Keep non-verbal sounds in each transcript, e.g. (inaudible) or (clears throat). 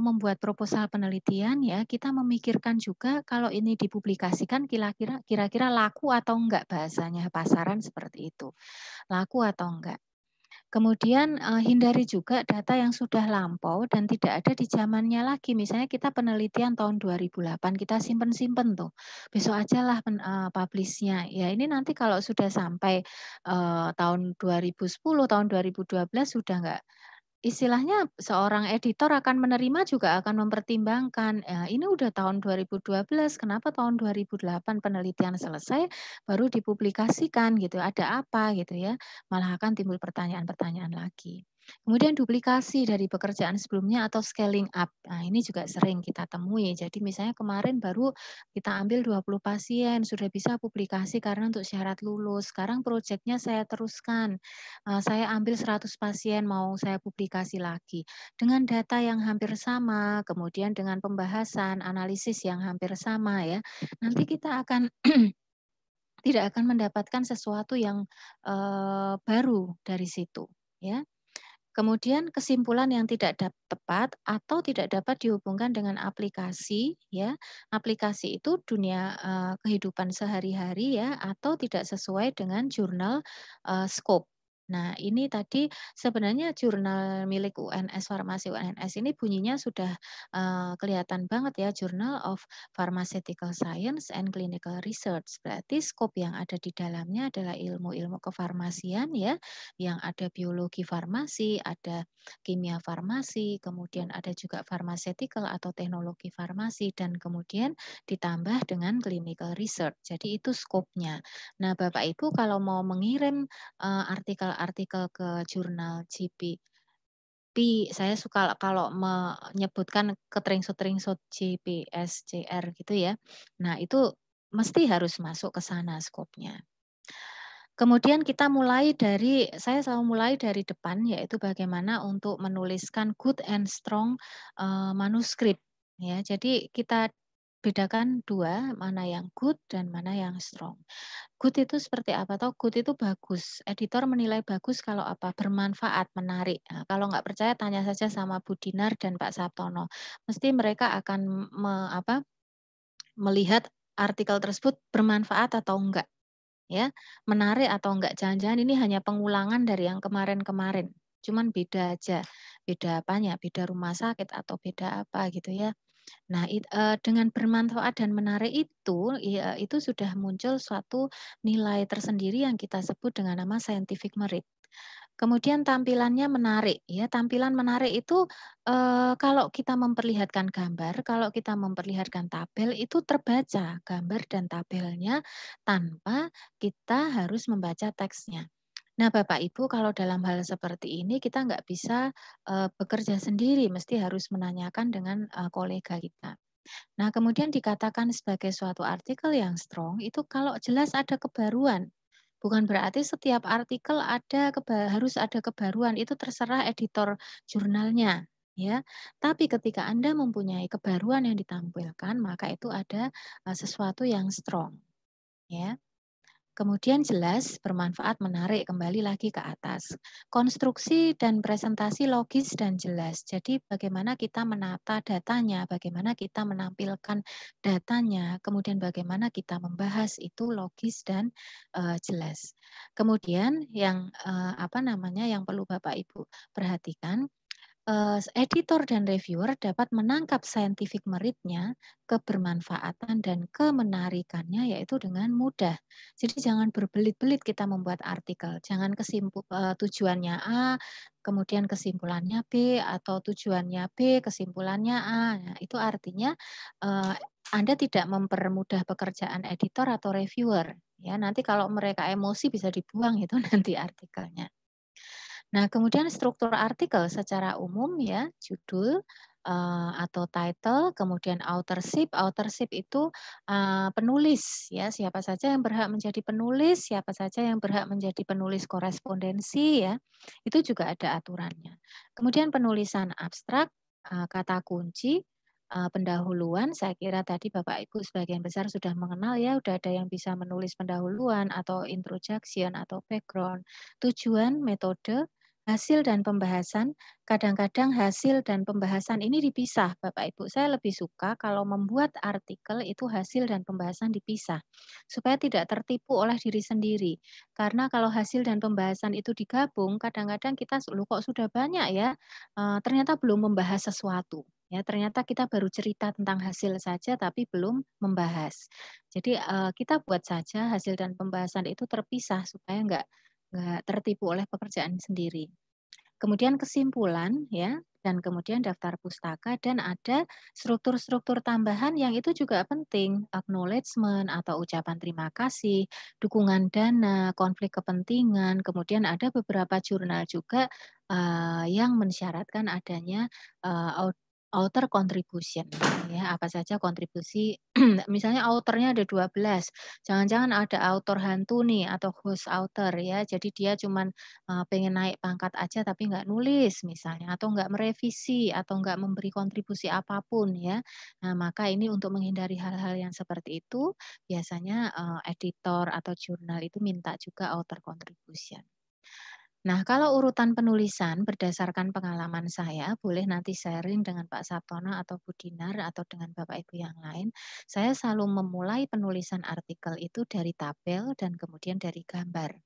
mau membuat proposal penelitian ya kita memikirkan juga kalau ini dipublikasikan kira-kira kira-kira laku atau enggak bahasanya pasaran seperti itu. Laku atau enggak. Kemudian eh, hindari juga data yang sudah lampau dan tidak ada di zamannya lagi. Misalnya kita penelitian tahun 2008, kita simpen-simpen tuh. Besok ajalah lah eh, publisnya Ya ini nanti kalau sudah sampai uh, tahun 2010, tahun 2012 sudah enggak Istilahnya seorang editor akan menerima juga akan mempertimbangkan, ya ini udah tahun 2012, kenapa tahun 2008 penelitian selesai baru dipublikasikan gitu, ada apa gitu ya. Malah akan timbul pertanyaan-pertanyaan lagi. Kemudian duplikasi dari pekerjaan sebelumnya atau scaling up. Nah, ini juga sering kita temui. Jadi misalnya kemarin baru kita ambil 20 pasien, sudah bisa publikasi karena untuk syarat lulus. Sekarang proyeknya saya teruskan. Eh, saya ambil 100 pasien, mau saya publikasi lagi. Dengan data yang hampir sama, kemudian dengan pembahasan, analisis yang hampir sama ya. Nanti kita akan (clears throat) tidak akan mendapatkan sesuatu yang uh, baru dari situ ya Kemudian kesimpulan yang tidak tepat atau tidak dapat dihubungkan dengan aplikasi ya. Aplikasi itu dunia uh, kehidupan sehari-hari ya atau tidak sesuai dengan jurnal uh, scope Nah, ini tadi sebenarnya jurnal milik UNS Farmasi UNS ini bunyinya sudah uh, kelihatan banget ya, Journal of Pharmaceutical Science and Clinical Research. Berarti skop yang ada di dalamnya adalah ilmu-ilmu kefarmasian ya, yang ada biologi farmasi, ada kimia farmasi, kemudian ada juga pharmaceutical atau teknologi farmasi dan kemudian ditambah dengan clinical research. Jadi itu skopnya. Nah, Bapak Ibu kalau mau mengirim uh, artikel artikel ke jurnal GP. P, saya suka kalau menyebutkan keteringso-teringso GPS, CR gitu ya. Nah, itu mesti harus masuk ke sana skopnya. Kemudian kita mulai dari, saya selalu mulai dari depan, yaitu bagaimana untuk menuliskan good and strong uh, manuskrip. Ya, jadi kita bedakan dua, mana yang good dan mana yang strong. Good itu seperti apa? Atau good itu bagus. Editor menilai bagus kalau apa? Bermanfaat, menarik. Nah, kalau nggak percaya, tanya saja sama Bu Dinar dan Pak Sabtono. Mesti mereka akan me, apa, melihat artikel tersebut bermanfaat atau enggak. Ya, menarik atau enggak jangan-jangan ini hanya pengulangan dari yang kemarin-kemarin. Cuman beda aja. Beda apanya? Beda rumah sakit atau beda apa gitu ya. Nah, it, uh, dengan bermanfaat dan menarik itu, ya, itu sudah muncul suatu nilai tersendiri yang kita sebut dengan nama scientific merit. Kemudian tampilannya menarik, ya tampilan menarik itu e, kalau kita memperlihatkan gambar, kalau kita memperlihatkan tabel itu terbaca gambar dan tabelnya tanpa kita harus membaca teksnya. Nah, Bapak Ibu, kalau dalam hal seperti ini kita nggak bisa uh, bekerja sendiri, mesti harus menanyakan dengan uh, kolega kita. Nah, kemudian dikatakan sebagai suatu artikel yang strong itu kalau jelas ada kebaruan. Bukan berarti setiap artikel ada harus ada kebaruan, itu terserah editor jurnalnya ya. Tapi ketika Anda mempunyai kebaruan yang ditampilkan, maka itu ada sesuatu yang strong. Ya. Kemudian jelas, bermanfaat, menarik, kembali lagi ke atas. Konstruksi dan presentasi logis dan jelas. Jadi bagaimana kita menata datanya, bagaimana kita menampilkan datanya, kemudian bagaimana kita membahas itu logis dan uh, jelas. Kemudian yang uh, apa namanya yang perlu Bapak Ibu perhatikan Eh, editor dan reviewer dapat menangkap scientific meritnya, kebermanfaatan dan kemenarikannya yaitu dengan mudah. Jadi jangan berbelit-belit kita membuat artikel. Jangan kesimpul eh, tujuannya A, kemudian kesimpulannya B atau tujuannya B, kesimpulannya A. Nah, itu artinya eh, Anda tidak mempermudah pekerjaan editor atau reviewer. Ya, nanti kalau mereka emosi bisa dibuang itu (laughs) nanti artikelnya. Nah, kemudian struktur artikel secara umum ya, judul uh, atau title, kemudian authorship. Authorship itu uh, penulis ya, siapa saja yang berhak menjadi penulis, siapa saja yang berhak menjadi penulis korespondensi ya. Itu juga ada aturannya. Kemudian penulisan abstrak, uh, kata kunci, pendahuluan saya kira tadi Bapak Ibu sebagian besar sudah mengenal ya udah ada yang bisa menulis pendahuluan atau introduction atau background tujuan metode hasil dan pembahasan, kadang-kadang hasil dan pembahasan ini dipisah, Bapak Ibu. Saya lebih suka kalau membuat artikel itu hasil dan pembahasan dipisah, supaya tidak tertipu oleh diri sendiri. Karena kalau hasil dan pembahasan itu digabung, kadang-kadang kita lu kok sudah banyak ya, eh, ternyata belum membahas sesuatu. Ya, ternyata kita baru cerita tentang hasil saja tapi belum membahas. Jadi eh, kita buat saja hasil dan pembahasan itu terpisah supaya enggak nggak tertipu oleh pekerjaan sendiri. Kemudian kesimpulan ya dan kemudian daftar pustaka dan ada struktur-struktur tambahan yang itu juga penting acknowledgement atau ucapan terima kasih, dukungan dana, konflik kepentingan, kemudian ada beberapa jurnal juga uh, yang mensyaratkan adanya uh, author contribution ya apa saja kontribusi (clears throat) misalnya outernya ada 12 jangan-jangan ada author hantu nih atau ghost author ya jadi dia cuman uh, pengen naik pangkat aja tapi nggak nulis misalnya atau nggak merevisi atau nggak memberi kontribusi apapun ya nah, maka ini untuk menghindari hal-hal yang seperti itu biasanya uh, editor atau jurnal itu minta juga author contribution Nah, kalau urutan penulisan berdasarkan pengalaman saya, boleh nanti sharing dengan Pak Sabtono atau Bu Dinar atau dengan Bapak Ibu yang lain. Saya selalu memulai penulisan artikel itu dari tabel dan kemudian dari gambar.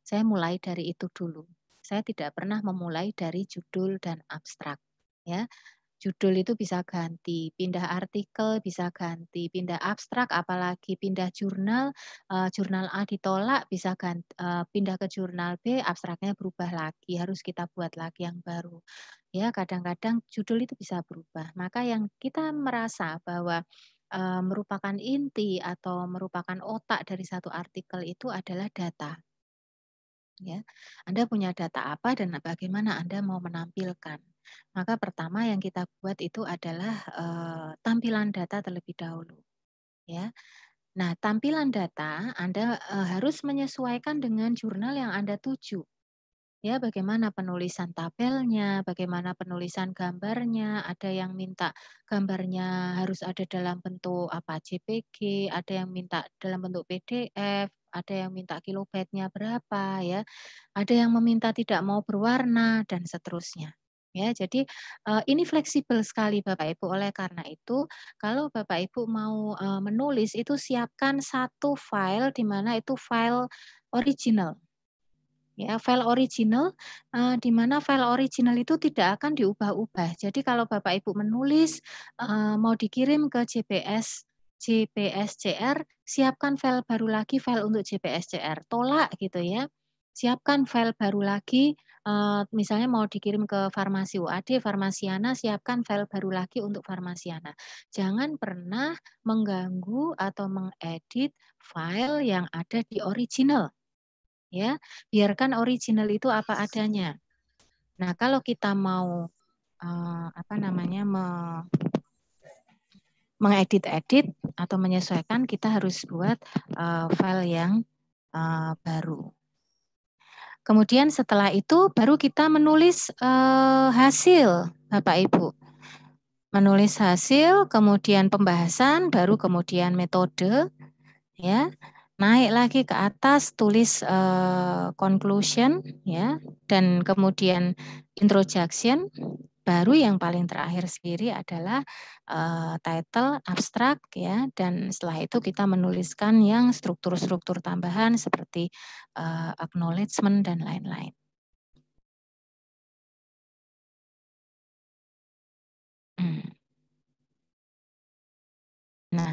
Saya mulai dari itu dulu. Saya tidak pernah memulai dari judul dan abstrak. Ya, judul itu bisa ganti, pindah artikel bisa ganti, pindah abstrak apalagi pindah jurnal, uh, jurnal A ditolak bisa ganti, uh, eh, pindah ke jurnal B, abstraknya berubah lagi, harus kita buat lagi yang baru. Ya, kadang-kadang judul itu bisa berubah. Maka yang kita merasa bahwa uh, merupakan inti atau merupakan otak dari satu artikel itu adalah data. Ya, Anda punya data apa dan bagaimana Anda mau menampilkan maka pertama yang kita buat itu adalah e, tampilan data terlebih dahulu. Ya. Nah, tampilan data Anda e, harus menyesuaikan dengan jurnal yang Anda tuju. Ya, bagaimana penulisan tabelnya, bagaimana penulisan gambarnya, ada yang minta gambarnya harus ada dalam bentuk apa JPG, ada yang minta dalam bentuk PDF, ada yang minta kilobyte berapa ya, ada yang meminta tidak mau berwarna dan seterusnya. Ya, jadi uh, ini fleksibel sekali Bapak Ibu. Oleh karena itu, kalau Bapak Ibu mau uh, menulis itu siapkan satu file di mana itu file original. Ya, file original uh, di mana file original itu tidak akan diubah-ubah. Jadi kalau Bapak Ibu menulis uh, mau dikirim ke JPS JPSCR, siapkan file baru lagi file untuk JPSCR. Tolak gitu ya siapkan file baru lagi eh, misalnya mau dikirim ke farmasi UAD, farmasiana siapkan file baru lagi untuk farmasiana. Jangan pernah mengganggu atau mengedit file yang ada di original. Ya, biarkan original itu apa adanya. Nah, kalau kita mau eh, apa namanya me, mengedit-edit atau menyesuaikan, kita harus buat eh, file yang baru. Kemudian setelah itu baru kita menulis uh, hasil, Bapak Ibu. Menulis hasil, kemudian pembahasan, baru kemudian metode, ya. Naik lagi ke atas tulis uh, conclusion, ya, dan kemudian introduction, baru yang paling terakhir sendiri adalah uh, title abstrak ya dan setelah itu kita menuliskan yang struktur-struktur tambahan seperti uh, acknowledgement dan lain-lain. Hmm. Nah,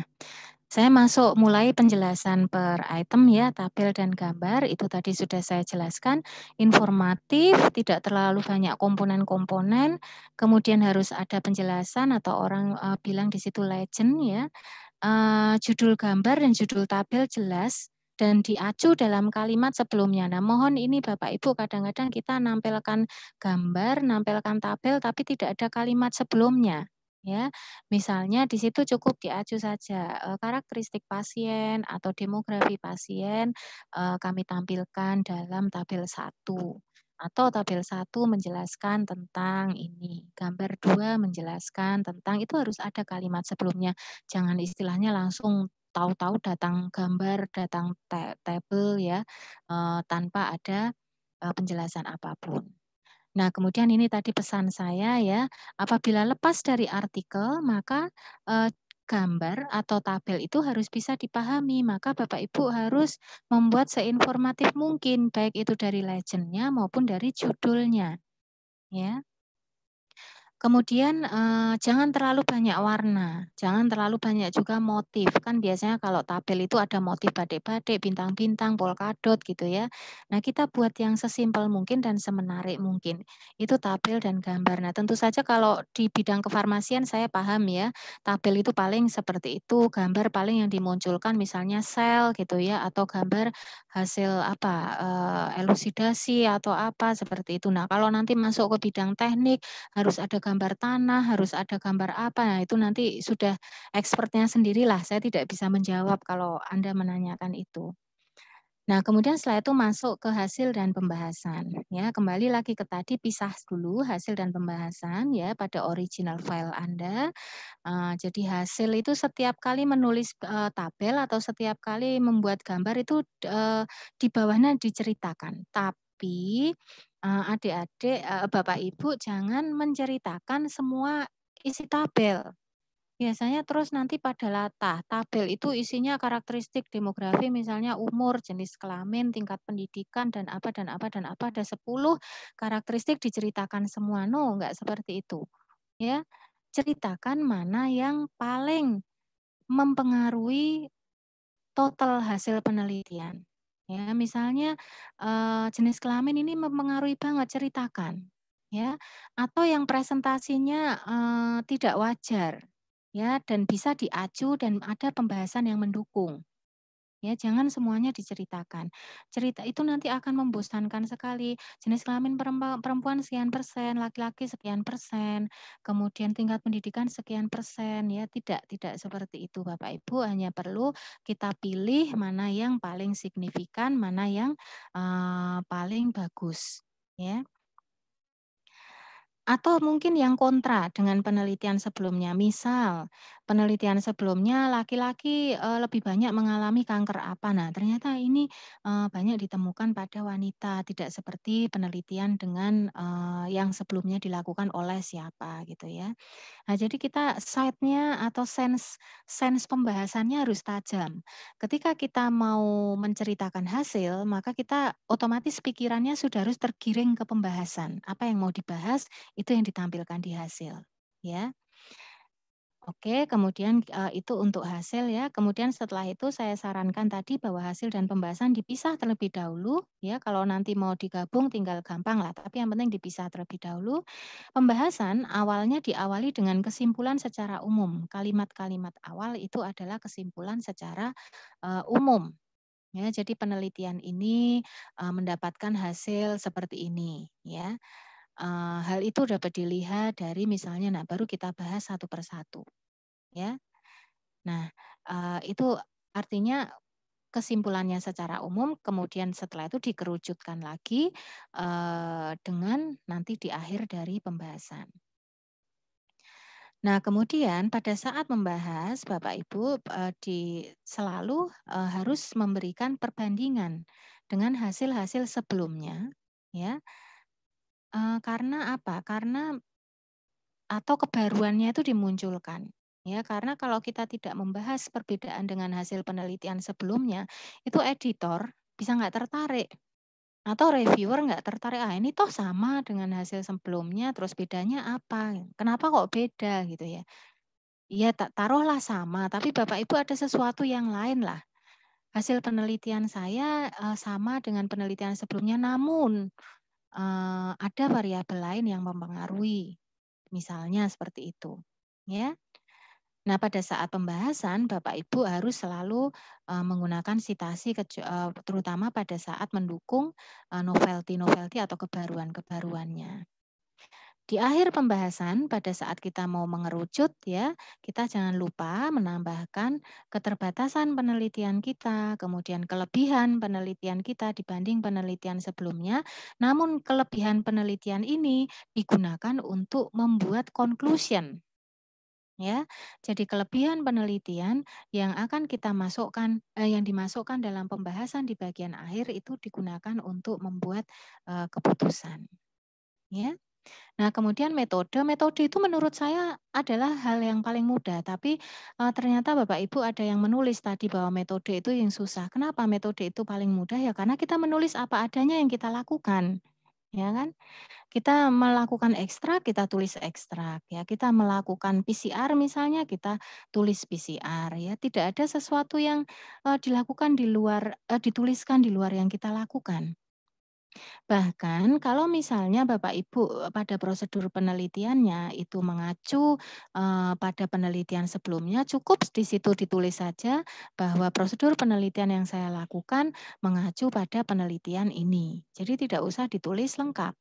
saya masuk mulai penjelasan per item ya, tabel dan gambar itu tadi sudah saya jelaskan, informatif, tidak terlalu banyak komponen-komponen, kemudian harus ada penjelasan atau orang uh, bilang di situ legend ya. Uh, judul gambar dan judul tabel jelas dan diacu dalam kalimat sebelumnya. Nah, mohon ini Bapak Ibu kadang-kadang kita nampilkan gambar, nampilkan tabel tapi tidak ada kalimat sebelumnya ya. Misalnya di situ cukup diacu saja eh, karakteristik pasien atau demografi pasien eh, kami tampilkan dalam tabel satu atau tabel satu menjelaskan tentang ini, gambar dua menjelaskan tentang itu harus ada kalimat sebelumnya. Jangan istilahnya langsung tahu-tahu datang gambar, datang tabel ya eh, tanpa ada penjelasan apapun. Nah, kemudian ini tadi pesan saya ya, apabila lepas dari artikel, maka eh, gambar atau tabel itu harus bisa dipahami. Maka Bapak Ibu harus membuat seinformatif mungkin, baik itu dari legendnya maupun dari judulnya. Ya, Kemudian eh, jangan terlalu banyak warna, jangan terlalu banyak juga motif. Kan biasanya kalau tabel itu ada motif badek-badek, bintang-bintang, polkadot gitu ya. Nah kita buat yang sesimpel mungkin dan semenarik mungkin. Itu tabel dan gambar. Nah tentu saja kalau di bidang kefarmasian saya paham ya, tabel itu paling seperti itu, gambar paling yang dimunculkan misalnya sel gitu ya, atau gambar hasil apa eh, elusidasi atau apa seperti itu. Nah kalau nanti masuk ke bidang teknik harus ada gambar tanah, harus ada gambar apa. Nah, itu nanti sudah expertnya sendirilah. Saya tidak bisa menjawab kalau Anda menanyakan itu. Nah, kemudian setelah itu masuk ke hasil dan pembahasan. Ya, kembali lagi ke tadi pisah dulu hasil dan pembahasan ya pada original file Anda. Uh, jadi hasil itu setiap kali menulis uh, tabel atau setiap kali membuat gambar itu uh, di bawahnya diceritakan. Tab, tapi eh, adik-adik, eh, bapak ibu jangan menceritakan semua isi tabel. Biasanya terus nanti pada latah. Tabel itu isinya karakteristik demografi misalnya umur, jenis kelamin, tingkat pendidikan, dan apa, dan apa, dan apa. Ada 10 karakteristik diceritakan semua. No, enggak seperti itu. ya Ceritakan mana yang paling mempengaruhi total hasil penelitian. Ya, misalnya uh, jenis kelamin ini mempengaruhi banget ceritakan ya atau yang presentasinya uh, tidak wajar ya dan bisa diacu dan ada pembahasan yang mendukung ya jangan semuanya diceritakan cerita itu nanti akan membosankan sekali jenis kelamin perempuan, sekian persen laki-laki sekian persen kemudian tingkat pendidikan sekian persen ya tidak tidak seperti itu Bapak Ibu hanya perlu kita pilih mana yang paling signifikan mana yang uh, paling bagus ya atau mungkin yang kontra dengan penelitian sebelumnya. Misal, penelitian sebelumnya laki-laki lebih banyak mengalami kanker apa. Nah, ternyata ini banyak ditemukan pada wanita, tidak seperti penelitian dengan yang sebelumnya dilakukan oleh siapa gitu ya. Nah, jadi kita side-nya atau sense sense pembahasannya harus tajam. Ketika kita mau menceritakan hasil, maka kita otomatis pikirannya sudah harus tergiring ke pembahasan. Apa yang mau dibahas itu yang ditampilkan di hasil, ya. Oke, kemudian uh, itu untuk hasil ya. Kemudian setelah itu saya sarankan tadi bahwa hasil dan pembahasan dipisah terlebih dahulu ya. Kalau nanti mau digabung tinggal gampang lah, tapi yang penting dipisah terlebih dahulu. Pembahasan awalnya diawali dengan kesimpulan secara umum. Kalimat-kalimat awal itu adalah kesimpulan secara uh, umum Ya, jadi penelitian ini uh, mendapatkan hasil seperti ini, ya. Eh, hal itu dapat dilihat dari misalnya, nah baru kita bahas satu persatu, ya. Nah eh, itu artinya kesimpulannya secara umum, kemudian setelah itu dikerucutkan lagi eh, dengan nanti di akhir dari pembahasan. Nah, kemudian pada saat membahas Bapak Ibu di selalu harus memberikan perbandingan dengan hasil-hasil sebelumnya, ya. Eh, karena apa? Karena atau kebaruannya itu dimunculkan. Ya, karena kalau kita tidak membahas perbedaan dengan hasil penelitian sebelumnya, itu editor bisa nggak tertarik atau reviewer nggak tertarik ah ini toh sama dengan hasil sebelumnya terus bedanya apa kenapa kok beda gitu ya ya taruhlah sama tapi bapak ibu ada sesuatu yang lain lah hasil penelitian saya eh, sama dengan penelitian sebelumnya namun uh, ada variabel lain yang mempengaruhi. Misalnya seperti itu, ya. Nah, pada saat pembahasan Bapak Ibu harus selalu uh, menggunakan sitasi uh, terutama pada saat mendukung uh, novelty-novelty atau kebaruan-kebaruannya. Di akhir pembahasan pada saat kita mau mengerucut ya, kita jangan lupa menambahkan keterbatasan penelitian kita, kemudian kelebihan penelitian kita dibanding penelitian sebelumnya. Namun kelebihan penelitian ini digunakan untuk membuat conclusion ya. Jadi kelebihan penelitian yang akan kita masukkan eh, yang dimasukkan dalam pembahasan di bagian akhir itu digunakan untuk membuat eh, keputusan. Ya. Nah, kemudian metode. Metode itu menurut saya adalah hal yang paling mudah, tapi uh, ternyata Bapak Ibu ada yang menulis tadi bahwa metode itu yang susah. Kenapa metode itu paling mudah? Ya karena kita menulis apa adanya yang kita lakukan. Ya kan? Kita melakukan ekstrak, kita tulis ekstrak. Ya, kita melakukan PCR misalnya, kita tulis PCR. Ya, tidak ada sesuatu yang uh, dilakukan di luar, uh, dituliskan di luar yang kita lakukan. Bahkan kalau misalnya Bapak Ibu eh, pada prosedur penelitiannya itu mengacu eh, pada penelitian sebelumnya, cukup di situ ditulis saja bahwa prosedur penelitian yang saya lakukan mengacu pada penelitian ini. Jadi tidak usah ditulis lengkap.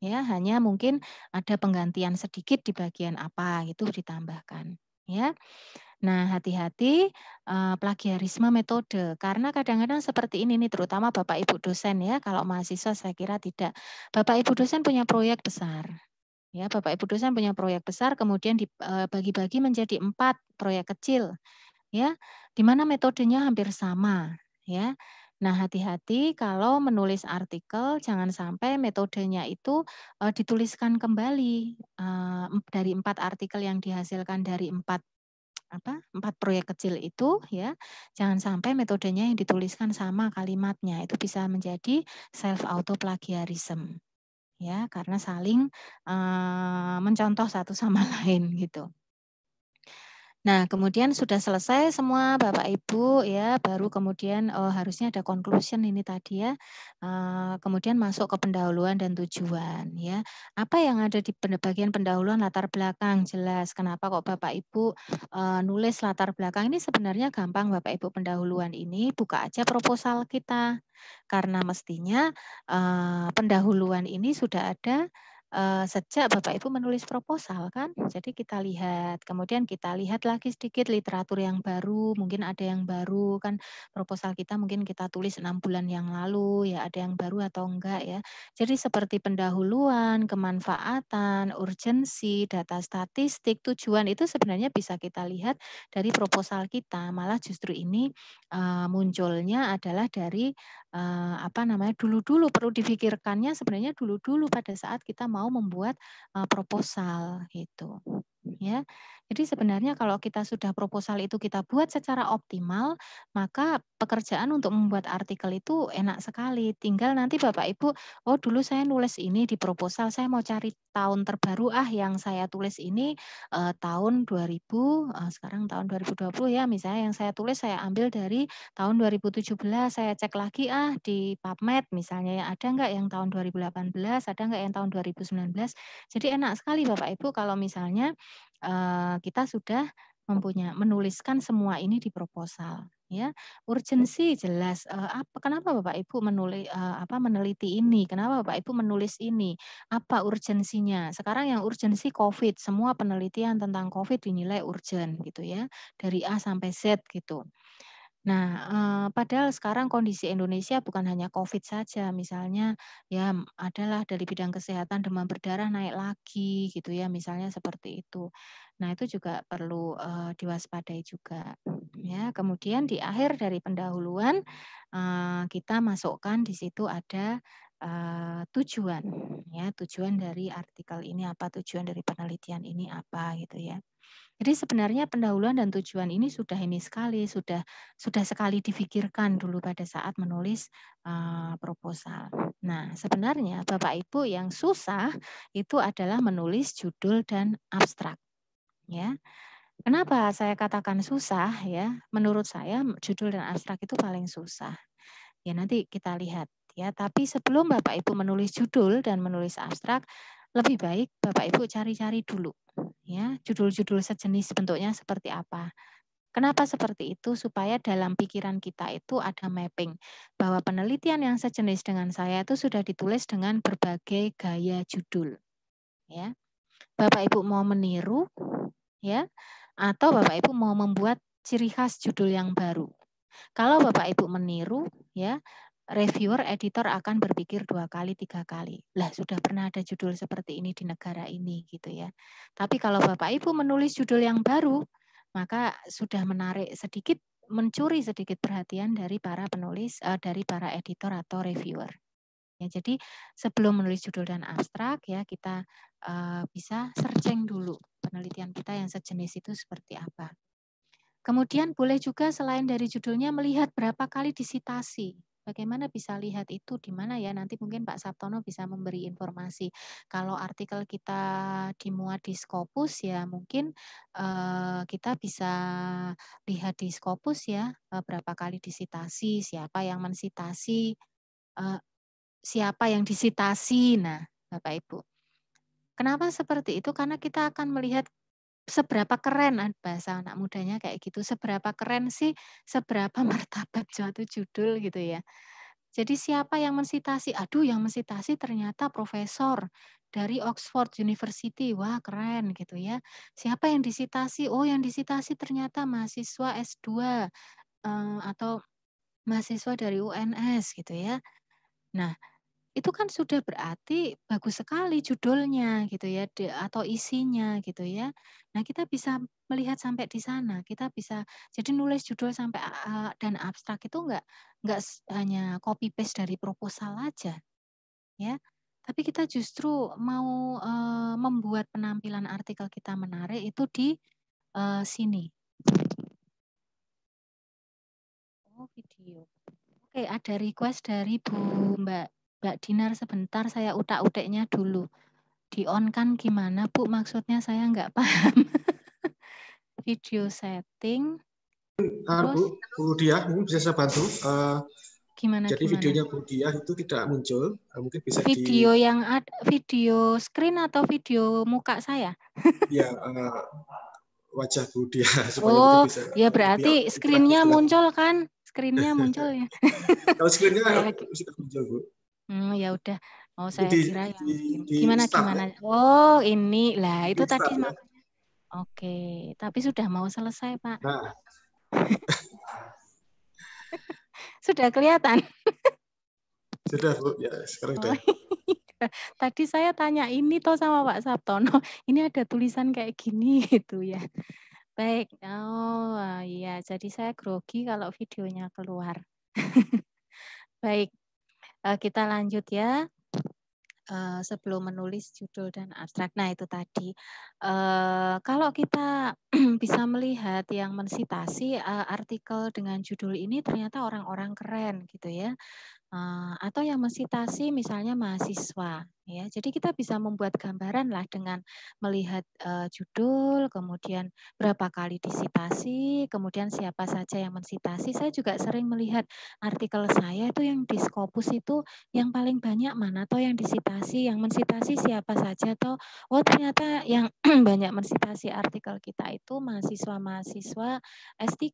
Ya, hanya mungkin ada penggantian sedikit di bagian apa itu ditambahkan ya. Nah, hati-hati uh, plagiarisme metode karena kadang-kadang seperti ini nih terutama Bapak Ibu dosen ya, kalau mahasiswa saya kira tidak. Bapak Ibu dosen punya proyek besar. Ya, Bapak Ibu dosen punya proyek besar kemudian dibagi-bagi eh, menjadi empat proyek kecil. Ya, di mana metodenya hampir sama, ya. Nah, hati-hati kalau menulis artikel, jangan sampai metodenya itu uh, dituliskan kembali uh, dari empat artikel yang dihasilkan dari empat apa empat proyek kecil itu ya jangan sampai metodenya yang dituliskan sama kalimatnya itu bisa menjadi self auto plagiarism ya karena saling uh, mencontoh satu sama (laughs) lain gitu Nah, kemudian sudah selesai semua Bapak Ibu ya, baru kemudian oh, harusnya ada conclusion ini tadi ya. Uh, kemudian masuk ke pendahuluan dan tujuan ya. Apa yang ada di bagian pendahuluan latar belakang jelas kenapa kok Bapak Ibu eh, nulis latar belakang ini sebenarnya gampang Bapak Ibu pendahuluan ini buka aja proposal kita. Karena mestinya uh, pendahuluan ini sudah ada Eh, sejak Bapak Ibu menulis proposal kan. Jadi kita lihat, kemudian kita lihat lagi sedikit literatur yang baru, mungkin ada yang baru kan proposal kita mungkin kita tulis enam bulan yang lalu ya ada yang baru atau enggak ya. Jadi seperti pendahuluan, kemanfaatan, urgensi, data statistik, tujuan itu sebenarnya bisa kita lihat dari proposal kita. Malah justru ini uh, munculnya adalah dari Eh, apa namanya dulu-dulu perlu difikirkannya sebenarnya dulu-dulu pada saat kita mau membuat eh, proposal gitu ya. Jadi sebenarnya kalau kita sudah proposal itu kita buat secara optimal, maka pekerjaan untuk membuat artikel itu enak sekali. Tinggal nanti Bapak Ibu, oh dulu saya nulis ini di proposal, saya mau cari tahun terbaru ah yang saya tulis ini eh, tahun 2000, eh, sekarang tahun 2020 ya misalnya yang saya tulis saya ambil dari tahun 2017, saya cek lagi ah di PubMed misalnya ya ada enggak yang tahun 2018, ada enggak yang tahun 2019. Jadi enak sekali Bapak Ibu kalau misalnya Eh, kita sudah mempunyai menuliskan semua ini di proposal ya urgensi jelas eh, apa kenapa Bapak Ibu menulis eh, apa meneliti ini kenapa Bapak Ibu menulis ini apa urgensinya sekarang yang urgensi Covid semua penelitian tentang Covid dinilai urgent gitu ya dari A sampai Z gitu Nah, eh, padahal sekarang kondisi Indonesia bukan hanya COVID saja, misalnya ya adalah dari bidang kesehatan demam berdarah naik lagi gitu ya, misalnya seperti itu. Nah, itu juga perlu, eh, diwaspadai juga, ya. Kemudian di akhir dari pendahuluan, eh, kita masukkan di situ ada uh, eh, tujuan ya tujuan dari artikel ini apa tujuan dari penelitian ini apa gitu ya jadi sebenarnya pendahuluan dan tujuan ini sudah ini sekali sudah sudah sekali difikirkan dulu pada saat menulis uh, proposal. Nah sebenarnya bapak ibu yang susah itu adalah menulis judul dan abstrak ya. Kenapa saya katakan susah ya? Menurut saya judul dan abstrak itu paling susah. Ya nanti kita lihat Ya, tapi sebelum Bapak Ibu menulis judul dan menulis abstrak, lebih baik Bapak Ibu cari-cari dulu ya, judul-judul sejenis bentuknya seperti apa. Kenapa seperti itu? Supaya dalam pikiran kita itu ada mapping bahwa penelitian yang sejenis dengan saya itu sudah ditulis dengan berbagai gaya judul. Ya. Bapak Ibu mau meniru ya atau Bapak Ibu mau membuat ciri khas judul yang baru. Kalau Bapak Ibu meniru ya, reviewer, editor akan berpikir dua kali, tiga kali. Lah, sudah pernah ada judul seperti ini di negara ini gitu ya. Tapi kalau Bapak Ibu menulis judul yang baru, maka sudah menarik sedikit, mencuri sedikit perhatian dari para penulis, eh, dari para editor atau reviewer. Ya, jadi sebelum menulis judul dan abstrak ya kita eh, bisa searching dulu penelitian kita yang sejenis itu seperti apa. Kemudian boleh juga selain dari judulnya melihat berapa kali disitasi Bagaimana bisa lihat itu di mana ya? Nanti mungkin Pak Sabtono bisa memberi informasi. Kalau artikel kita dimuat di Scopus ya mungkin eh, kita bisa lihat di Scopus ya eh, berapa kali disitasi, siapa yang mensitasi, eh, siapa yang disitasi. Nah, Bapak Ibu. Kenapa seperti itu? Karena kita akan melihat seberapa keren ah, bahasa anak mudanya kayak gitu seberapa keren sih seberapa (laughs) martabat suatu judul gitu ya jadi siapa yang mensitasi aduh yang mensitasi ternyata profesor dari Oxford University wah keren gitu ya siapa yang disitasi oh yang disitasi ternyata mahasiswa S2 eh, atau mahasiswa dari UNS gitu ya nah itu kan sudah berarti bagus sekali judulnya gitu ya atau isinya gitu ya. Nah, kita bisa melihat sampai di sana. Kita bisa jadi nulis judul sampai uh, dan abstrak itu enggak enggak hanya copy paste dari proposal aja. Ya. Tapi kita justru mau uh, membuat penampilan artikel kita menarik itu di uh, sini. Oh, video. Oke, ada request dari Bu Mbak Mbak Dinar sebentar saya utak-utiknya dulu. Di on kan gimana Bu? Maksudnya saya nggak (laughs) paham. Video setting. Ah Bu, Bu Dia, mungkin bisa saya bantu. Uh, gimana? Jadi gimana? videonya Bu Dia itu tidak muncul. Uh, mungkin bisa video di... yang ad, video screen atau video muka saya? ya, uh, wajah Bu Dia. (laughs) oh, bisa, ya berarti screennya muncul kan? Screennya (laughs) muncul ya. Kalau screennya sudah muncul Bu. Hmm, ya udah. Oh, saya ya di, kira yang gimana di gimana. Ya? Oh, ini lah itu di tadi makanya. Ya? Oke, tapi sudah mau selesai, Pak. Nah. (laughs) sudah kelihatan. (laughs) sudah, Bu. Ya, sekarang oh, sudah. Iya. (laughs) tadi saya tanya ini toh sama Pak Sabtono, ini ada tulisan kayak gini gitu ya. Baik. Oh, iya, jadi saya grogi kalau videonya keluar. Baik, Eh, kita lanjut ya. Eh, sebelum menulis judul dan abstrak. Nah, itu tadi. Eh, kalau kita (clears throat) bisa melihat yang mensitasi artikel dengan judul ini ternyata orang-orang keren gitu ya. Eh, atau yang mensitasi misalnya mahasiswa ya. Jadi kita bisa membuat gambaran lah dengan melihat uh, judul, kemudian berapa kali disitasi, kemudian siapa saja yang mensitasi. Saya juga sering melihat artikel saya itu yang di Scopus itu yang paling banyak mana atau yang disitasi, yang mensitasi siapa saja atau oh ternyata yang (clears throat) banyak mensitasi artikel kita itu mahasiswa-mahasiswa S3.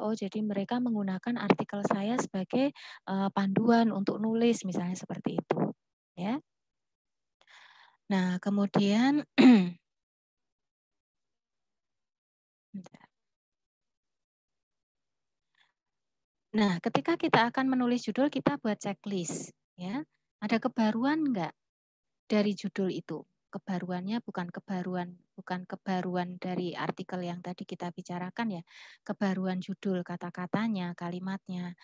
Oh, jadi mereka menggunakan artikel saya sebagai uh, panduan kemampuan untuk nulis misalnya seperti itu ya. Nah, kemudian (clears throat) Nah, ketika kita akan menulis judul, kita buat checklist. Ya, ada kebaruan enggak dari judul itu? Kebaruannya bukan kebaruan bukan kebaruan dari artikel yang tadi kita bicarakan ya, kebaruan judul kata-katanya, kalimatnya.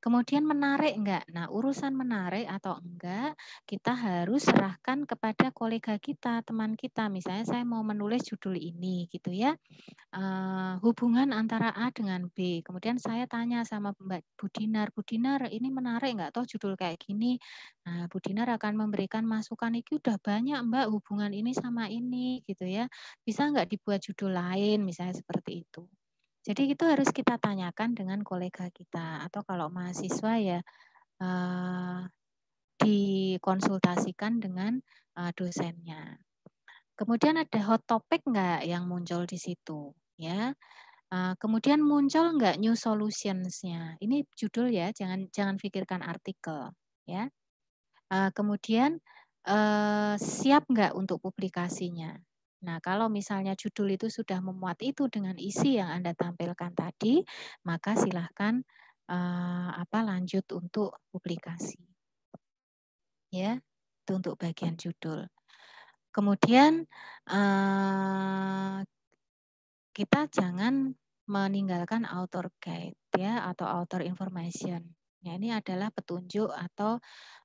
Kemudian menarik enggak? Nah, urusan menarik atau enggak, kita harus serahkan kepada kolega kita, teman kita. Misalnya saya mau menulis judul ini gitu ya. Uh, hubungan antara A dengan B. Kemudian saya tanya sama Mbak Budinar, Budinar ini menarik enggak? tuh judul kayak gini Nah, Bu Dinar akan memberikan masukan ini udah banyak Mbak hubungan ini sama ini gitu ya. Bisa nggak dibuat judul lain misalnya seperti itu. Jadi itu harus kita tanyakan dengan kolega kita atau kalau mahasiswa ya eh, dikonsultasikan dengan eh, dosennya. Kemudian ada hot topic nggak yang muncul di situ ya. Eh, kemudian muncul nggak new solutions-nya? Ini judul ya, jangan jangan pikirkan artikel ya. Eh, kemudian eh, siap nggak untuk publikasinya? Nah, kalau misalnya judul itu sudah memuat itu dengan isi yang Anda tampilkan tadi, maka silahkan eh, apa lanjut untuk publikasi. Ya, itu untuk bagian judul. Kemudian kita jangan meninggalkan author guide ya atau author information. Ya, ini adalah petunjuk atau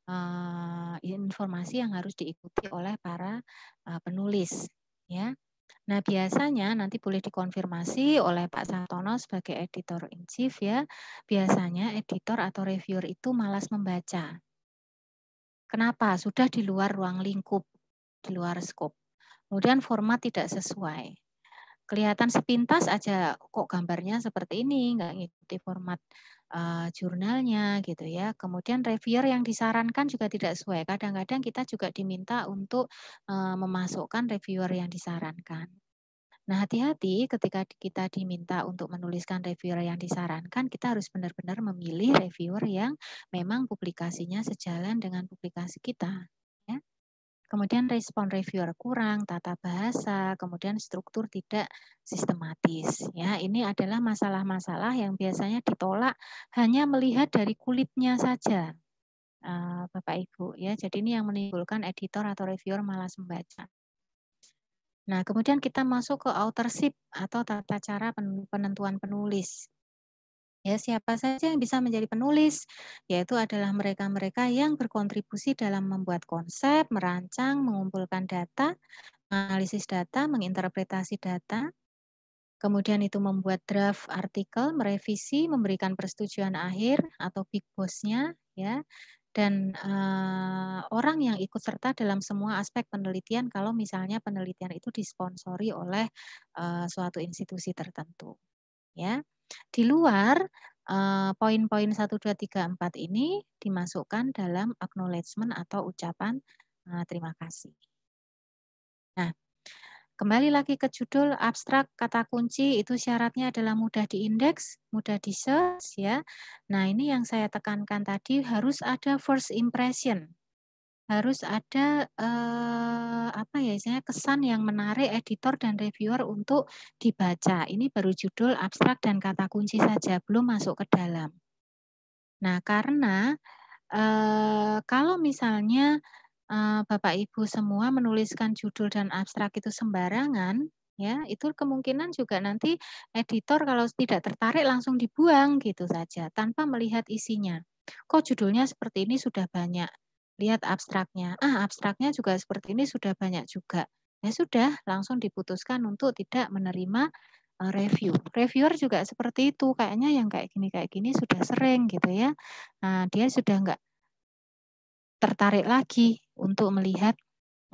uh, informasi yang harus diikuti oleh para uh, penulis. Ya, Nah, biasanya nanti boleh dikonfirmasi oleh Pak Santono sebagai editor in chief ya. Biasanya editor atau reviewer itu malas membaca. Kenapa? Sudah di luar ruang lingkup, di luar skop. Kemudian format tidak sesuai. Kelihatan sepintas aja kok gambarnya seperti ini, nggak ngikuti format Eh, jurnalnya gitu ya. Kemudian reviewer yang disarankan juga tidak sesuai. Kadang-kadang kita juga diminta untuk eh, memasukkan reviewer yang disarankan. Nah, hati-hati ketika kita diminta untuk menuliskan reviewer yang disarankan, kita harus benar-benar memilih reviewer yang memang publikasinya sejalan dengan publikasi kita kemudian respon reviewer kurang, tata bahasa, kemudian struktur tidak sistematis. Ya, ini adalah masalah-masalah yang biasanya ditolak hanya melihat dari kulitnya saja. Eh, Bapak Ibu ya. Jadi ini yang menimbulkan editor atau reviewer malas membaca. Nah, kemudian kita masuk ke authorship atau tata cara penentuan penulis. Ya, siapa saja yang bisa menjadi penulis, yaitu adalah mereka-mereka yang berkontribusi dalam membuat konsep, merancang, mengumpulkan data, menganalisis data, menginterpretasi data, kemudian itu membuat draft artikel, merevisi, memberikan persetujuan akhir atau big boss ya, dan uh, orang yang ikut serta dalam semua aspek penelitian kalau misalnya penelitian itu disponsori oleh uh, suatu institusi tertentu ya di luar eh, poin-poin 1 2 3 4 ini dimasukkan dalam acknowledgement atau ucapan eh, terima kasih. Nah, Kembali lagi ke judul abstrak kata kunci itu syaratnya adalah mudah diindeks, mudah di search ya. Nah, ini yang saya tekankan tadi harus ada first impression harus ada eh, apa ya istilahnya kesan yang menarik editor dan reviewer untuk dibaca. Ini baru judul, abstrak dan kata kunci saja, belum masuk ke dalam. Nah, karena eh, kalau misalnya eh, Bapak Ibu semua menuliskan judul dan abstrak itu sembarangan, ya itu kemungkinan juga nanti editor kalau tidak tertarik langsung dibuang gitu saja tanpa melihat isinya. Kok judulnya seperti ini sudah banyak lihat abstraknya. Ah, abstraknya juga seperti ini sudah banyak juga. Ya sudah, langsung diputuskan untuk tidak menerima eh, review. Reviewer juga seperti itu, kayaknya yang kayak gini kayak gini sudah sering gitu ya. Nah, dia sudah enggak tertarik lagi untuk melihat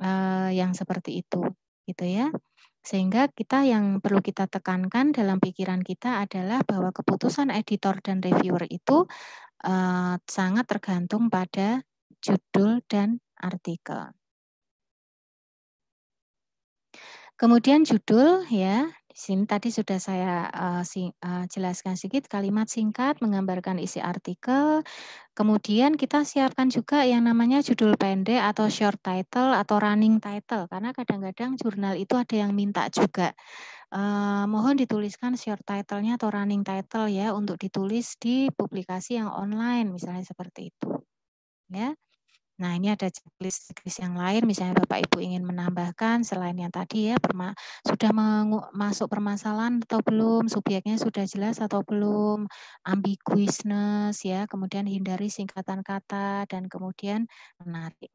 uh, yang seperti itu, gitu ya. Sehingga kita yang perlu kita tekankan dalam pikiran kita adalah bahwa keputusan editor dan reviewer itu uh, sangat tergantung pada judul, dan artikel. Kemudian judul ya, di sini tadi sudah saya uh, eh, sing, uh, eh, jelaskan sedikit kalimat singkat menggambarkan isi artikel. Kemudian kita siapkan juga yang namanya judul pendek atau short title atau running title karena kadang-kadang jurnal itu ada yang minta juga Uh, mohon dituliskan short title-nya atau running title ya untuk ditulis di publikasi yang online misalnya seperti itu. Ya. Nah, ini ada checklist-checklist yang lain, misalnya Bapak Ibu ingin menambahkan selain yang tadi ya, perma sudah masuk permasalahan atau belum, subjeknya sudah jelas atau belum, ambiguousness ya, kemudian hindari singkatan kata dan kemudian menarik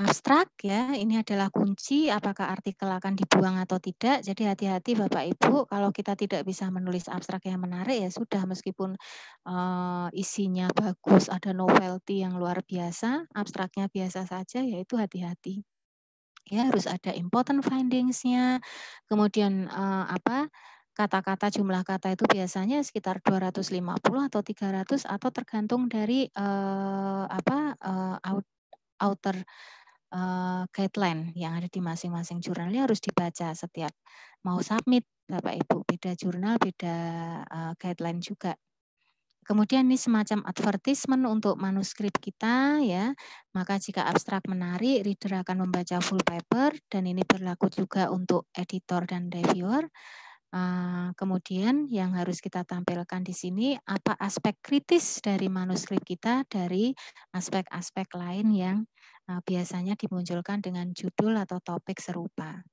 abstrak ya. Ini adalah kunci apakah artikel akan dibuang atau tidak. Jadi hati-hati Bapak Ibu kalau kita tidak bisa menulis abstrak yang menarik ya sudah meskipun uh, isinya bagus, ada novelty yang luar biasa, abstraknya biasa saja yaitu hati-hati. Ya harus ada important findings-nya. Kemudian uh, apa? kata-kata jumlah kata itu biasanya sekitar 250 atau 300 atau tergantung dari uh, apa uh, author uh, guideline yang ada di masing-masing jurnal ini harus dibaca setiap mau submit Bapak Ibu. Beda jurnal, beda uh, guideline juga. Kemudian ini semacam advertisement untuk manuskrip kita ya. Maka jika abstrak menarik, reader akan membaca full paper dan ini berlaku juga untuk editor dan reviewer. Uh, kemudian yang harus kita tampilkan di sini apa aspek kritis dari manuskrip kita dari aspek-aspek lain yang Eh, biasanya dimunculkan dengan judul atau topik serupa.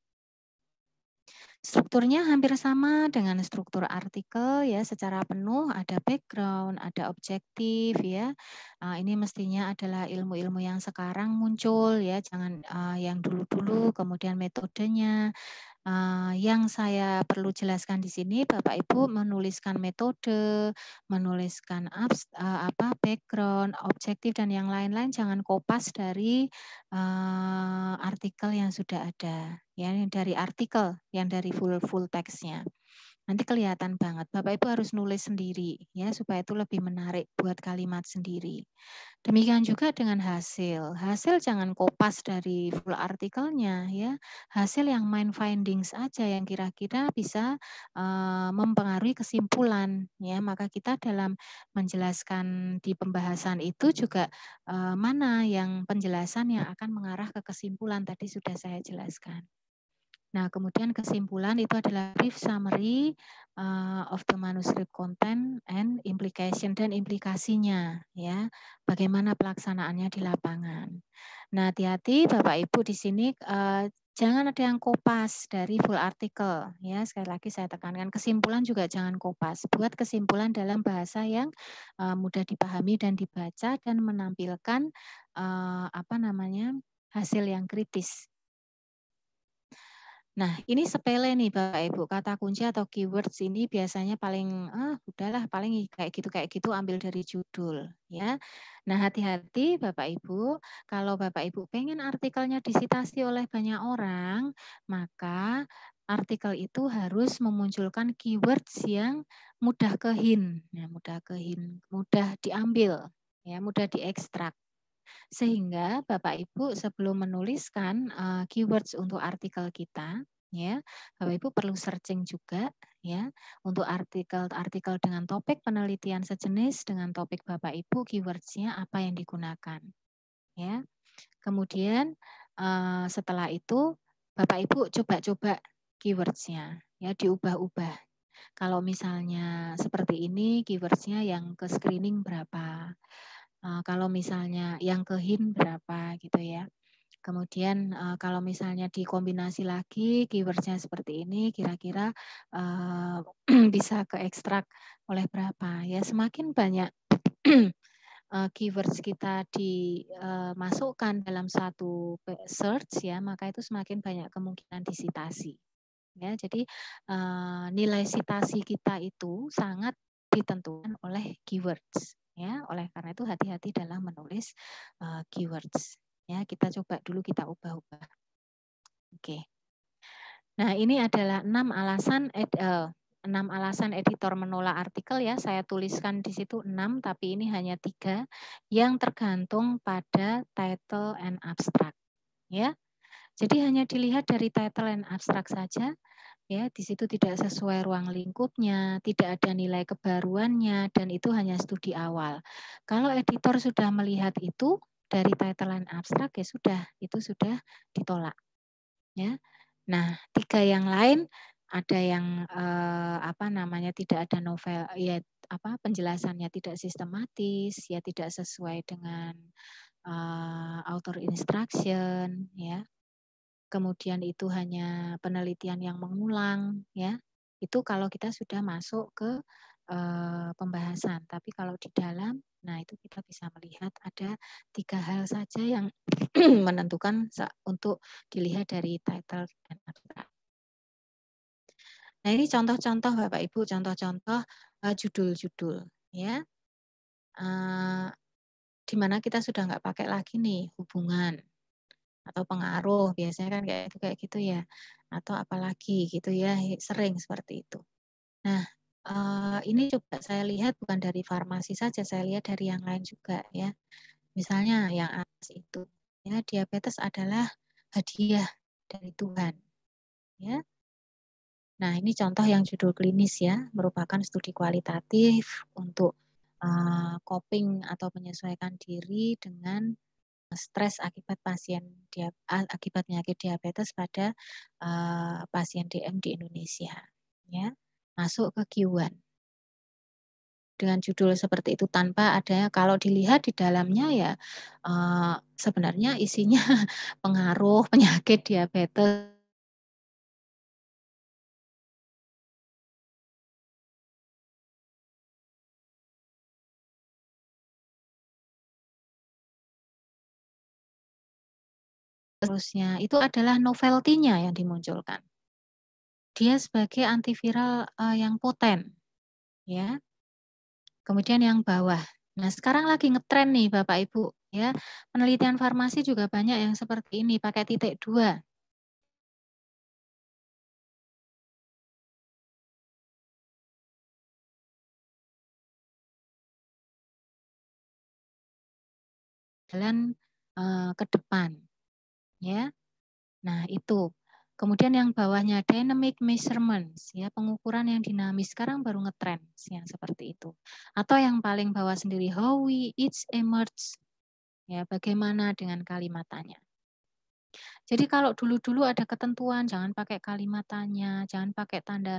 Strukturnya hampir sama dengan struktur artikel ya secara penuh ada background, ada objektif ya. Eh, ini mestinya adalah ilmu-ilmu yang sekarang muncul ya, jangan eh, yang dulu-dulu kemudian metodenya yang saya perlu jelaskan di sini, Bapak Ibu menuliskan metode, menuliskan abs, uh, apa background, objektif dan yang lain-lain jangan kopas dari uh, artikel yang sudah ada, ya dari artikel yang dari full full teksnya. Nanti kelihatan banget. Bapak Ibu harus nulis sendiri ya supaya itu lebih menarik buat kalimat sendiri. Demikian juga dengan hasil. Hasil jangan kopas dari full artikelnya ya. Hasil yang main findings aja yang kira-kira bisa uh, mempengaruhi kesimpulan ya. Maka kita dalam menjelaskan di pembahasan itu juga uh, mana yang penjelasan yang akan mengarah ke kesimpulan tadi sudah saya jelaskan. Nah, kemudian kesimpulan itu adalah brief summary uh, of the manuscript content and implication dan implikasinya ya, bagaimana pelaksanaannya di lapangan. Nah, hati-hati Bapak Ibu di sini uh, jangan ada yang kopas dari full artikel ya. Sekali lagi saya tekankan kesimpulan juga jangan kopas. Buat kesimpulan dalam bahasa yang uh, mudah dipahami dan dibaca dan menampilkan uh, apa namanya? hasil yang kritis Nah, ini sepele nih Bapak Ibu. Kata kunci atau keywords ini biasanya paling ah udahlah paling kayak gitu kayak gitu ambil dari judul ya. Nah, hati-hati Bapak Ibu, kalau Bapak Ibu pengen artikelnya disitasi oleh banyak orang, maka artikel itu harus memunculkan keywords yang mudah kehin, ya, mudah kehin, mudah diambil, ya, mudah diekstrak. Sehingga Bapak Ibu sebelum menuliskan uh, keywords untuk artikel kita, ya Bapak Ibu perlu searching juga ya untuk artikel-artikel dengan topik penelitian sejenis dengan topik Bapak Ibu keywordsnya apa yang digunakan ya kemudian uh, setelah itu Bapak Ibu coba-coba keywordsnya ya diubah-ubah kalau misalnya seperti ini keywordsnya yang ke screening berapa Eh, kalau misalnya yang ke him berapa gitu ya. Kemudian eh, kalau misalnya dikombinasi lagi keywordsnya seperti ini, kira-kira eh, (clears throat) bisa ke ekstrak oleh berapa ya? Semakin banyak (clears throat) keywords kita dimasukkan dalam satu search ya, maka itu semakin banyak kemungkinan disitasi. Ya, jadi nilai sitasi kita itu sangat ditentukan oleh keywords ya oleh karena itu hati-hati dalam menulis uh, keywords ya kita coba dulu kita ubah-ubah oke nah ini adalah enam alasan ed, uh, enam alasan editor menolak artikel ya saya tuliskan di situ enam tapi ini hanya tiga yang tergantung pada title and abstract ya jadi hanya dilihat dari title and abstract saja ya di situ tidak sesuai ruang lingkupnya, tidak ada nilai kebaruannya dan itu hanya studi awal. Kalau editor sudah melihat itu dari titelan abstrak ya sudah itu sudah ditolak. Ya. Nah, tiga yang lain ada yang eh, apa namanya tidak ada novel ya apa penjelasannya tidak sistematis ya tidak sesuai dengan eh, author instruction ya kemudian itu hanya penelitian yang mengulang ya itu kalau kita sudah masuk ke e, pembahasan tapi kalau di dalam nah itu kita bisa melihat ada tiga hal saja yang (clears throat) menentukan untuk dilihat dari title dan abstrak nah ini contoh-contoh bapak ibu contoh-contoh eh, judul-judul ya e, eh, dimana kita sudah nggak pakai lagi nih hubungan atau pengaruh biasanya kan kayak kayak gitu ya atau apalagi gitu ya sering seperti itu. Nah eh, ini coba saya lihat bukan dari farmasi saja saya lihat dari yang lain juga ya misalnya yang atas itu ya diabetes adalah hadiah dari Tuhan ya nah ini contoh yang judul klinis ya merupakan studi kualitatif untuk eh, coping atau menyesuaikan diri dengan stres akibat pasien akibat penyakit diabetes pada uh, pasien DM di Indonesia ya masuk ke Q1 dengan judul seperti itu tanpa adanya kalau dilihat di dalamnya ya uh, sebenarnya isinya (laughs) pengaruh penyakit diabetes seterusnya itu adalah novelty-nya yang dimunculkan. Dia sebagai antiviral eh, yang potent, ya. Kemudian yang bawah. Nah sekarang lagi ngetren nih Bapak Ibu, ya. Penelitian farmasi juga banyak yang seperti ini pakai titik dua. Jalan uh, ke depan ya. Nah, itu. Kemudian yang bawahnya dynamic measurements ya, pengukuran yang dinamis. Sekarang baru ngetren yang seperti itu. Atau yang paling bawah sendiri how we each emerge ya, bagaimana dengan kalimatannya? Jadi kalau dulu-dulu ada ketentuan jangan pakai kalimat jangan pakai tanda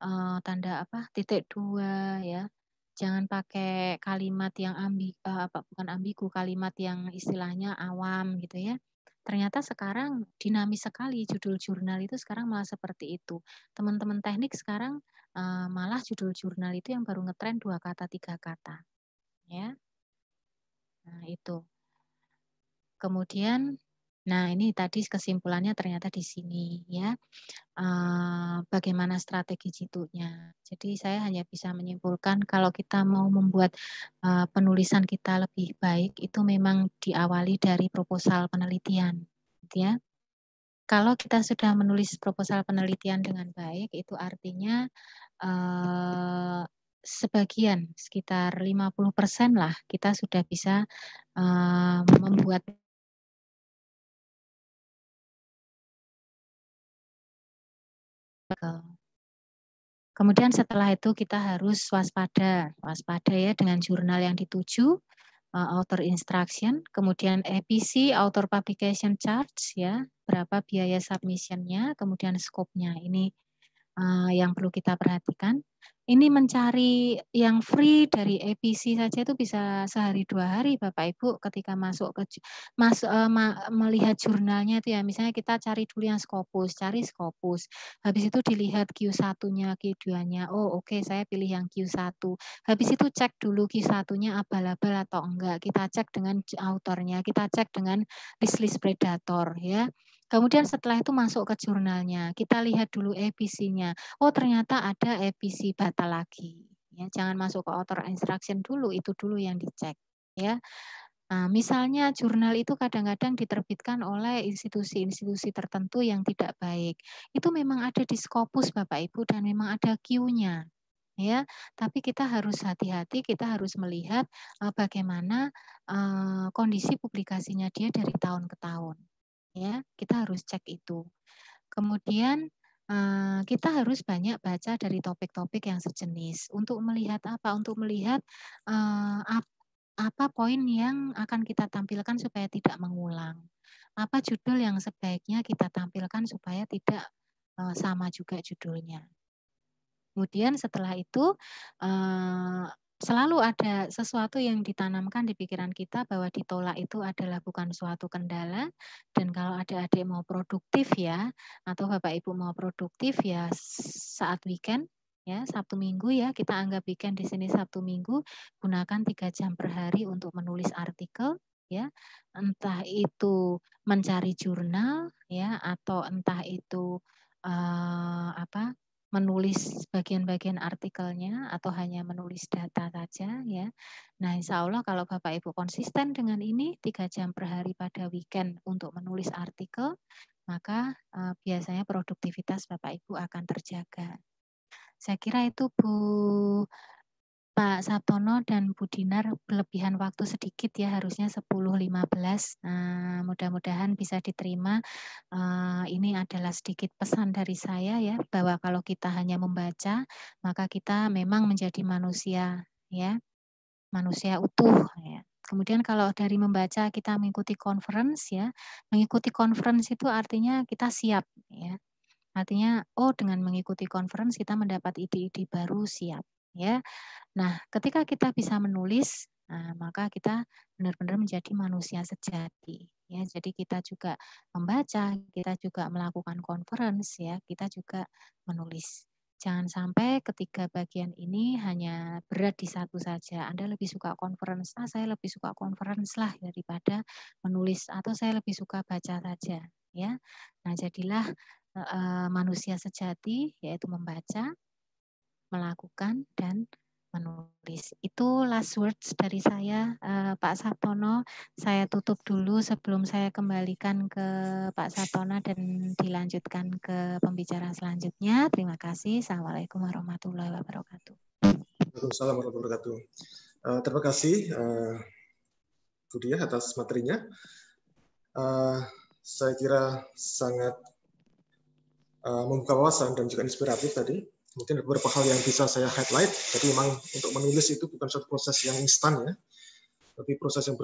uh, tanda apa? titik dua ya jangan pakai kalimat yang uh, apa bukan ambigu kalimat yang istilahnya awam gitu ya ternyata sekarang dinamis sekali judul jurnal itu sekarang malah seperti itu. Teman-teman teknik sekarang uh, malah judul jurnal itu yang baru ngetren dua kata tiga kata, ya. Nah itu. Kemudian Nah, ini tadi kesimpulannya ternyata di sini ya. Eh, bagaimana strategi jitunya. Jadi saya hanya bisa menyimpulkan kalau kita mau membuat eh, penulisan kita lebih baik itu memang diawali dari proposal penelitian, ya. Kalau kita sudah menulis proposal penelitian dengan baik, itu artinya eh, sebagian sekitar 50% lah kita sudah bisa membuat Betul. Kemudian setelah itu kita harus waspada, waspada ya dengan jurnal yang dituju, eh, author instruction, kemudian EPC, author publication charge ya, berapa biaya submissionnya, kemudian scope-nya Ini Eh, yang perlu kita perhatikan. Ini mencari yang free dari EPC saja itu bisa sehari dua hari Bapak Ibu ketika masuk ke mas, uh, ma, melihat jurnalnya itu ya misalnya kita cari dulu yang Scopus, cari Scopus. Habis itu dilihat Q1-nya, Q2-nya. Oh, oke okay, saya pilih yang Q1. Habis itu cek dulu Q1-nya abal-abal atau enggak. Kita cek dengan autornya, kita cek dengan list-list predator ya. Kemudian setelah itu masuk ke jurnalnya, kita lihat dulu EPC-nya. Oh ternyata ada EPC batal lagi. Ya, jangan masuk ke author instruction dulu, itu dulu yang dicek. Ya, Nah, misalnya jurnal itu kadang-kadang diterbitkan oleh institusi-institusi tertentu yang tidak baik. Itu memang ada di Scopus Bapak Ibu dan memang ada Q-nya. Ya, tapi kita harus hati-hati, kita harus melihat eh, bagaimana eh, kondisi publikasinya dia dari tahun ke tahun ya kita harus cek itu kemudian eh, kita harus banyak baca dari topik-topik yang sejenis untuk melihat apa untuk melihat eh, apa poin yang akan kita tampilkan supaya tidak mengulang apa judul yang sebaiknya kita tampilkan supaya tidak eh, sama juga judulnya kemudian setelah itu selalu ada sesuatu yang ditanamkan di pikiran kita bahwa ditolak itu adalah bukan suatu kendala dan kalau ada adik mau produktif ya atau Bapak Ibu mau produktif ya saat weekend ya Sabtu Minggu ya kita anggap weekend di sini Sabtu Minggu gunakan tiga jam per hari untuk menulis artikel ya entah itu mencari jurnal ya atau entah itu uh, apa menulis bagian-bagian artikelnya atau hanya menulis data saja ya. Nah insya Allah kalau Bapak Ibu konsisten dengan ini tiga jam per hari pada weekend untuk menulis artikel maka eh, biasanya produktivitas Bapak Ibu akan terjaga. Saya kira itu Bu Pak Sabtono dan Bu Dinar kelebihan waktu sedikit ya harusnya 10.15. Nah, mudah-mudahan bisa diterima. Eh, ini adalah sedikit pesan dari saya ya bahwa kalau kita hanya membaca maka kita memang menjadi manusia ya. Manusia utuh ya. Kemudian kalau dari membaca kita mengikuti conference ya, mengikuti conference itu artinya kita siap ya. Artinya oh dengan mengikuti conference kita mendapat ide-ide baru siap ya. Nah, ketika kita bisa menulis, nah, maka kita benar-benar menjadi manusia sejati. Ya, jadi kita juga membaca, kita juga melakukan konferensi, ya, kita juga menulis. Jangan sampai ketiga bagian ini hanya berat di satu saja. Anda lebih suka konferensi, ah, saya lebih suka konferensi lah daripada menulis, atau saya lebih suka baca saja. Ya, nah jadilah eh, eh, manusia sejati yaitu membaca, melakukan dan menulis. Itu last words dari saya, uh, Pak Sabtono. Saya tutup dulu sebelum saya kembalikan ke Pak Sabtono dan dilanjutkan ke pembicaraan selanjutnya. Terima kasih. Assalamualaikum warahmatullahi wabarakatuh. Assalamualaikum warahmatullahi wabarakatuh. Uh, terima kasih, uh, Budi ya, atas materinya. Uh, saya kira sangat uh, membuka wawasan dan juga inspiratif tadi Mungkin ada beberapa hal yang bisa saya highlight, jadi memang untuk menulis itu bukan suatu proses yang instan ya, tapi proses yang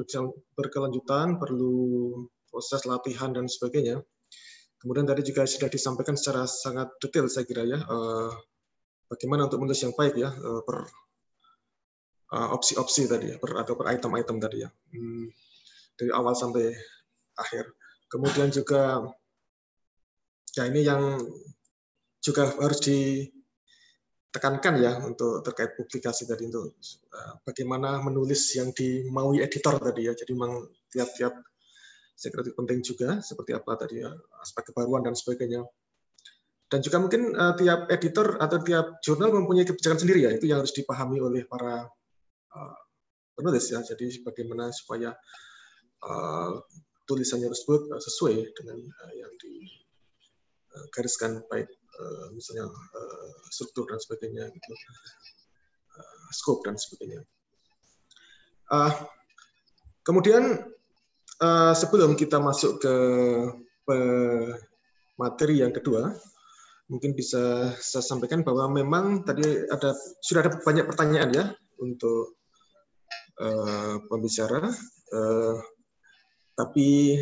berkelanjutan, perlu proses latihan dan sebagainya. Kemudian tadi juga sudah disampaikan secara sangat detail saya kira ya, eh, bagaimana untuk menulis yang baik ya, eh, per eh, opsi-opsi tadi ya, per, atau per item-item tadi ya, hmm, dari awal sampai akhir. Kemudian juga ya ini yang juga harus di tekankan ya untuk terkait publikasi tadi untuk eh, bagaimana menulis yang dimaui editor tadi ya. Jadi memang tiap-tiap saya kira itu penting juga seperti apa tadi ya, aspek kebaruan dan sebagainya. Dan juga mungkin uh, tiap editor atau tiap jurnal mempunyai kebijakan sendiri ya itu yang harus dipahami oleh para uh, penulis ya. Jadi bagaimana supaya uh, tulisannya tersebut sesuai dengan yang digariskan baik Eh, misalnya uh, struktur dan sebagainya gitu uh, scope dan sebagainya uh, kemudian uh, sebelum kita masuk ke materi yang kedua mungkin bisa saya sampaikan bahwa memang tadi ada sudah ada banyak pertanyaan ya untuk uh, pembicara uh, tapi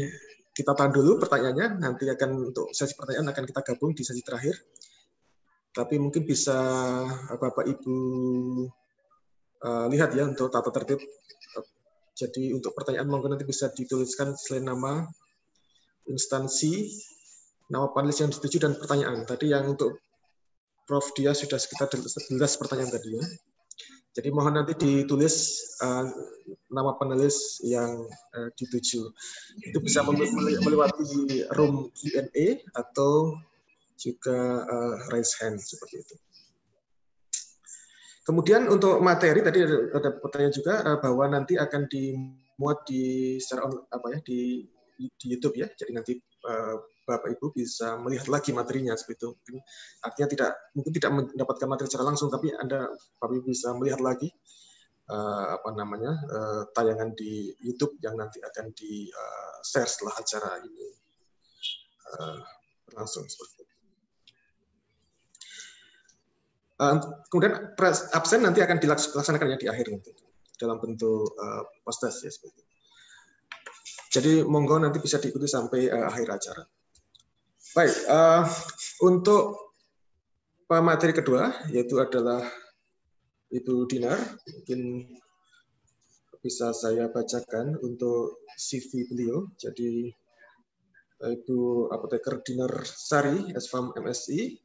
kita tahan dulu pertanyaannya, nanti akan untuk sesi pertanyaan akan kita gabung di sesi terakhir. Tapi mungkin bisa Bapak Ibu uh, lihat ya untuk tata tertib. Jadi untuk pertanyaan mungkin nanti bisa dituliskan selain nama, instansi, nama panelis yang setuju dan pertanyaan. Tadi yang untuk Prof dia sudah sekitar 11 pertanyaan tadi ya. Jadi mohon nanti ditulis uh, nama penulis yang uh, dituju. Itu bisa melewati room Q&A atau juga uh, raise hand seperti itu. Kemudian untuk materi tadi ada pertanyaan juga uh, bahwa nanti akan dimuat di secara apa ya di di YouTube ya. Jadi nanti Eh, Bapak Ibu bisa melihat lagi materinya seperti itu. Artinya tidak mungkin tidak mendapatkan materi secara langsung, tapi Anda Bapak Ibu bisa melihat lagi uh, apa namanya uh, tayangan di YouTube yang nanti akan di uh, share setelah acara ini uh, berlangsung seperti itu. Uh, kemudian absen nanti akan dilaksanakannya di akhir nanti dalam bentuk uh, postes ya seperti itu. Jadi monggo nanti bisa diikuti sampai uh, akhir acara. Baik, uh, untuk materi kedua yaitu adalah itu dinar. Mungkin bisa saya bacakan untuk CV beliau. Jadi itu apoteker dinar Sari, SFAM MSI,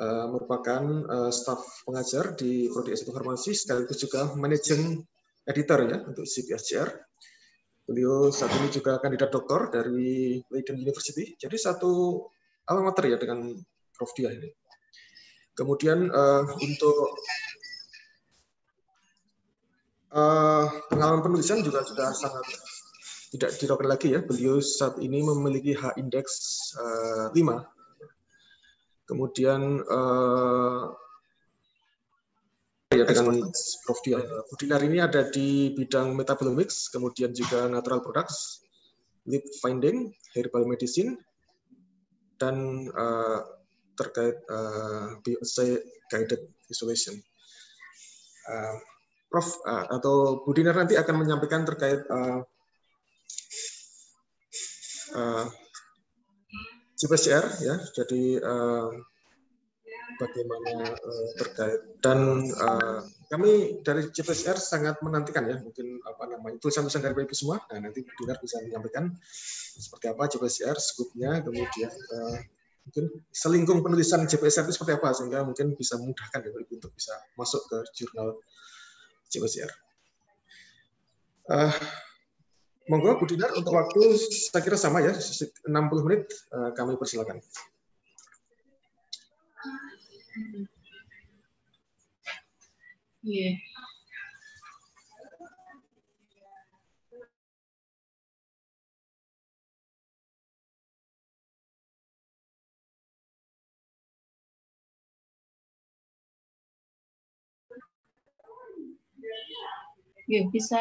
Uh, eh, merupakan uh, staf pengajar di Prodi S1 Farmasi sekaligus juga managing editor ya untuk CPSCR. Beliau saat ini juga kandidat doktor dari Leiden University. Jadi satu alma mater ya dengan Prof. Dia ini. Kemudian uh, untuk uh, pengalaman penulisan juga sudah sangat tidak dirokan lagi ya. Beliau saat ini memiliki H index uh, eh, 5. Kemudian uh, ya dengan Prof. Dinar. Prof. Dinar ini ada di bidang metabolomics, kemudian juga natural products, lead finding, herbal medicine, dan uh, terkait uh, eh, BOC guided isolation. Uh, Prof uh, atau Bu Dinar nanti akan menyampaikan terkait uh, uh, GPCR ya, jadi uh, bagaimana uh, terkait dan uh, kami dari CPSR sangat menantikan ya mungkin apa namanya tulisan-tulisan dari Bapak semua. Nah, nanti Dinar bisa menyampaikan seperti apa CPSR skupnya kemudian uh, mungkin selingkung penulisan CPSR itu seperti apa sehingga mungkin bisa memudahkan ya untuk bisa masuk ke jurnal CPSR. Uh, monggo Bu Dinar untuk waktu saya kira sama ya 60 menit uh, kami persilakan. Yeah. Ya, iya, bisa.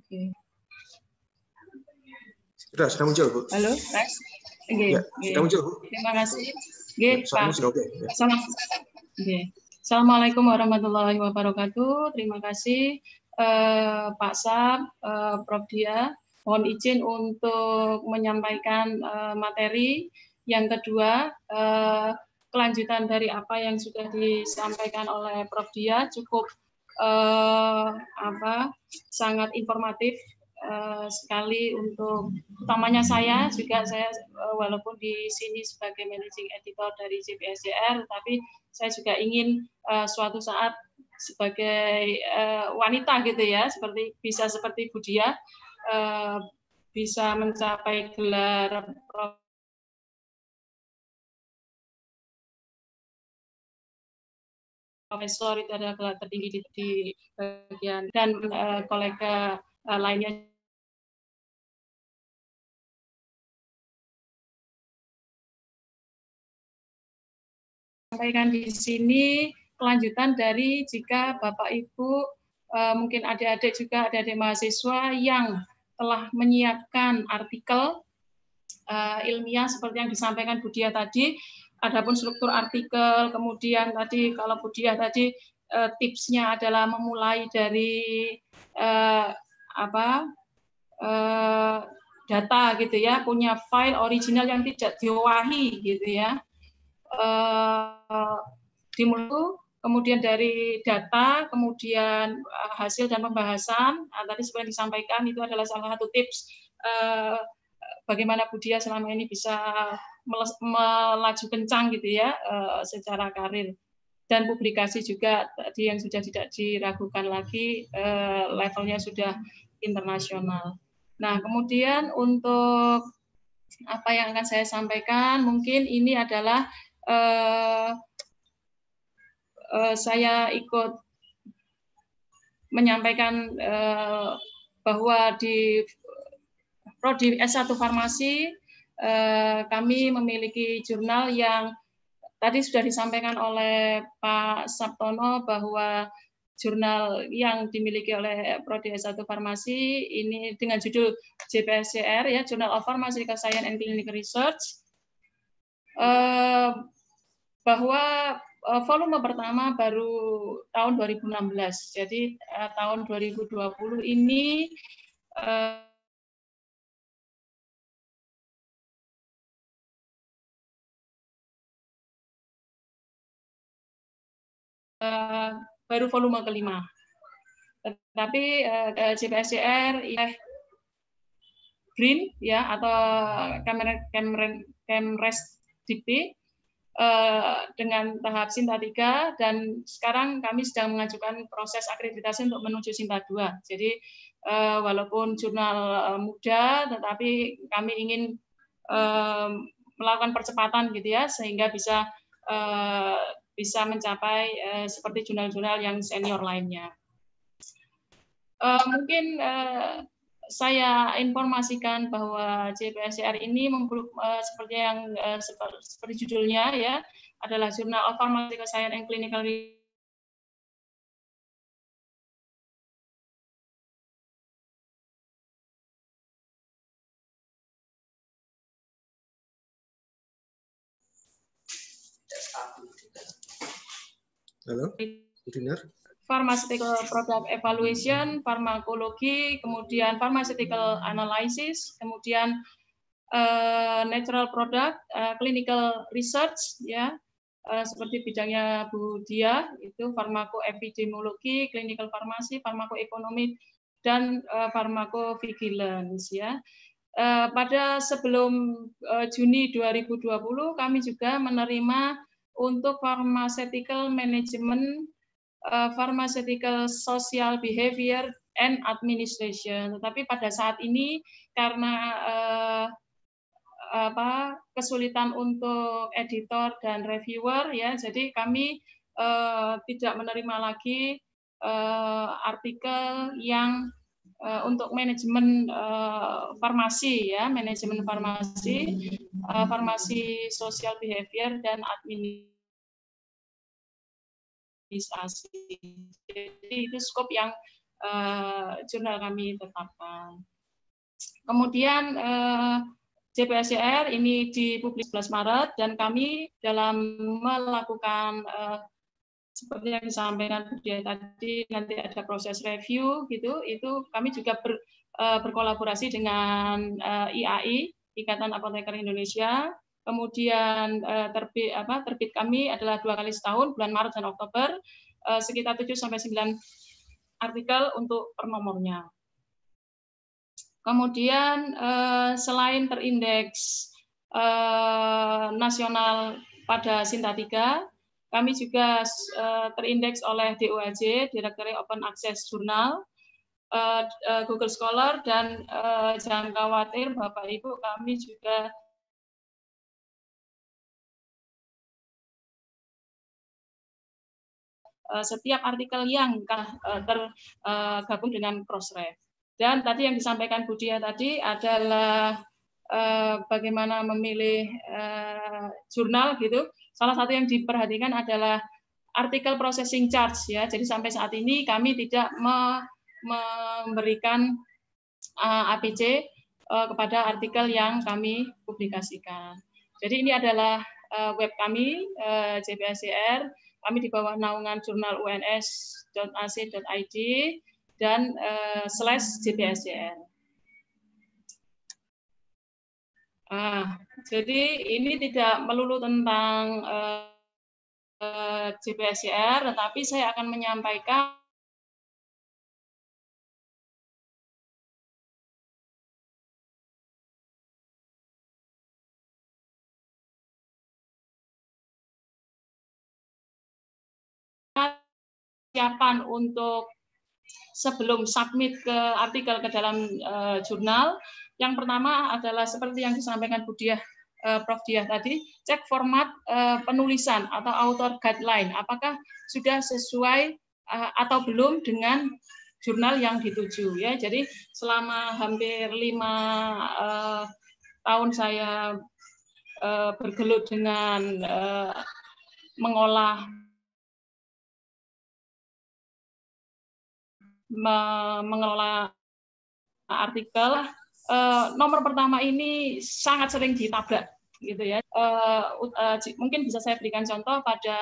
Oke. Okay. Sudah, sudah muncul, Bu. Halo, Mas. Ya, Terima kasih. Ya, Pak. Ya. Assalamualaikum warahmatullahi wabarakatuh. Terima kasih eh, Pak Sab, eh, Prof Dia. Mohon izin untuk menyampaikan eh, materi. Yang kedua, eh, kelanjutan dari apa yang sudah disampaikan oleh Prof Dia cukup eh, apa sangat informatif Eh, sekali untuk utamanya saya juga saya eh, walaupun di sini sebagai managing editor dari CPSDR tapi saya juga ingin uh, suatu saat sebagai uh, wanita gitu ya seperti bisa seperti Budia uh, bisa mencapai gelar profesor itu adalah gelar tertinggi di, di bagian dan uh, kolega uh, lainnya sampaikan di sini kelanjutan dari jika Bapak Ibu eh, mungkin adik-adik juga adik-adik mahasiswa yang telah menyiapkan artikel uh, ilmiah seperti yang disampaikan Budia tadi, adapun struktur artikel, kemudian tadi kalau Budia tadi tipsnya adalah memulai dari apa eh, data gitu ya, punya file original yang tidak diwahi gitu ya. Eh, dimulai kemudian dari data, kemudian eh, hasil dan pembahasan. Nah, tadi sudah disampaikan itu adalah salah satu tips eh, bagaimana Budia selama ini bisa melaju kencang gitu ya eh, secara karir dan publikasi juga tadi yang sudah tidak diragukan lagi eh, levelnya sudah internasional. Nah, kemudian untuk apa yang akan saya sampaikan, mungkin ini adalah eh, eh, saya ikut menyampaikan eh, bahwa di prodi S1 farmasi eh, kami memiliki jurnal yang tadi sudah disampaikan oleh Pak Sabtono bahwa jurnal yang dimiliki oleh Prodi S1 Farmasi ini dengan judul JPSCR ya Journal of Pharmaceutical Science and Clinical Research eh, bahwa eh, volume pertama baru tahun 2016. Jadi eh, tahun 2020 ini Uh, baru volume kelima. Tetapi eh, CPSCR oleh Green ya atau kamera Kemren, DP eh, dengan tahap Sinta 3 dan sekarang kami sedang mengajukan proses akreditasi untuk menuju Sinta 2. Jadi eh, walaupun jurnal eh, muda tetapi kami ingin eh, melakukan percepatan gitu ya sehingga bisa eh, bisa mencapai uh, seperti jurnal-jurnal yang senior lainnya. Uh, mungkin uh, saya informasikan bahwa JPSCR ini uh, seperti yang uh, seperti judulnya ya adalah Jurnal of Pharmaceutical Science and Clinical Research Halo, Bu Dinar. Pharmaceutical Product Evaluation, Farmakologi, kemudian Pharmaceutical Analysis, kemudian uh, Natural Product, uh, Clinical Research, ya, uh, seperti bidangnya Bu Dia, itu Farmakoepidemiologi, Clinical Farmasi, Farmakoekonomi, dan uh, Pharmacovigilance, ya. Uh, pada sebelum uh, Juni 2020, kami juga menerima untuk pharmaceutical management, eh, pharmaceutical social behavior and administration. Tetapi pada saat ini karena uh, apa kesulitan untuk editor dan reviewer ya, jadi kami uh, tidak menerima lagi uh, artikel yang Eh, untuk manajemen uh, farmasi ya, manajemen farmasi, uh, farmasi social behavior dan administrasi. Jadi itu skop yang uh, jurnal kami tetapkan. Kemudian uh, JPSCR ini dipublis 11 Maret dan kami dalam melakukan uh, seperti yang disampaikan Dia tadi nanti ada proses review gitu itu kami juga ber, eh, berkolaborasi dengan IAI eh, Ikatan Apoteker Indonesia kemudian eh, terbit apa terbit kami adalah dua kali setahun bulan Maret dan Oktober sekitar 7 sampai 9 artikel untuk pernomornya Kemudian selain terindeks nasional pada Sinta 3 kami juga eh, terindeks oleh DOAJ, Directory Open Access Journal, eh, eh, Google Scholar, dan jangan khawatir Bapak Ibu, kami juga setiap artikel yang tergabung dengan Crossref. Dan tadi yang disampaikan Budia ya tadi adalah bagaimana memilih jurnal gitu. Salah satu yang diperhatikan adalah artikel processing charge ya. Jadi sampai saat ini kami tidak me memberikan uh, eh, APC uh, eh, kepada artikel yang kami publikasikan. Jadi ini adalah uh, web kami uh, JBSCR. Kami di bawah naungan jurnal uns.ac.id dan uh, slash JBSCR. Ah, jadi ini tidak melulu tentang uh, eh, GPSR, tetapi saya akan menyampaikan persiapan untuk sebelum submit ke artikel ke dalam uh, jurnal. Yang pertama adalah seperti yang disampaikan Budiah uh, Prof. Diah tadi, cek format uh, penulisan atau author guideline, apakah sudah sesuai uh, atau belum dengan jurnal yang dituju ya. Jadi selama hampir lima uh, tahun saya uh, bergelut dengan uh, mengolah mengelola artikel Eh, nomor pertama ini sangat sering ditabrak gitu ya. Eh, eh, mungkin bisa saya berikan contoh pada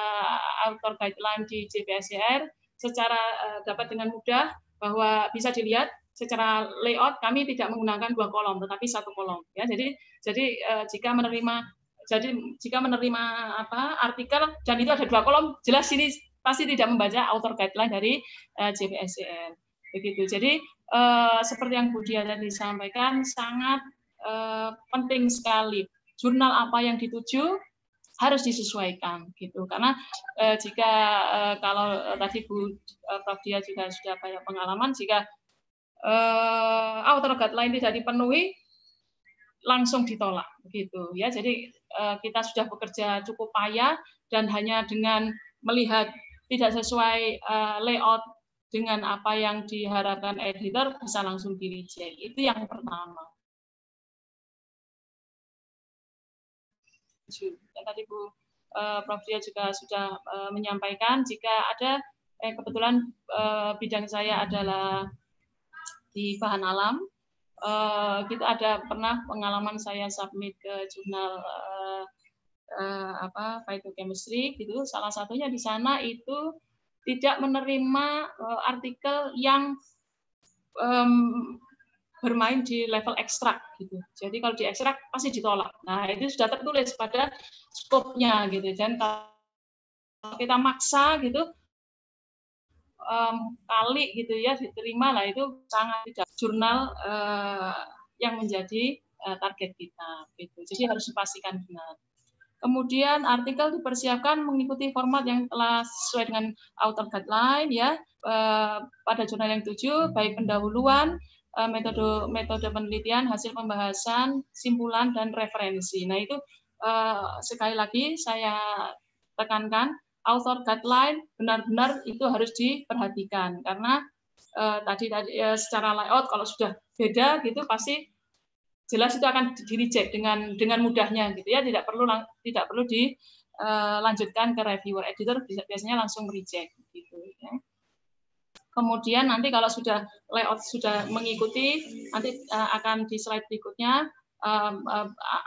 author guideline di JPSCR secara dapat dengan mudah bahwa bisa dilihat secara layout kami tidak menggunakan dua kolom tetapi satu kolom ya. Jadi jadi jika menerima jadi jika menerima apa artikel dan itu ada dua kolom jelas ini pasti tidak membaca author guideline dari uh, JPSCR begitu. Jadi Eh, seperti yang Budi tadi sampaikan sangat eh, penting sekali. Jurnal apa yang dituju harus disesuaikan gitu karena eh, jika eh, kalau eh, tadi Bu eh, Prof juga sudah banyak pengalaman jika eh, author guideline tidak dipenuhi langsung ditolak gitu ya jadi eh, kita sudah bekerja cukup payah dan hanya dengan melihat tidak sesuai uh, layout dengan apa yang diharapkan editor bisa langsung di reject. Itu yang pertama. Dan tadi Bu eh, Prof dia juga sudah eh, menyampaikan jika ada eh, kebetulan eh, bidang saya adalah di bahan alam. Uh, kita ada pernah pengalaman saya submit ke jurnal uh, uh, apa phytochemistry gitu. Salah satunya di sana itu tidak menerima uh, artikel yang um, bermain di level ekstrak gitu. Jadi kalau di ekstrak pasti ditolak. Nah itu sudah tertulis pada skopnya gitu. Dan kalau kita maksa gitu um, kali gitu ya diterima lah itu sangat tidak jurnal uh, yang menjadi uh, target kita gitu. Jadi harus dipastikan benar. Kemudian artikel dipersiapkan mengikuti format yang telah sesuai dengan author guideline ya eh, pada jurnal yang tujuh baik pendahuluan, eh, metode metode penelitian, hasil pembahasan, simpulan dan referensi. Nah itu eh, sekali lagi saya tekankan author guideline benar-benar itu harus diperhatikan karena tadi tadi secara layout kalau sudah beda gitu pasti jelas itu akan di-reject dengan dengan mudahnya gitu ya tidak perlu tidak perlu dilanjutkan eh, ke reviewer editor biasanya langsung reject gitu ya. Kemudian nanti kalau sudah layout sudah mengikuti nanti eh, akan di slide berikutnya um,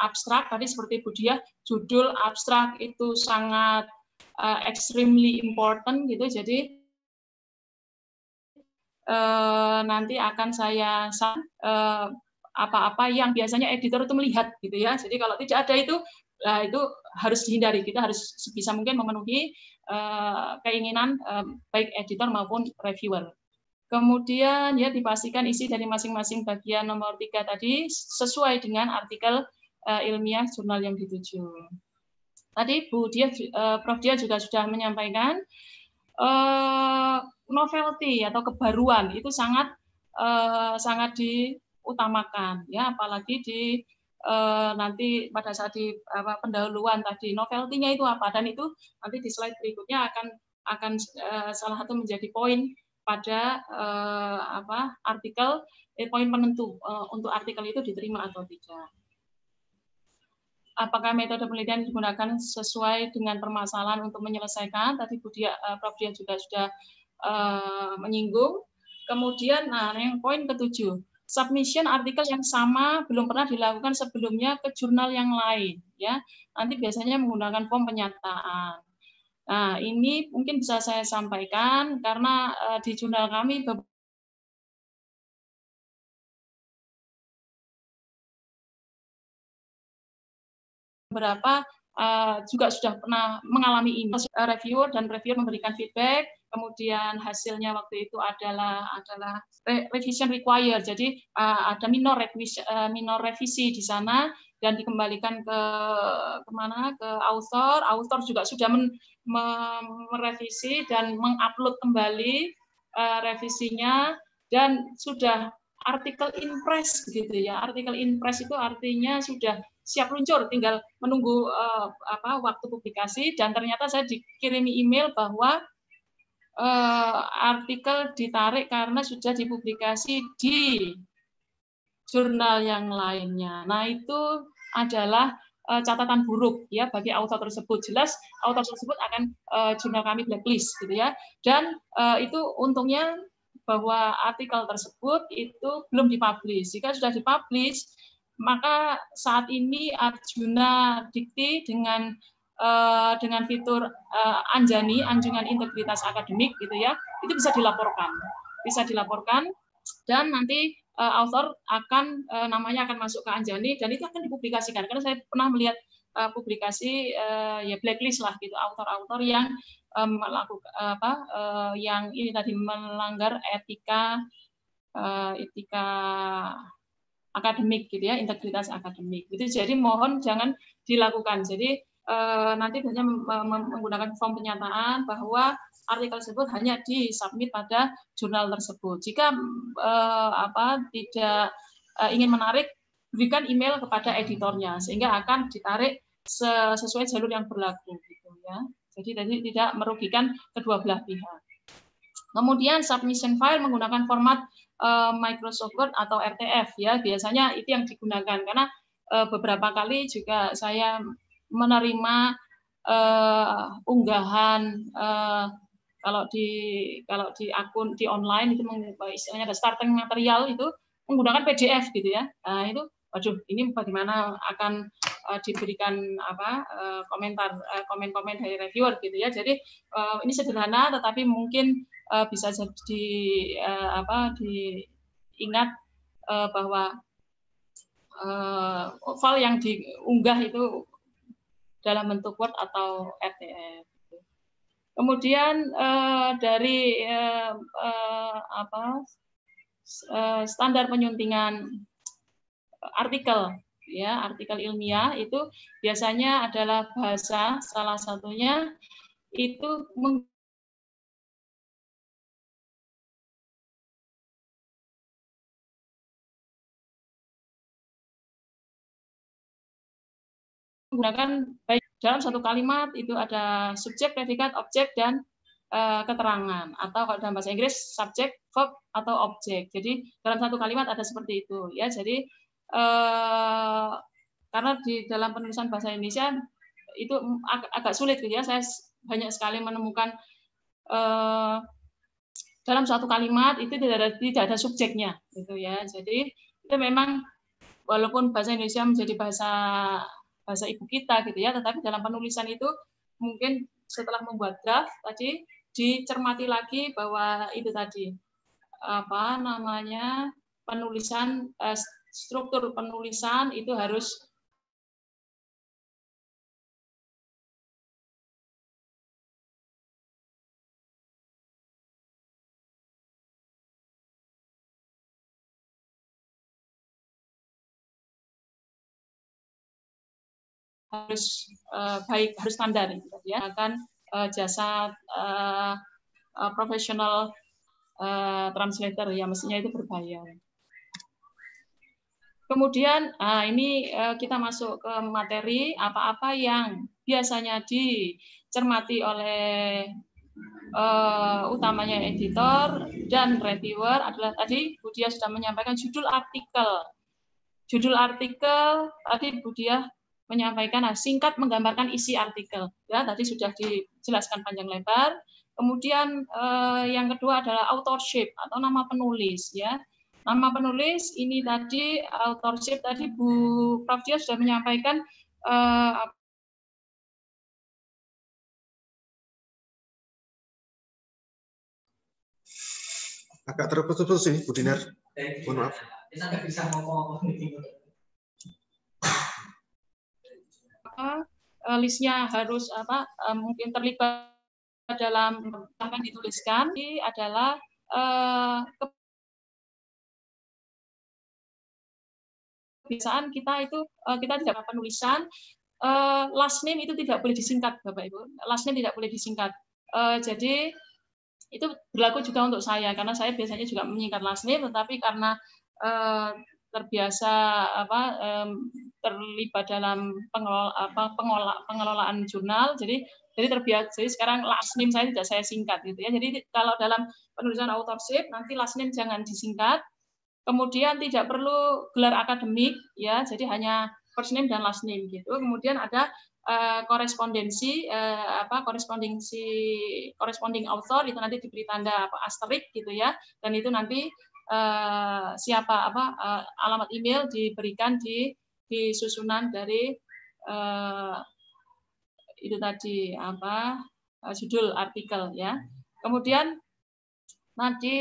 abstrak tadi seperti Bu Dia judul abstrak itu sangat eh, extremely important gitu jadi nanti akan saya uh, apa-apa yang biasanya editor itu melihat gitu ya. Jadi kalau tidak ada itu nah itu harus dihindari. Kita harus sebisa mungkin memenuhi uh, keinginan uh, baik editor maupun reviewer. Kemudian ya dipastikan isi dari masing-masing bagian nomor tiga tadi sesuai dengan artikel uh, ilmiah jurnal yang dituju. Tadi Bu Dia, uh, Prof Dia juga sudah menyampaikan uh, novelty atau kebaruan itu sangat uh, sangat di utamakan ya apalagi di eh, nanti pada saat di apa, pendahuluan tadi novelty-nya itu apa dan itu nanti di slide berikutnya akan akan eh, salah satu menjadi poin pada eh, apa artikel eh, poin penentu eh, untuk artikel itu diterima atau tidak. Apakah metode penelitian digunakan sesuai dengan permasalahan untuk menyelesaikan? Tadi Budia, eh, Prof. Dia juga sudah eh, menyinggung. Kemudian, nah yang poin ketujuh, submission artikel yang sama belum pernah dilakukan sebelumnya ke jurnal yang lain ya. Nanti biasanya menggunakan form penyataan. Nah, ini mungkin bisa saya sampaikan karena uh, di jurnal kami beberapa uh, juga sudah pernah mengalami ini. Reviewer dan reviewer memberikan feedback, kemudian hasilnya waktu itu adalah adalah revision required jadi uh, ada minor revisi, uh, eh, minor revisi di sana dan dikembalikan ke kemana ke author author juga sudah men, merevisi dan mengupload kembali uh, revisinya dan sudah artikel impress gitu ya artikel impress itu artinya sudah siap luncur tinggal menunggu uh, apa waktu publikasi dan ternyata saya dikirimi email bahwa eh, artikel ditarik karena sudah dipublikasi di jurnal yang lainnya. Nah, itu adalah eh, catatan buruk ya bagi author tersebut. Jelas author tersebut akan eh, jurnal kami blacklist gitu ya. Dan eh, itu untungnya bahwa artikel tersebut itu belum dipublish. Jika sudah dipublish, maka saat ini Arjuna Dikti dengan Eh, dengan fitur eh, Anjani, Anjungan Integritas Akademik gitu ya, itu bisa dilaporkan. Bisa dilaporkan dan nanti uh, author akan namanya akan masuk ke Anjani dan itu akan dipublikasikan karena saya pernah melihat publikasi ya blacklist lah gitu author-author yang melakukan apa yang ini tadi melanggar etika etika akademik gitu ya integritas akademik itu jadi mohon jangan dilakukan jadi Eh, nanti hanya menggunakan form pernyataan bahwa artikel tersebut hanya disubmit pada jurnal tersebut. Jika eh, apa tidak eh, ingin menarik berikan email kepada editornya sehingga akan ditarik sesuai jalur yang berlaku gitu ya. Jadi tadi tidak merugikan kedua belah pihak. Kemudian submission file menggunakan format uh, Microsoft Word atau RTF ya biasanya itu yang digunakan karena uh, beberapa kali juga saya menerima uh, unggahan uh, kalau di kalau di akun di online itu istilahnya ada starting material itu menggunakan PDF gitu ya. Nah, itu waduh ini bagaimana akan uh, diberikan apa uh, komentar uh, komen-komen dari reviewer gitu ya. Jadi uh, ini sederhana tetapi mungkin uh, bisa jadi uh, apa diingat uh, bahwa uh, file yang diunggah itu dalam bentuk Word atau RTF. Kemudian eh, dari eh, eh, apa standar penyuntingan artikel ya artikel ilmiah itu biasanya adalah bahasa salah satunya itu gunakan baik dalam satu kalimat itu ada subjek, predikat, objek dan eh, keterangan atau kalau dalam bahasa Inggris subjek, verb atau objek. Jadi dalam satu kalimat ada seperti itu ya. Jadi e, karena di dalam penulisan bahasa Indonesia itu agak, sulit gitu ya. Saya banyak sekali menemukan e, dalam satu kalimat itu tidak ada tidak ada subjeknya gitu ya. Jadi itu memang walaupun bahasa Indonesia menjadi bahasa bahasa ibu kita gitu ya. Tetapi dalam penulisan itu mungkin setelah membuat draft tadi dicermati lagi bahwa itu tadi apa namanya penulisan eh, struktur penulisan itu harus harus uh, baik harus standar gitu kan ya akan uh, eh, jasa uh, uh, profesional uh, translator ya mestinya itu berbayar. Kemudian uh, ini uh, kita masuk ke materi apa-apa yang biasanya dicermati oleh uh, utamanya editor dan reviewer adalah tadi Budia sudah menyampaikan judul artikel. Judul artikel tadi Budia menyampaikan nah, singkat menggambarkan isi artikel. Ya, tadi sudah dijelaskan panjang lebar. Kemudian eh, yang kedua adalah authorship atau nama penulis ya. Nama penulis ini tadi authorship tadi Bu Prof Dia sudah menyampaikan eh, agak terputus-putus ini Bu Dinar. Mohon maaf. Kita nggak bisa ngomong-ngomong apa eh, listnya harus apa eh, mungkin terlibat dalam akan dituliskan ini adalah eh, kebiasaan kita itu kita tidak penulisan last name itu tidak boleh disingkat bapak ibu last name tidak boleh disingkat jadi itu berlaku juga untuk saya karena saya biasanya juga menyingkat last name tetapi karena terbiasa apa um, terlibat dalam pengelola, apa, pengelola, pengelolaan jurnal jadi jadi terbiasa jadi sekarang last name saya tidak saya singkat gitu ya jadi kalau dalam penulisan authorship nanti last name jangan disingkat kemudian tidak perlu gelar akademik ya jadi hanya first name dan last name gitu kemudian ada uh, korespondensi uh, apa korespondensi corresponding author itu nanti diberi tanda apa asterisk gitu ya dan itu nanti Eh, siapa apa uh, alamat email diberikan di di susunan dari uh, itu tadi apa judul artikel ya. Kemudian nanti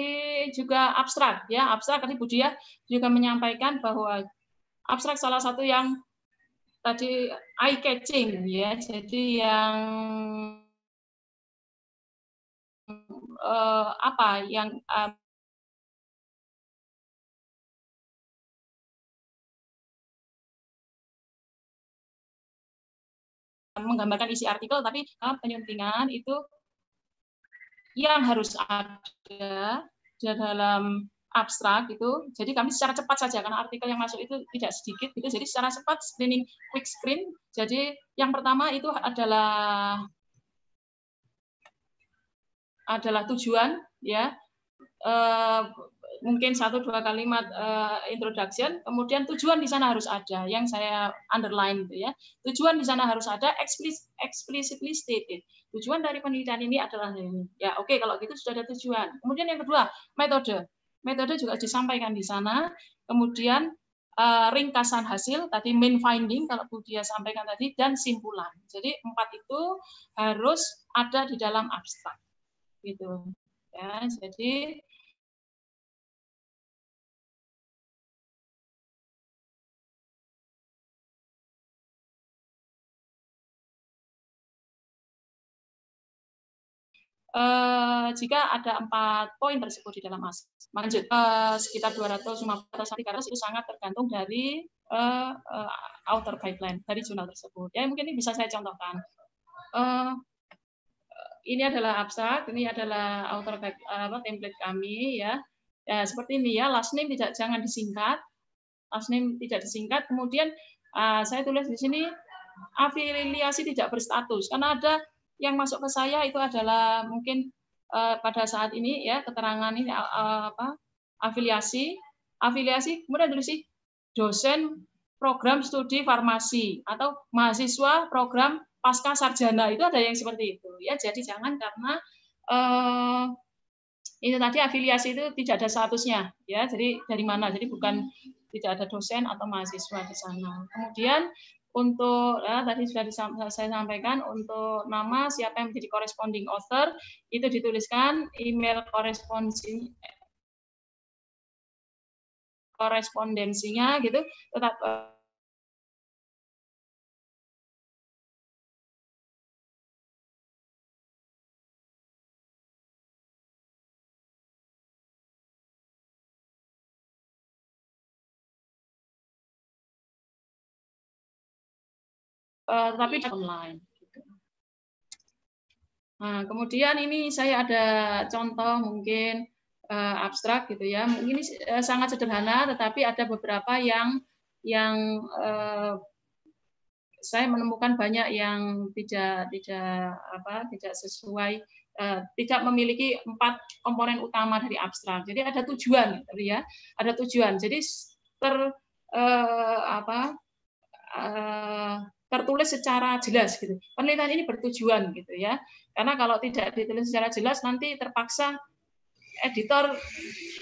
juga abstrak ya abstrak tadi Budi ya juga menyampaikan bahwa abstrak salah satu yang tadi eye catching ya jadi yang uh, apa yang uh, menggambarkan isi artikel, tapi penyuntingan itu yang harus ada di dalam abstrak gitu. Jadi kami secara cepat saja karena artikel yang masuk itu tidak sedikit gitu. Jadi secara cepat screening quick screen. Jadi yang pertama itu adalah adalah tujuan ya. Eh, mungkin satu dua kalimat uh, introduction, kemudian tujuan di sana harus ada yang saya underline itu ya. Tujuan di sana harus ada explicitly stated. Tujuan dari penelitian ini adalah ini. Ya, oke okay, kalau gitu sudah ada tujuan. Kemudian yang kedua, metode. Metode juga disampaikan di sana. Kemudian uh, ringkasan hasil tadi main finding kalau Bu Dia sampaikan tadi dan simpulan. Jadi empat itu harus ada di dalam abstrak gitu. Ya, jadi eh, jika ada empat poin tersebut di dalam aset, Lanjut, eh, sekitar 250 300 itu sangat tergantung dari eh, outer eh, pipeline, dari jurnal tersebut. Ya, mungkin ini bisa saya contohkan. Eh, ini adalah abstrak, ini adalah outer apa, template kami ya. Ya, seperti ini ya, last name tidak jangan disingkat. Last name tidak disingkat, kemudian Uh, saya tulis di sini afiliasi tidak berstatus karena ada yang masuk ke saya itu adalah mungkin uh, pada saat ini ya keterangan ini uh, apa afiliasi afiliasi kemudian sih dosen program studi farmasi atau mahasiswa program pasca sarjana itu ada yang seperti itu ya jadi jangan karena uh, itu tadi afiliasi itu tidak ada statusnya ya jadi dari mana jadi bukan tidak ada dosen atau mahasiswa di sana kemudian untuk ya, tadi sudah saya sampaikan untuk nama siapa yang menjadi corresponding author itu dituliskan email korespondensi korespondensinya gitu tetap Eh, tetapi di online. Gitu. Nah, kemudian ini saya ada contoh mungkin eh, abstrak gitu ya. Mungkin ini eh, sangat sederhana, tetapi ada beberapa yang yang saya menemukan banyak yang tidak tidak apa tidak sesuai tidak memiliki empat komponen utama dari abstrak jadi ada tujuan gitu ya ada tujuan jadi ter uh, apa uh, tertulis secara jelas gitu. Penelitian ini bertujuan gitu ya. Karena kalau tidak ditulis secara jelas nanti terpaksa editor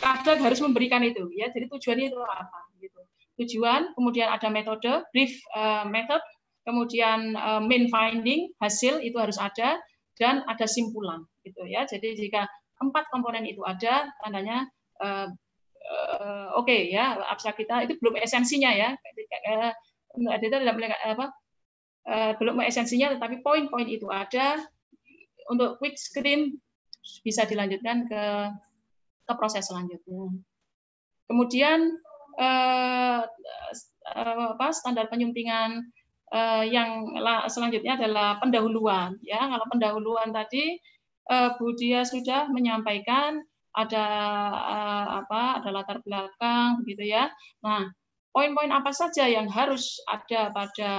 kadang harus memberikan itu ya. Jadi tujuannya itu apa gitu. Tujuan, kemudian ada metode, brief uh, method, kemudian uh, main finding, hasil itu harus ada dan ada simpulan gitu ya. Jadi jika empat komponen itu ada tandanya uh, uh, oke okay, ya abstrak kita itu belum esensinya ya editor dalam apa Eh, belum esensinya tetapi poin-poin itu ada untuk quick screen bisa dilanjutkan ke ke proses selanjutnya. Kemudian eh, eh apa, standar penyuntingan eh, yang selanjutnya adalah pendahuluan. Ya, kalau pendahuluan tadi eh, Bu Dia ya sudah menyampaikan ada eh, apa ada latar belakang begitu ya. Nah, poin-poin apa saja yang harus ada pada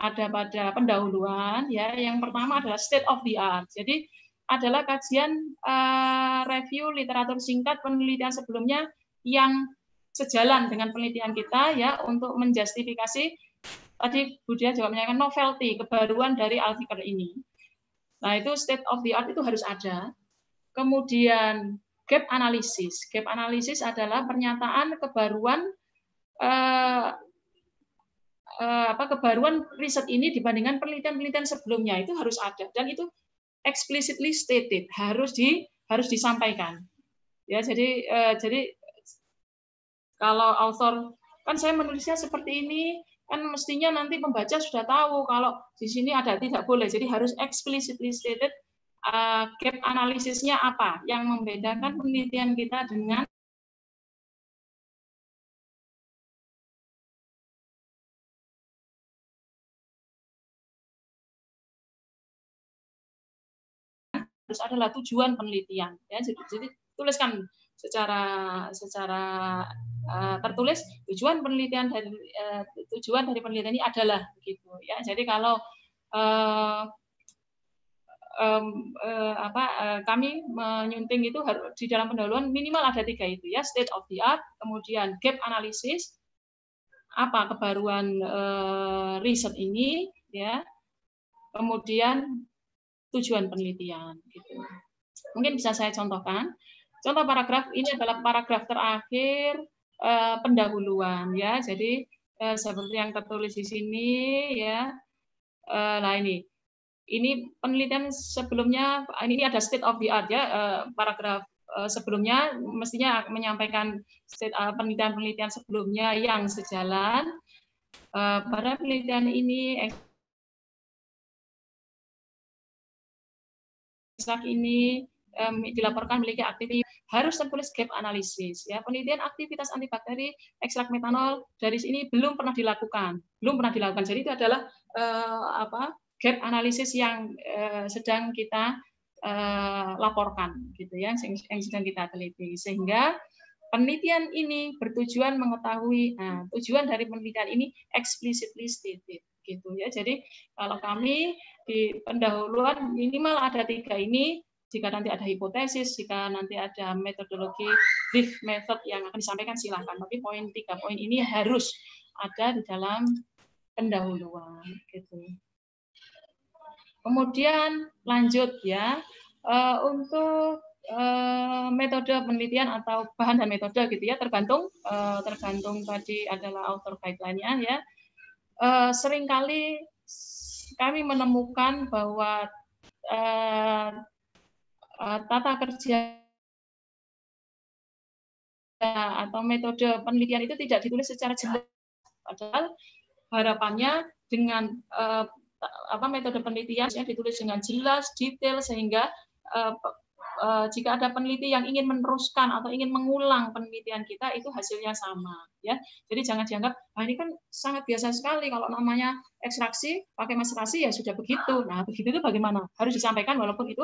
ada pada pendahuluan ya. Yang pertama adalah state of the art. Jadi adalah kajian uh, review literatur singkat penelitian sebelumnya yang sejalan dengan penelitian kita ya untuk menjustifikasi tadi Budia juga menyampaikan novelty kebaruan dari artikel ini. Nah itu state of the art itu harus ada. Kemudian gap analisis. Gap analisis adalah pernyataan kebaruan eh, Eh, apa kebaruan riset ini dibandingkan penelitian-penelitian sebelumnya itu harus ada dan itu explicitly stated harus di harus disampaikan ya jadi eh, jadi kalau author kan saya menulisnya seperti ini kan mestinya nanti pembaca sudah tahu kalau di sini ada tidak boleh jadi harus explicitly stated uh, gap analisisnya apa yang membedakan penelitian kita dengan harus adalah tujuan penelitian ya jadi, jadi tuliskan secara secara uh, tertulis tujuan penelitian dari uh, tujuan dari penelitian ini adalah begitu ya jadi kalau uh, um, uh, apa uh, kami menyunting itu harus di dalam pendahuluan minimal ada tiga itu ya state of the art kemudian gap analisis apa kebaruan uh, riset ini ya kemudian tujuan penelitian gitu. Mungkin bisa saya contohkan. Contoh paragraf ini adalah paragraf terakhir eh, pendahuluan ya. Jadi eh, seperti yang tertulis di sini ya. Eh, nah ini. Ini penelitian sebelumnya ini ada state of the art ya eh, paragraf eh, sebelumnya mestinya menyampaikan eh, penelitian-penelitian sebelumnya yang sejalan. Eh, pada penelitian ini rusak ini um, dilaporkan memiliki aktivitas harus tertulis gap analisis ya penelitian aktivitas antibakteri ekstrak metanol dari sini belum pernah dilakukan belum pernah dilakukan jadi itu adalah uh, apa gap analisis yang uh, sedang kita uh, laporkan gitu ya yang sedang kita teliti sehingga penelitian ini bertujuan mengetahui nah, tujuan dari penelitian ini explicitly stated gitu gitu ya. Jadi kalau iya. kami di pendahuluan minimal ada tiga ini, jika nanti ada hipotesis, jika nanti ada metodologi brief method yang akan disampaikan silahkan. Tapi poin tiga poin ini harus ada di dalam pendahuluan gitu. Kemudian lanjut ya eh, untuk eh, metode penelitian atau bahan dan metode gitu ya tergantung eh, tergantung tadi adalah author guideline-nya ya uh, seringkali kami menemukan bahwa uh, tata kerja atau metode penelitian itu tidak ditulis secara jelas. Padahal harapannya dengan uh, apa metode penelitian yang ditulis dengan jelas, detail sehingga Eh, jika ada peneliti yang ingin meneruskan atau ingin mengulang penelitian kita itu hasilnya sama ya jadi jangan dianggap nah ini kan sangat biasa sekali kalau namanya ekstraksi pakai maserasi ya sudah begitu nah begitu itu bagaimana harus disampaikan walaupun itu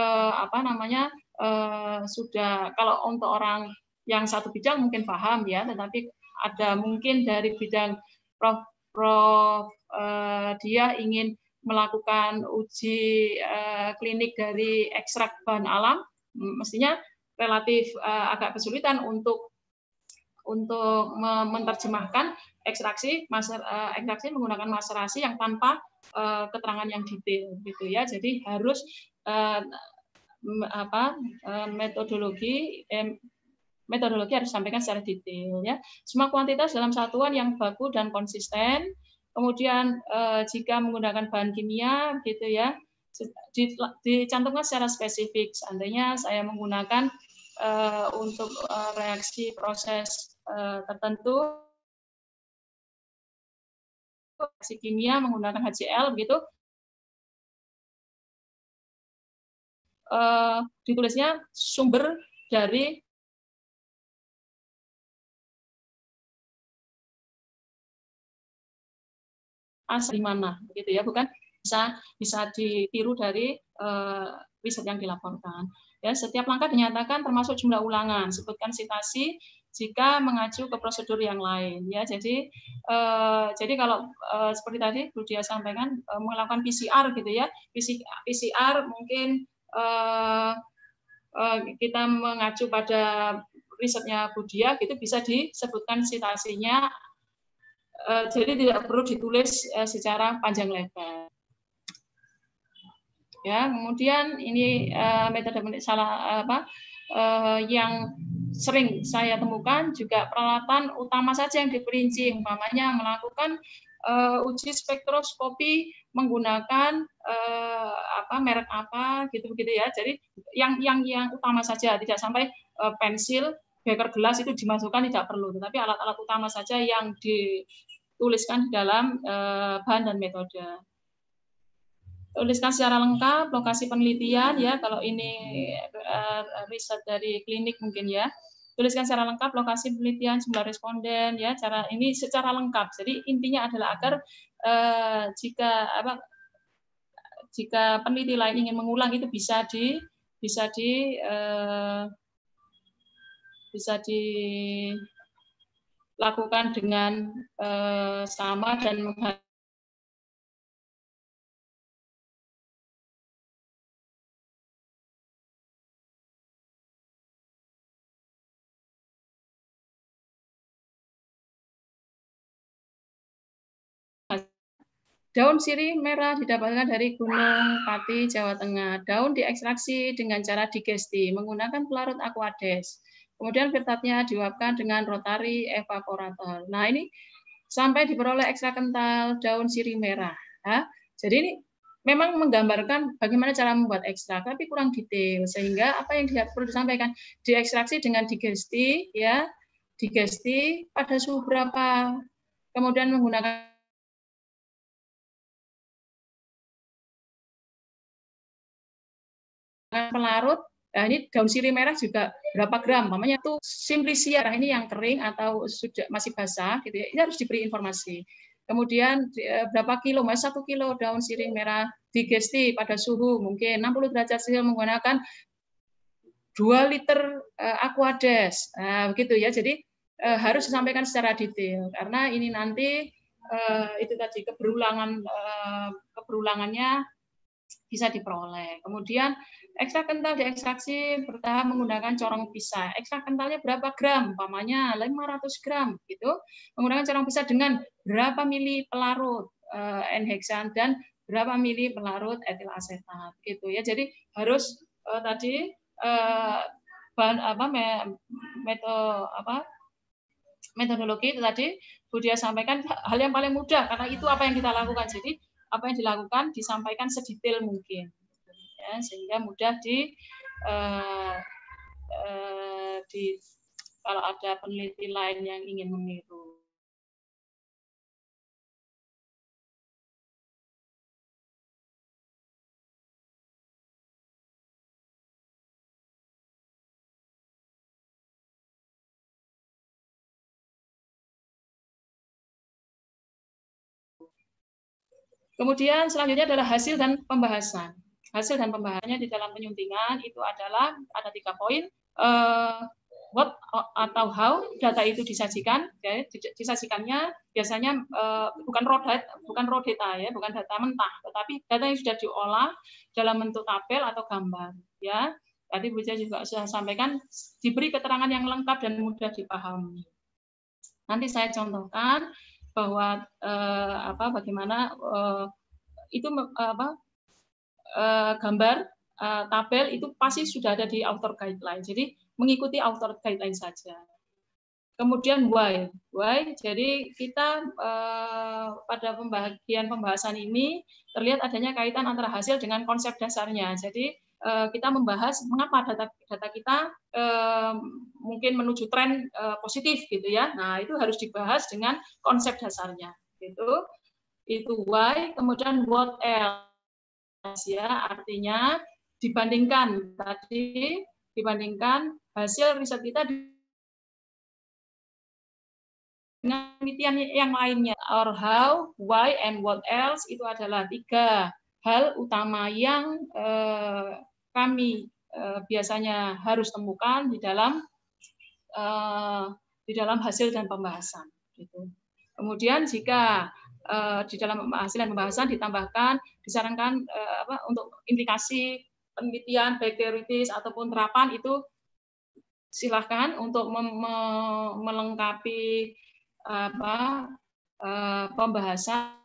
eh, apa namanya eh, sudah kalau untuk orang yang satu bidang mungkin paham ya tetapi ada mungkin dari bidang prof, prof eh, dia ingin melakukan uji eh, klinik dari ekstrak bahan alam, mestinya relatif eh, agak kesulitan untuk untuk menerjemahkan ekstraksi eh, ekstraksi menggunakan maserasi yang tanpa keterangan yang detail gitu ya. Jadi harus apa metodologi metodologi harus sampaikan secara detail ya. Semua kuantitas dalam satuan yang baku dan konsisten Kemudian eh, jika menggunakan bahan kimia, gitu ya, dicantumkan secara spesifik. Seandainya saya menggunakan eh, untuk eh, reaksi proses eh, tertentu, reaksi kimia menggunakan HCl, gitu, eh, ditulisnya sumber dari asal di mana gitu ya bukan bisa bisa ditiru dari uh, riset yang dilaporkan ya setiap langkah dinyatakan termasuk jumlah ulangan sebutkan citasi jika mengacu ke prosedur yang lain ya jadi uh, jadi kalau uh, seperti tadi Dia sampaikan uh, melakukan PCR gitu ya PCR mungkin uh, uh, kita mengacu pada risetnya Budia itu bisa disebutkan citasinya Eh, jadi tidak perlu ditulis eh, secara panjang lebar. Ya, kemudian ini uh, metode salah apa yang sering saya temukan juga peralatan utama saja yang diperinci, umpamanya melakukan uji spektroskopi menggunakan apa merek apa gitu begitu ya. Jadi yang yang yang utama saja, tidak sampai pensil, beker gelas itu dimasukkan tidak perlu, tetapi alat-alat utama saja yang di tuliskan di dalam eh, bahan dan metode. Tuliskan secara lengkap lokasi penelitian ya, kalau ini eh, riset dari klinik mungkin ya. Tuliskan secara lengkap lokasi penelitian, jumlah responden ya, cara ini secara lengkap. Jadi intinya adalah agar uh, jika apa jika peneliti lain ingin mengulang itu bisa di bisa di uh, bisa di lakukan dengan uh, sama dan menghargai Daun sirih merah didapatkan dari Gunung Pati, Jawa Tengah. Daun diekstraksi dengan cara digesti menggunakan pelarut aquades. Kemudian filtratnya diuapkan dengan rotari evaporator. Nah, ini sampai diperoleh ekstra kental daun sirih merah. Ya. jadi ini memang menggambarkan bagaimana cara membuat ekstrak, tapi kurang detail. Sehingga apa yang perlu disampaikan, diekstraksi dengan digesti, ya, digesti pada suhu berapa, kemudian menggunakan pelarut Nah, ini daun sirih merah juga berapa gram, namanya tuh simplisia. Nah, ini yang kering atau sudah masih basah, gitu ya. Ini harus diberi informasi. Kemudian eh, berapa kilo, mas satu kilo daun sirih merah digesti pada suhu mungkin 60 derajat Celcius menggunakan 2 liter eh, aquades. Nah, begitu ya. Jadi eh, harus disampaikan secara detail karena ini nanti itu tadi keberulangan keberulangannya bisa diperoleh. Kemudian Ekstrak kental diekstraksi bertahap menggunakan corong pisah. Ekstrak kentalnya berapa gram? Pamannya 500 gram gitu. Menggunakan corong pisah dengan berapa mili pelarut eh, N-heksan dan berapa mili pelarut etil asetat gitu ya. Jadi harus eh, tadi eh, bahan apa me, meto apa metodologi itu tadi dia ya sampaikan hal yang paling mudah karena itu apa yang kita lakukan. Jadi apa yang dilakukan disampaikan sedetail mungkin sehingga mudah di uh, uh, di kalau ada peneliti lain yang ingin meniru. Kemudian selanjutnya adalah hasil dan pembahasan hasil dan pembahasannya di dalam penyuntingan itu adalah ada tiga poin uh, what atau how data itu disajikan, ya, disajikannya biasanya uh, bukan raw data, bukan raw data ya, bukan data mentah, tetapi data yang sudah diolah dalam bentuk tabel atau gambar, ya. Tadi Bu Jaya juga sudah sampaikan diberi keterangan yang lengkap dan mudah dipahami. Nanti saya contohkan bahwa uh, apa bagaimana uh, itu apa Eh, gambar eh, tabel itu pasti sudah ada di author guideline. Jadi mengikuti author guideline saja. Kemudian why, why. Jadi kita eh, pada pembagian pembahasan ini terlihat adanya kaitan antara hasil dengan konsep dasarnya. Jadi eh, kita membahas mengapa data data kita eh, mungkin menuju tren eh, positif gitu ya. Nah itu harus dibahas dengan konsep dasarnya Itu, Itu why. Kemudian what else ya artinya dibandingkan tadi dibandingkan hasil riset kita dengan penelitian yang lainnya or how why and what else itu adalah tiga hal utama yang eh, kami eh, biasanya harus temukan di dalam eh, di dalam hasil dan pembahasan gitu. Kemudian jika Eh, di dalam hasil pembahasan ditambahkan disarankan eh, apa, untuk indikasi penelitian baik teoritis ataupun terapan itu silahkan untuk melengkapi eh, apa uh, pembahasan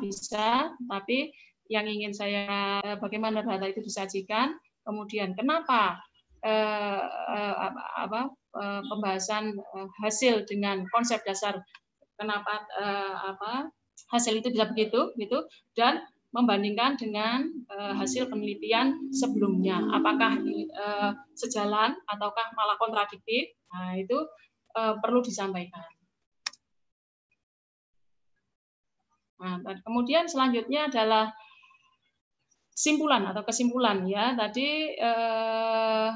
bisa tapi yang ingin saya bagaimana data itu disajikan kemudian kenapa Eh, eh, apa, eh, pembahasan eh, hasil dengan konsep dasar kenapa eh, apa hasil itu bisa begitu gitu dan membandingkan dengan eh, hasil penelitian sebelumnya apakah eh, sejalan ataukah malah kontradiktif nah itu eh, perlu disampaikan nah kemudian selanjutnya adalah simpulan atau kesimpulan ya tadi eh,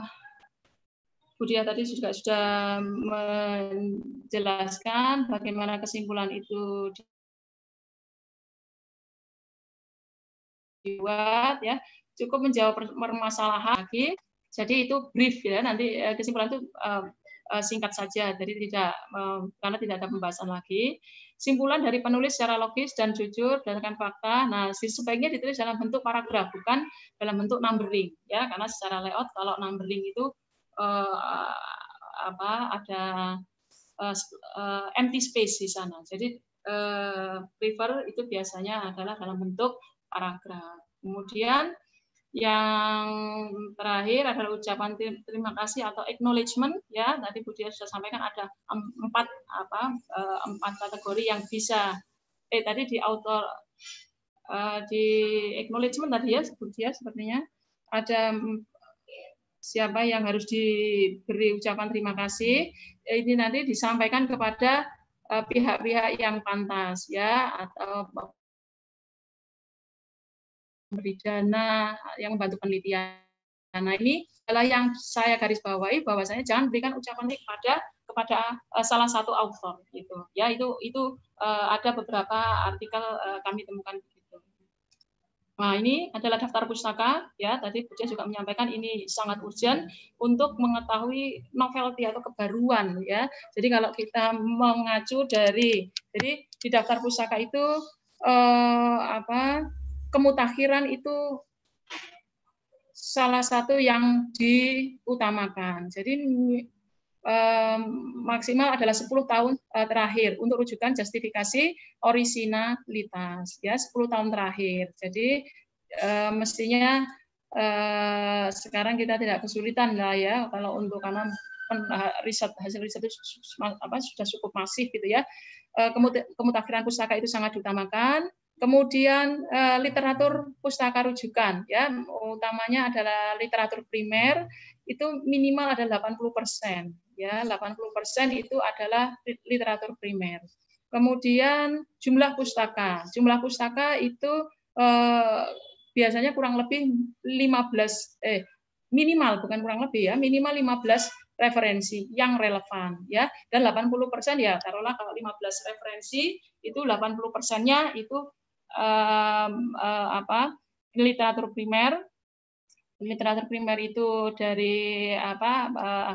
Bu tadi juga sudah menjelaskan bagaimana kesimpulan itu dibuat ya cukup menjawab permasalahan lagi jadi itu brief ya nanti eh, kesimpulan itu eh, eh, singkat saja jadi tidak karena tidak ada pembahasan lagi simpulan dari penulis secara logis dan jujur berdasarkan fakta nah sebaiknya ditulis dalam bentuk paragraf bukan dalam bentuk numbering ya karena secara layout kalau numbering itu uh, apa ada uh, empty space di sana. Jadi uh, prefer itu biasanya adalah dalam bentuk paragraf. Kemudian yang terakhir adalah ucapan terima kasih atau acknowledgement ya tadi Bu Dia sudah sampaikan ada empat apa empat kategori yang bisa eh tadi di auto di acknowledgement tadi ya Bu Dia ya, sepertinya ada siapa yang harus diberi ucapan terima kasih eh, ini nanti disampaikan kepada eh, pihak-pihak yang pantas ya atau memberi dana yang membantu penelitian. Nah ini adalah yang saya garis bawahi bahwasanya jangan berikan ucapan ini kepada kepada eh, salah satu author gitu ya itu itu ada beberapa artikel kami temukan Nah, ini adalah daftar pustaka ya. Tadi Bu Jen juga menyampaikan ini sangat urgent untuk mengetahui novelty atau kebaruan ya. Jadi kalau kita mengacu dari jadi di daftar pustaka itu eh, apa kemutakhiran itu salah satu yang diutamakan. Jadi maksimal adalah 10 tahun eh, terakhir untuk rujukan justifikasi orisinalitas ya 10 tahun terakhir. Jadi eh, mestinya eh, sekarang kita tidak kesulitan lah ya kalau untuk karena riset hasil riset itu apa sudah cukup masif gitu ya. Kemutakhiran pustaka itu sangat diutamakan. Kemudian eh, literatur pustaka rujukan ya, utamanya adalah literatur primer itu minimal ada 80%, ya. 80% itu adalah literatur primer. Kemudian jumlah pustaka. Jumlah pustaka itu eh, biasanya kurang lebih 15 eh minimal bukan kurang lebih ya, minimal 15 referensi yang relevan ya dan 80% ya taruhlah kalau 15 referensi itu 80 persennya itu um, uh, apa literatur primer literatur primer itu dari apa uh,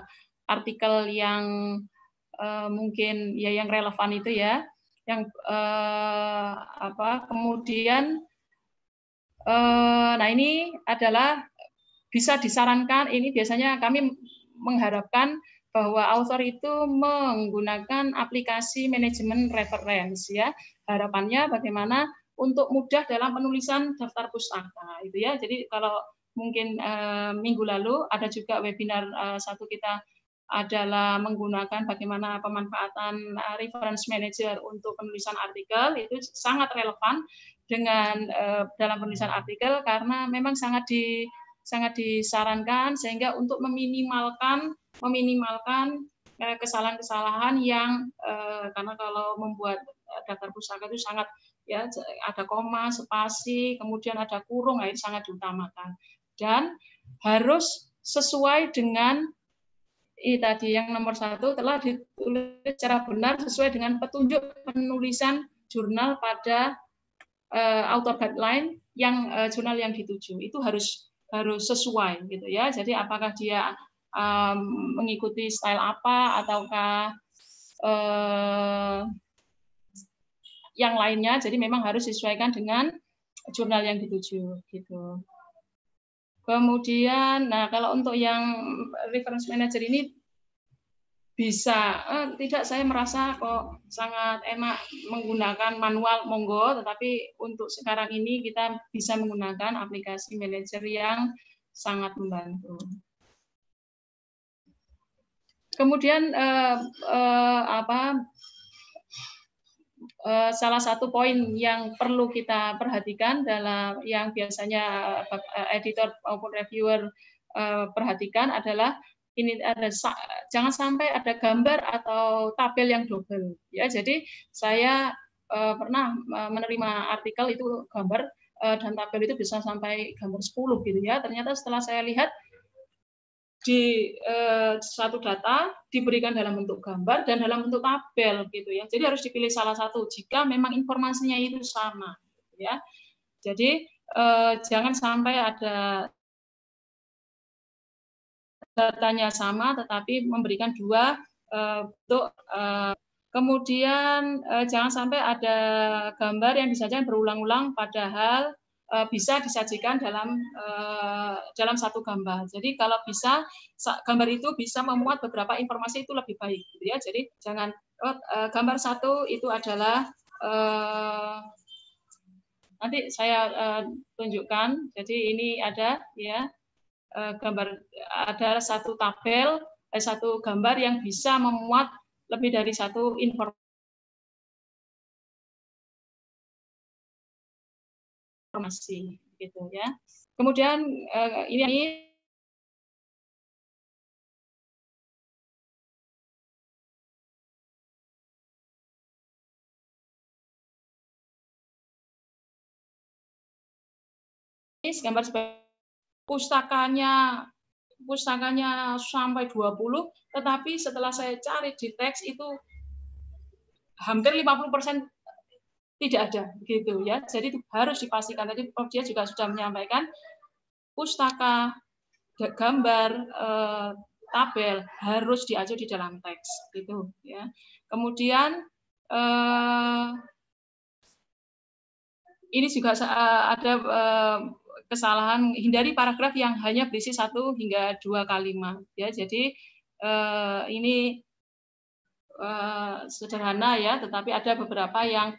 artikel yang uh, mungkin ya yang relevan itu ya yang uh, apa kemudian uh, nah ini adalah bisa disarankan ini biasanya kami mengharapkan bahwa author itu menggunakan aplikasi manajemen reference ya harapannya bagaimana untuk mudah dalam penulisan daftar pustaka itu ya. Jadi kalau mungkin e, minggu lalu ada juga webinar e, satu kita adalah menggunakan bagaimana pemanfaatan eh, reference manager untuk penulisan artikel itu sangat relevan dengan e, dalam penulisan artikel karena memang sangat di sangat disarankan sehingga untuk meminimalkan meminimalkan kesalahan-kesalahan yang karena kalau membuat daftar pusaka itu sangat ya ada koma, spasi, kemudian ada kurung, nah, ini sangat diutamakan. Dan harus sesuai dengan ini tadi yang nomor satu telah ditulis secara benar sesuai dengan petunjuk penulisan jurnal pada uh, author guideline yang uh, jurnal yang dituju itu harus harus sesuai gitu ya jadi apakah dia um, mengikuti style apa ataukah uh, yang lainnya. Jadi memang harus disesuaikan dengan jurnal yang dituju gitu. Kemudian, nah kalau untuk yang reference manager ini bisa eh, tidak saya merasa kok sangat enak menggunakan manual monggo tetapi untuk sekarang ini kita bisa menggunakan aplikasi manager yang sangat membantu kemudian eh, eh, apa Eh, salah satu poin yang perlu kita perhatikan dalam yang biasanya eh, editor maupun reviewer eh, perhatikan adalah ini ada jangan sampai ada gambar atau tabel yang double ya jadi saya pernah menerima artikel itu gambar dan tabel itu bisa sampai gambar 10 gitu ya ternyata setelah saya lihat di eh, satu data diberikan dalam bentuk gambar dan dalam bentuk tabel gitu ya. Jadi harus dipilih salah satu jika memang informasinya itu sama gitu ya. Jadi eh, jangan sampai ada datanya sama tetapi memberikan dua eh, bentuk eh, kemudian eh, jangan sampai ada gambar yang disajikan berulang-ulang padahal Eh, bisa disajikan dalam eh, dalam satu gambar. Jadi kalau bisa gambar itu bisa memuat beberapa informasi itu lebih baik, gitu ya. Jadi jangan oh, eh, gambar satu itu adalah nanti saya tunjukkan. Jadi ini ada ya gambar ada satu tabel, satu gambar yang bisa memuat lebih dari satu informasi informasi gitu ya. Kemudian uh, ini gambar sebagai pustakanya pustakanya sampai 20 tetapi setelah saya cari di teks itu hampir 50% tidak ada begitu ya. Jadi harus dipastikan tadi Prof oh, dia juga sudah menyampaikan pustaka, gambar, eh, tabel harus diacu di dalam teks gitu ya. Kemudian eh, ini juga eh, ada kesalahan hindari paragraf yang hanya berisi satu hingga dua kalimat ya. Jadi ini sederhana ya, tetapi ada beberapa yang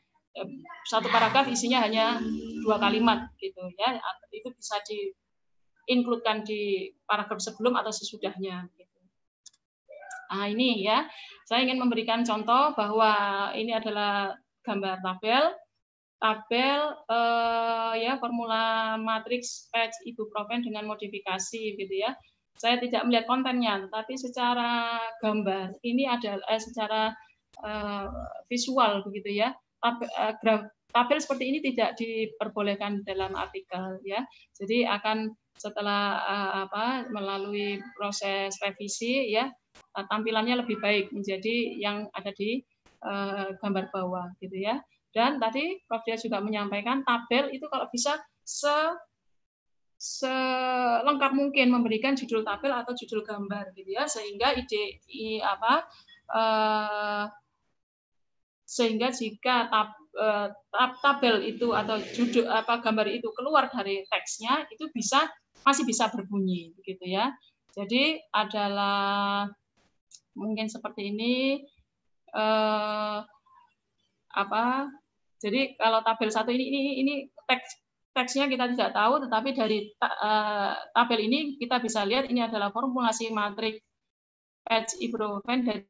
satu paragraf isinya hanya dua kalimat gitu ya itu bisa di includekan di paragraf sebelum atau sesudahnya gitu. Nah, ini ya saya ingin memberikan contoh bahwa ini adalah gambar tabel tabel eh, ya formula matriks patch ibuprofen dengan modifikasi gitu ya saya tidak melihat kontennya tapi secara gambar ini adalah eh, secara eh, visual begitu ya Eh, tabel seperti ini tidak diperbolehkan dalam artikel ya. Jadi akan setelah eh, apa melalui proses revisi ya eh, tampilannya lebih baik menjadi yang ada di gambar bawah gitu ya. Dan tadi Prof dia juga menyampaikan tabel itu kalau bisa se selengkap mungkin memberikan judul tabel atau judul gambar gitu ya sehingga ide apa sehingga jika tab, eh, tab, tabel itu atau judul apa gambar itu keluar dari teksnya itu bisa masih bisa berbunyi gitu ya. Jadi adalah mungkin seperti ini eh, apa? Jadi kalau tabel satu ini ini ini teks teksnya kita tidak tahu, tetapi dari eh, tabel ini kita bisa lihat ini adalah formulasi matriks Patch e dari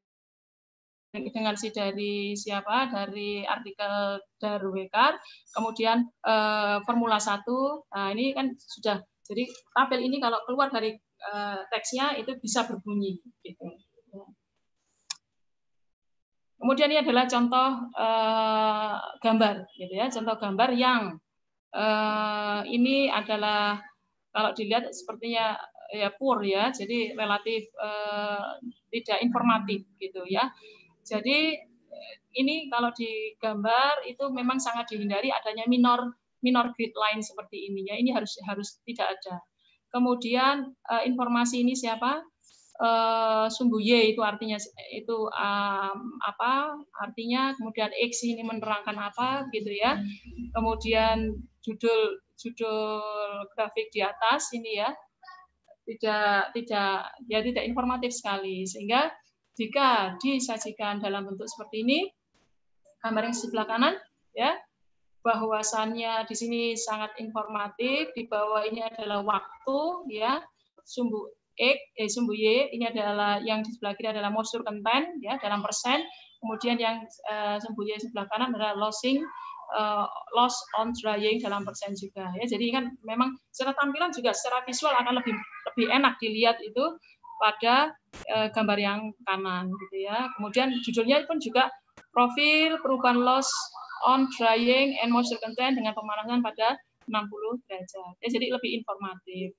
dengan si dari siapa dari artikel dari Wekar kemudian eh, formula 1 nah ini kan sudah jadi tabel ini kalau keluar dari eh, teksnya itu bisa berbunyi gitu Kemudian ini adalah contoh eh, gambar, gitu ya, contoh gambar yang eh, ini adalah kalau dilihat sepertinya ya poor ya, jadi relatif eh, tidak informatif gitu ya. Jadi eh, ini kalau digambar itu memang sangat dihindari adanya minor minor grid line seperti ini ya. Ini harus harus tidak ada. Kemudian eh, informasi ini siapa? Eh, sumbu Y itu artinya itu apa artinya kemudian X ini menerangkan apa gitu ya kemudian judul judul grafik di atas ini ya tidak tidak ya tidak informatif sekali sehingga jika disajikan dalam bentuk seperti ini, gambar yang sebelah kanan, ya, bahwasannya di sini sangat informatif, di bawah ini adalah waktu, ya, sumbu X, eh, sumbu Y, ini adalah yang di sebelah kiri adalah moisture content, ya, dalam persen, kemudian yang eh, sumbu Y sebelah kanan adalah losing, eh, loss on drying dalam persen juga, ya, jadi kan memang secara tampilan juga secara visual akan lebih lebih enak dilihat itu pada eh, gambar yang kanan gitu ya. Kemudian judulnya pun juga profil perubahan loss on drying and moisture content dengan pemanasan pada 60 derajat. Ya, jadi lebih informatif.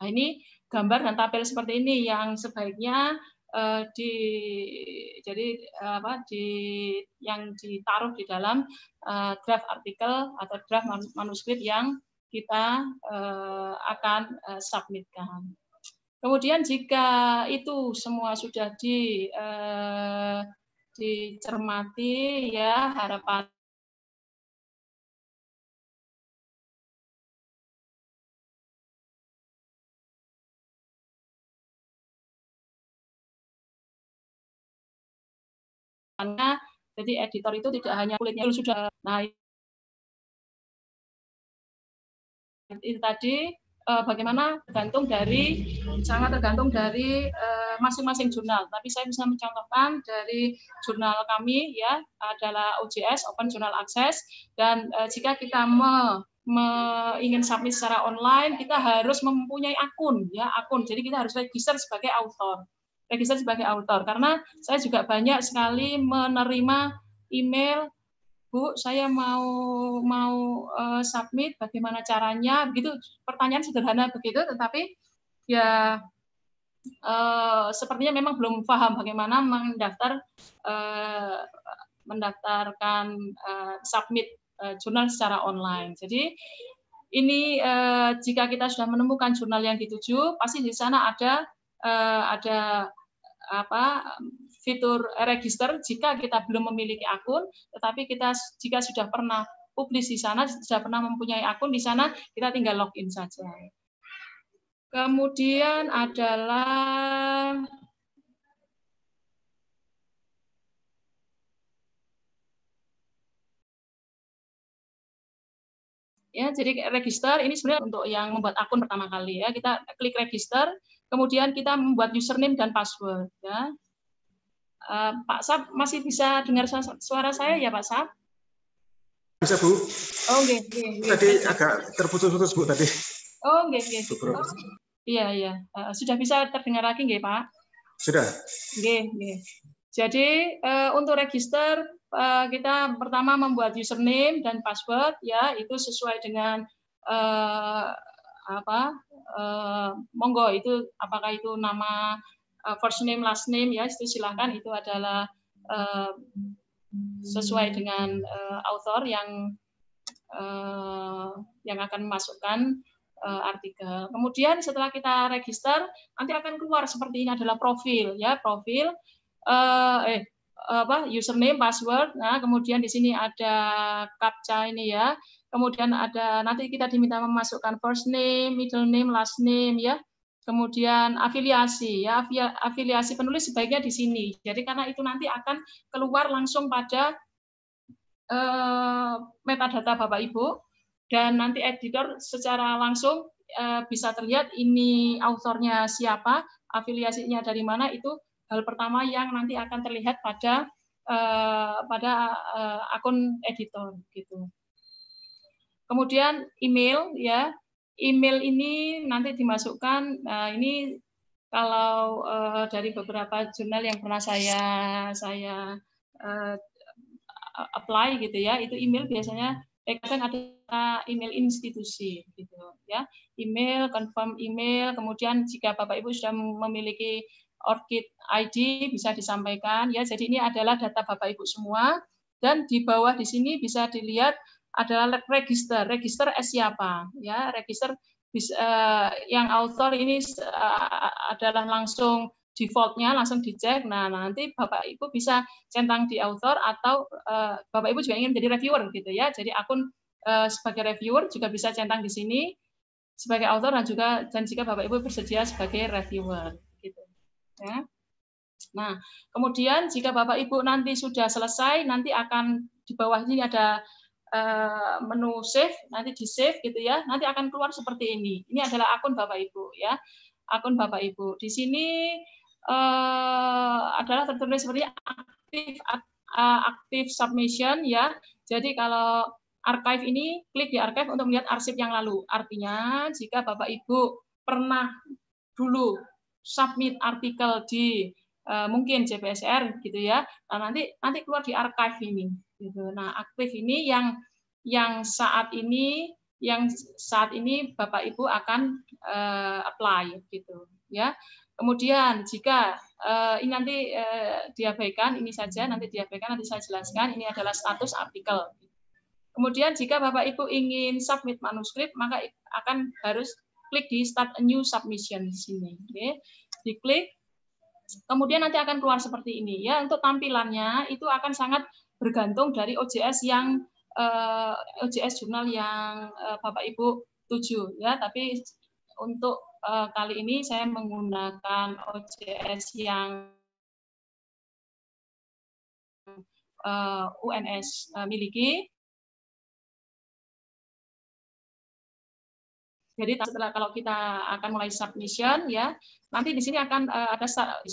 Nah, ini gambar dan tabel seperti ini yang sebaiknya eh, di jadi apa di yang ditaruh di dalam draft artikel atau draft manuskrip yang kita uh, akan uh, submitkan. Kemudian jika itu semua sudah di eh, dicermati ya harapan karena jadi editor itu tidak hanya kulitnya sudah nah itu tadi Eh, bagaimana tergantung dari sangat tergantung dari eh, masing-masing uh, jurnal. Tapi saya bisa mencontohkan dari jurnal kami ya adalah OJS Open Journal Access dan uh, jika kita me me, ingin submit secara online, kita harus mempunyai akun, ya akun. Jadi kita harus register sebagai author, register sebagai author. Karena saya juga banyak sekali menerima email Bu, saya mau mau uh, submit bagaimana caranya? Begitu pertanyaan sederhana begitu tetapi ya uh, sepertinya memang belum paham bagaimana mendaftar uh, mendaftarkan uh, submit uh, jurnal secara online. Jadi ini uh, jika kita sudah menemukan jurnal yang dituju, pasti di sana ada uh, ada apa fitur register jika kita belum memiliki akun, tetapi kita jika sudah pernah publis di sana, sudah pernah mempunyai akun di sana, kita tinggal login saja. Kemudian adalah ya jadi register ini sebenarnya untuk yang membuat akun pertama kali ya kita klik register kemudian kita membuat username dan password ya Eh, Pak Sab masih bisa dengar suara saya ya Pak Sab? Bisa Bu. Oh, okay, okay, Tadi okay. agak terputus-putus Bu tadi. Oh, oke. okay. Oh, iya, iya. Eh, sudah bisa terdengar lagi nggih, Pak? Sudah. okay, okay. Jadi eh, untuk register kita pertama membuat username dan password ya, itu sesuai dengan apa? Uh, monggo itu apakah itu nama uh, first name last name ya itu silahkan itu adalah uh, sesuai dengan uh, author yang uh, yang akan memasukkan uh, artikel. Kemudian setelah kita register nanti akan keluar seperti ini adalah profil ya profil uh, eh apa username password nah kemudian di sini ada captcha ini ya kemudian ada nanti kita diminta memasukkan first name middle name last name ya kemudian afiliasi ya afiliasi penulis sebaiknya di sini jadi karena itu nanti akan keluar langsung pada eh, metadata bapak ibu dan nanti editor secara langsung eh, bisa terlihat ini autornya siapa afiliasinya dari mana itu hal pertama yang nanti akan terlihat pada eh, pada eh, akun editor gitu kemudian email ya email ini nanti dimasukkan nah ini kalau uh, dari beberapa jurnal yang pernah saya saya uh, apply gitu ya itu email biasanya eh, kan ada email institusi gitu ya email confirm email kemudian jika bapak ibu sudah memiliki orchid ID bisa disampaikan ya jadi ini adalah data bapak ibu semua dan di bawah di sini bisa dilihat adalah register. Register as siapa? Ya, register eh, yang author ini eh, adalah langsung defaultnya langsung dicek. Nah nanti bapak ibu bisa centang di author atau eh, bapak ibu juga ingin jadi reviewer gitu ya. Jadi akun sebagai reviewer juga bisa centang di sini sebagai author dan juga dan jika bapak ibu bersedia sebagai reviewer gitu. Ya. Nah kemudian jika bapak ibu nanti sudah selesai nanti akan di bawah ini ada Eh, menu save, nanti di save gitu ya, nanti akan keluar seperti ini. Ini adalah akun Bapak Ibu ya, akun Bapak Ibu. Di sini uh, adalah tertulis seperti aktif eh, aktif submission ya. Jadi kalau archive ini klik di archive untuk melihat arsip yang lalu. Artinya jika Bapak Ibu pernah dulu submit artikel di uh, mungkin JPSR gitu ya, nah nanti nanti keluar di archive ini Gitu. Nah, aktif ini yang yang saat ini yang saat ini Bapak Ibu akan uh, apply gitu ya. Kemudian jika uh, ini nanti uh, diabaikan ini saja nanti diabaikan nanti saya jelaskan ini adalah status artikel. Kemudian jika Bapak Ibu ingin submit manuskrip maka akan harus klik di start a new submission di sini. Oke. Diklik kemudian nanti akan keluar seperti ini ya untuk tampilannya itu akan sangat bergantung dari OJS yang uh, eh, OJS jurnal yang uh, Bapak Ibu tuju ya, tapi untuk uh, kali ini saya menggunakan OJS yang uh, UNS uh, miliki Jadi setelah kalau kita akan mulai submission ya, nanti di sini akan uh, ada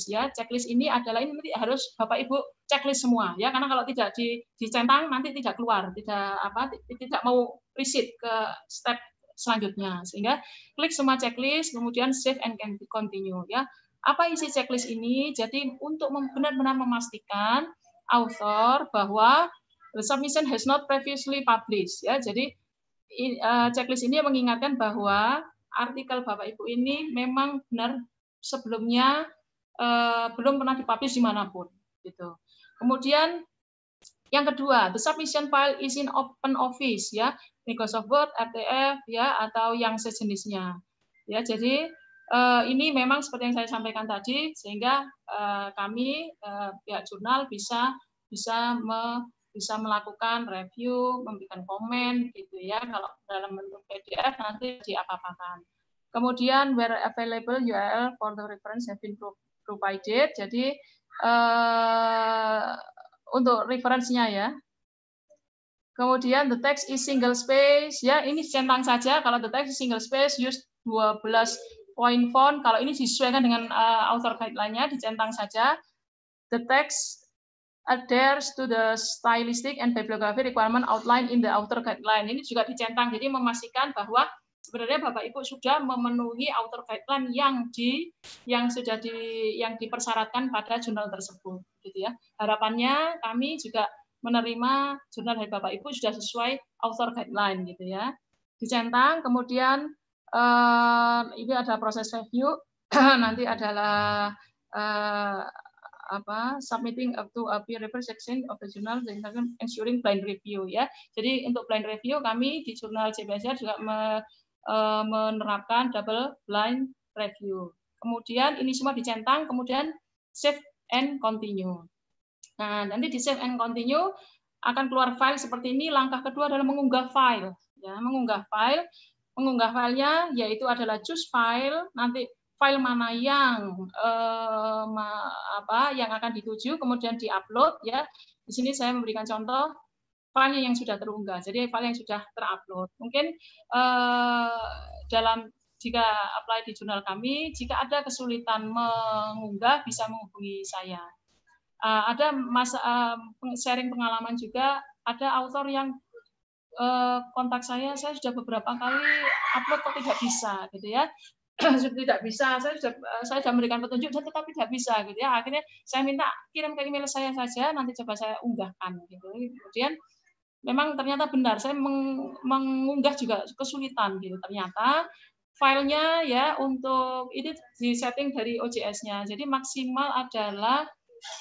ya checklist ini adalah ini nanti harus Bapak Ibu checklist semua ya karena kalau tidak di, dicentang nanti tidak keluar, tidak apa tidak mau riset ke step selanjutnya. Sehingga klik semua checklist kemudian save and continue ya. Apa isi checklist ini? Jadi untuk benar-benar memastikan author bahwa the submission has not previously published ya. Jadi E, checklist ini mengingatkan bahwa artikel Bapak Ibu ini memang benar sebelumnya e, belum pernah dipublish manapun. Gitu. Kemudian yang kedua, the submission file is in open office ya, Microsoft Word, RTF ya atau yang sejenisnya. Ya, jadi e, ini memang seperti yang saya sampaikan tadi sehingga kami pihak jurnal bisa bisa bisa melakukan review, memberikan komen gitu ya kalau dalam bentuk PDF nanti diapa-apakan. Kemudian where available URL for the reference have been provided. Jadi uh, untuk referensinya ya. Kemudian the text is single space ya ini centang saja kalau the text is single space use 12 point font kalau ini disesuaikan dengan uh, author guideline-nya dicentang saja. The text adheres to the stylistic and bibliography requirement outlined in the author guideline. Ini juga dicentang, jadi memastikan bahwa sebenarnya Bapak Ibu sudah memenuhi author guideline yang di yang sudah di yang dipersyaratkan pada jurnal tersebut, gitu ya. Harapannya kami juga menerima jurnal dari Bapak Ibu sudah sesuai author guideline, gitu ya. Dicentang, kemudian eh, ini ada proses review, (clears throat) nanti adalah eh, apa submitting up to a peer review section of the journal ensuring blind review ya. Jadi untuk blind review kami di jurnal CBSR juga me, uh, menerapkan double blind review. Kemudian ini semua dicentang, kemudian save and continue. Nah, nanti di save and continue akan keluar file seperti ini. Langkah kedua adalah mengunggah file. Ya, mengunggah file. Mengunggah filenya yaitu adalah choose file. Nanti file mana yang eh, apa yang akan dituju kemudian diupload ya di sini saya memberikan contoh file yang sudah terunggah jadi file yang sudah terupload mungkin eh, dalam jika apply di jurnal kami jika ada kesulitan mengunggah bisa menghubungi saya eh, ada masa eh, sharing pengalaman juga ada author yang eh, kontak saya, saya sudah beberapa kali upload kok tidak bisa, gitu ya. (clears throat) sudah tidak bisa saya sudah eh, saya sudah memberikan petunjuk saya tetapi tidak bisa gitu ya akhirnya saya minta kirim ke email saya saja nanti coba saya unggahkan gitu kemudian memang ternyata benar saya mengunggah juga kesulitan gitu ternyata filenya ya untuk ini di setting dari OJS-nya jadi maksimal adalah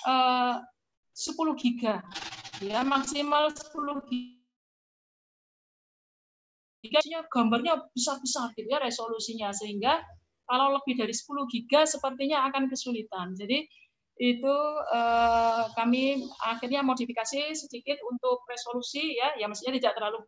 eh, uh, 10 giga ya maksimal 10 giga jika gambarnya besar-besar gitu ya resolusinya sehingga kalau lebih dari 10 giga sepertinya akan kesulitan. Jadi itu eh, kami akhirnya modifikasi sedikit untuk resolusi ya, ya maksudnya tidak terlalu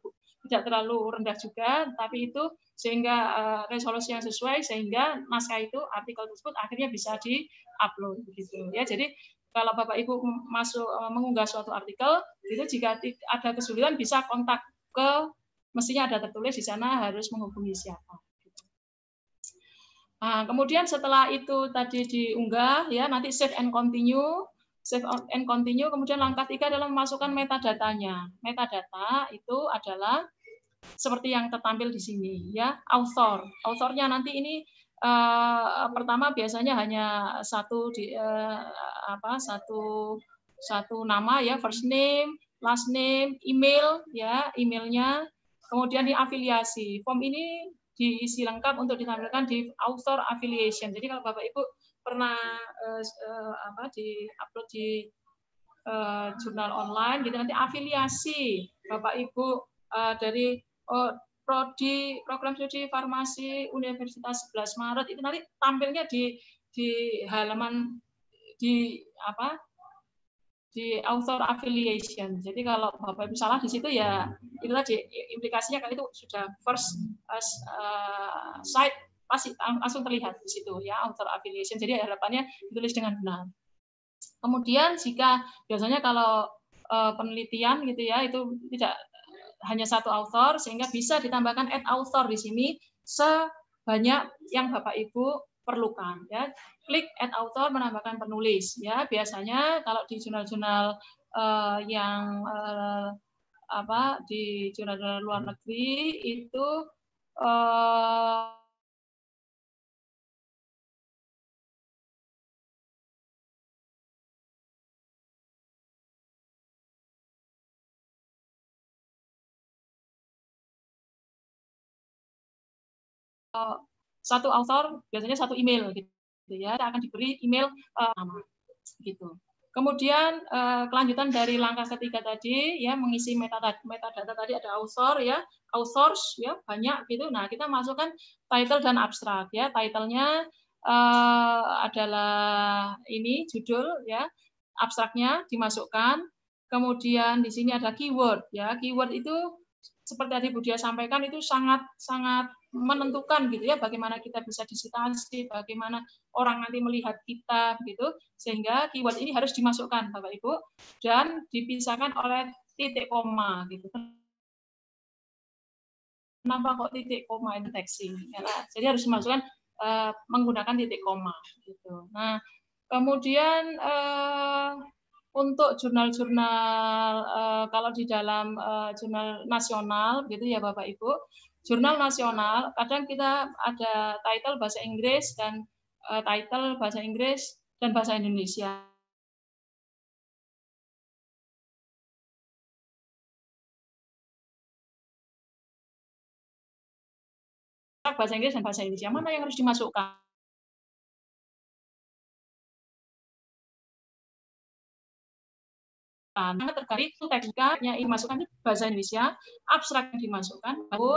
tidak terlalu rendah juga, tapi itu sehingga eh, resolusi yang sesuai sehingga naskah itu artikel tersebut akhirnya bisa diupload gitu ya. Jadi kalau Bapak Ibu masuk eh, mengunggah suatu artikel itu jika ada kesulitan bisa kontak ke mestinya ada tertulis di sana harus menghubungi siapa. Nah, kemudian setelah itu tadi diunggah, ya nanti save and continue, save and continue. Kemudian langkah tiga adalah memasukkan metadatanya. Metadata itu adalah seperti yang tertampil di sini, ya author. Authornya nanti ini eh, pertama biasanya hanya satu di eh, apa satu satu nama ya first name, last name, email ya emailnya Kemudian di afiliasi. Form ini diisi lengkap untuk ditampilkan di author affiliation. Jadi kalau Bapak Ibu pernah eh, uh, apa di upload di eh, jurnal online gitu nanti afiliasi Bapak Ibu eh, dari uh, prodi program studi farmasi Universitas 11 Maret itu nanti tampilnya di di halaman di apa di author affiliation. Jadi kalau Bapak Ibu salah di situ ya itu tadi implikasinya kan itu sudah first uh, site pasti langsung terlihat di situ ya author affiliation. Jadi harapannya ditulis dengan benar. Kemudian jika biasanya kalau uh, penelitian gitu ya itu tidak hanya satu author sehingga bisa ditambahkan add author di sini sebanyak yang Bapak Ibu perlukan ya klik add author menambahkan penulis ya biasanya kalau di jurnal-jurnal uh, yang uh, apa di jurnal-jurnal luar hmm. negeri itu uh, satu author biasanya satu email gitu gitu ya akan diberi email eh, gitu kemudian eh, kelanjutan dari langkah ketiga tadi ya mengisi metadata metadata tadi ada author ya outsource ya banyak gitu nah kita masukkan title dan abstrak ya titlenya uh, adalah ini judul ya abstraknya dimasukkan kemudian di sini ada keyword ya keyword itu seperti tadi Bu Dia sampaikan itu sangat sangat menentukan gitu ya bagaimana kita bisa disitasi, bagaimana orang nanti melihat kita gitu. Sehingga keyword ini harus dimasukkan Bapak Ibu dan dipisahkan oleh titik koma gitu. Kenapa kok titik koma indeksi? Ya, jadi harus dimasukkan uh, menggunakan titik koma gitu. Nah, kemudian uh, untuk jurnal-jurnal uh, kalau di dalam uh, jurnal nasional gitu ya Bapak Ibu, jurnal nasional kadang kita ada title bahasa Inggris dan uh, title bahasa Inggris dan bahasa Indonesia. bahasa Inggris dan bahasa Indonesia mana yang harus dimasukkan kesehatan. Karena terkait itu tekniknya yang dimasukkan itu bahasa Indonesia, abstrak yang dimasukkan, baru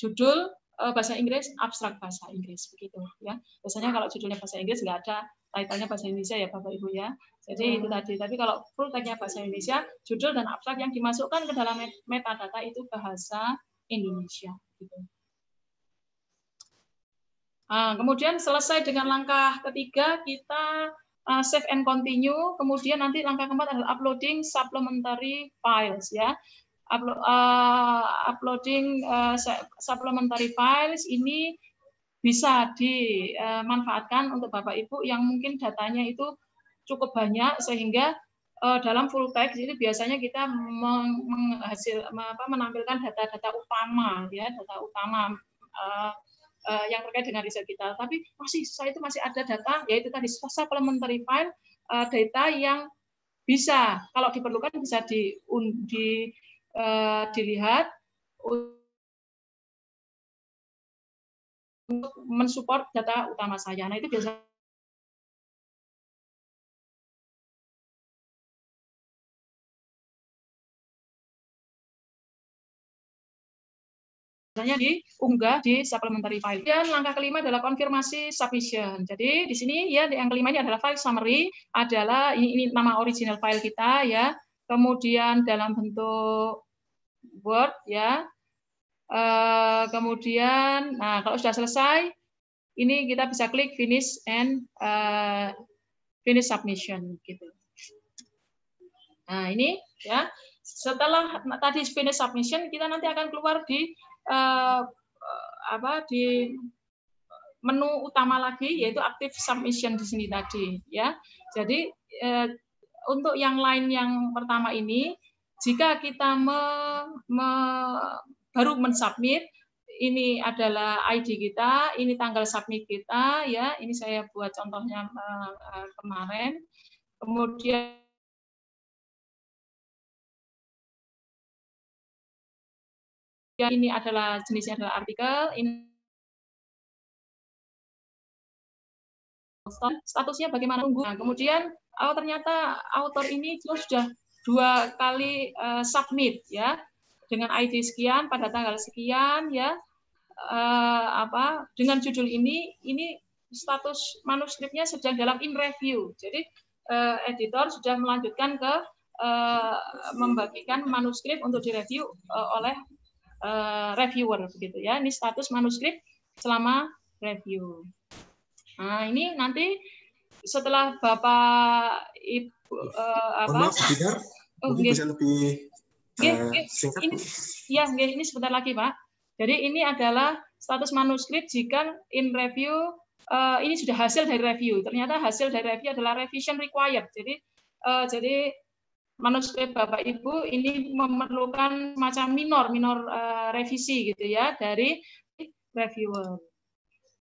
judul eh, eh, bahasa Inggris, abstrak bahasa Inggris begitu ya. Biasanya kalau judulnya bahasa Inggris nggak ada titlenya bahasa Indonesia ya Bapak Ibu ya. Jadi itu tadi. Tapi kalau full tagnya bahasa Indonesia, judul dan abstrak yang dimasukkan ke dalam metadata itu bahasa Indonesia. Gitu. Nah, kemudian selesai dengan langkah ketiga kita uh, save and continue, kemudian nanti langkah keempat adalah uploading supplementary files ya. Upload, uh, uploading uh, supplementary files ini bisa dimanfaatkan uh, untuk Bapak Ibu yang mungkin datanya itu cukup banyak sehingga uh, dalam full text ini biasanya kita menghasil menampilkan data-data utama ya data utama uh, uh, yang terkait dengan riset kita. Tapi masih saya itu masih ada data yaitu tadi supplementary file uh, data yang bisa kalau diperlukan bisa di, un, di uh, dilihat untuk mensupport data utama saya. Nah itu biasanya biasanya diunggah di supplementary file. Dan langkah kelima adalah konfirmasi submission. Jadi di sini ya yang kelima ini adalah file summary adalah ini, ini nama original file kita ya. Kemudian dalam bentuk Word ya. E, kemudian nah kalau sudah selesai ini kita bisa klik finish and uh, finish submission gitu. Nah, ini ya. Setelah tadi finish submission, kita nanti akan keluar di uh, apa di menu utama lagi yaitu active submission di sini tadi ya. Jadi uh, untuk yang lain yang pertama ini jika kita me, me, baru mensubmit ini adalah ID kita, ini tanggal submit kita ya. Ini saya buat contohnya kemarin. Kemudian ya ini adalah jenisnya adalah artikel, ini statusnya bagaimana tunggu. Nah, kemudian oh, ternyata author ini sudah dua kali uh, submit ya dengan ID sekian pada tanggal sekian ya uh, apa dengan judul ini ini status manuskripnya sedang dalam in review. Jadi uh, editor sudah melanjutkan ke uh, membagikan manuskrip untuk direview uh, oleh uh, reviewer begitu ya. Ini status manuskrip selama review. Nah, ini nanti setelah Bapak Ibu uh, apa? Maaf, oh, okay. bisa lebih uh, Ini, ya, okay. ini sebentar lagi, Pak. Jadi ini adalah status manuskrip jika in review uh, ini sudah hasil dari review. Ternyata hasil dari review adalah revision required. Jadi uh, jadi manuskrip Bapak Ibu ini memerlukan macam minor minor uh, revisi gitu ya dari reviewer.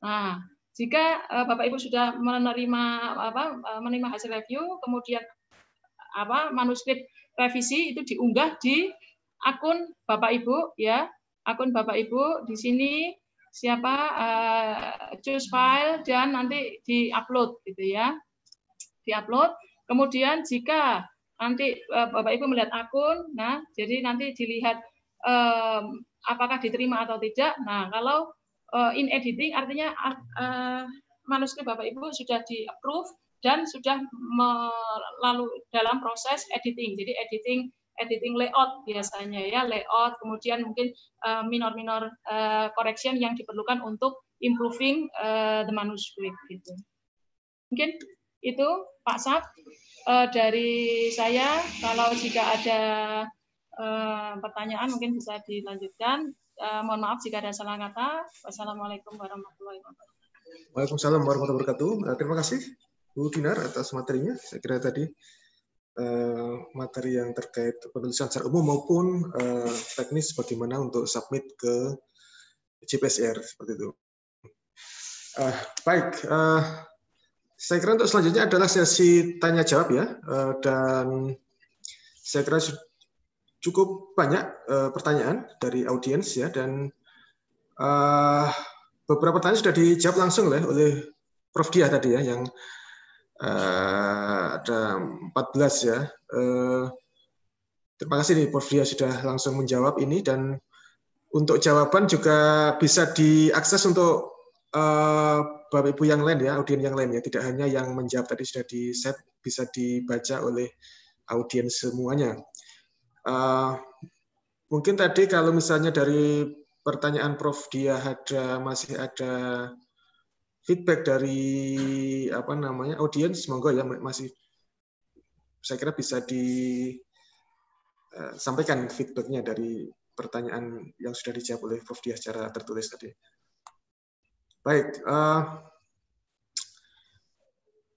Nah, jika uh, Bapak Ibu sudah menerima apa eh, menerima hasil review kemudian apa manuskrip revisi itu diunggah di akun Bapak Ibu ya, akun Bapak Ibu di sini siapa uh, choose file dan nanti diupload gitu ya di upload. kemudian jika nanti eh, Bapak Ibu melihat akun, nah jadi nanti dilihat um, apakah diterima atau tidak. Nah kalau uh, in editing artinya uh, manuskrip Bapak Ibu sudah di approve dan sudah melalui dalam proses editing. Jadi editing editing layout biasanya ya layout kemudian mungkin minor-minor uh, correction yang diperlukan untuk improving uh, the manuscript gitu. Mungkin itu Pak Sap uh, dari saya kalau jika ada uh, pertanyaan mungkin bisa dilanjutkan. Uh, mohon maaf jika ada salah kata. Wassalamualaikum warahmatullahi wabarakatuh. Waalaikumsalam warahmatullahi wabarakatuh. Terima kasih Bu Dinar atas materinya. Saya kira tadi uh, materi yang terkait penulisan secara umum maupun uh, teknis bagaimana untuk submit ke GPSR seperti itu. uh, baik, saya kira untuk selanjutnya adalah sesi tanya jawab ya, eh, dan saya kira cukup banyak eh, pertanyaan dari audiens ya, dan eh, beberapa pertanyaan sudah dijawab langsung oleh Prof Diah tadi ya, yang ada 14 ya. Terima kasih nih Prof Diah sudah langsung menjawab ini dan untuk jawaban juga bisa diakses untuk Bapak Ibu yang lain ya, audiens yang lain ya, tidak hanya yang menjawab tadi sudah di set bisa dibaca oleh audiens semuanya. Uh, mungkin tadi kalau misalnya dari pertanyaan Prof dia ada masih ada feedback dari apa namanya audiens semoga ya masih saya kira bisa disampaikan eh, uh, feedbacknya dari pertanyaan yang sudah dijawab oleh Prof Dia secara tertulis tadi. Baik, uh,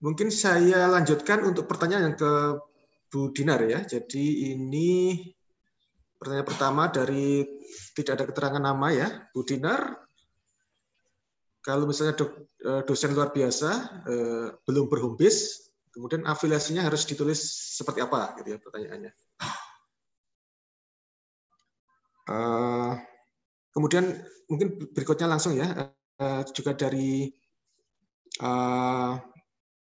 mungkin saya lanjutkan untuk pertanyaan yang ke Bu Dinar ya. Jadi ini pertanyaan pertama dari tidak ada keterangan nama ya, Bu Dinar. Kalau misalnya do, eh, dosen luar biasa eh, belum berhumbis, kemudian afiliasinya harus ditulis seperti apa gitu ya pertanyaannya. Uh, kemudian mungkin berikutnya langsung ya Eh, juga dari uh,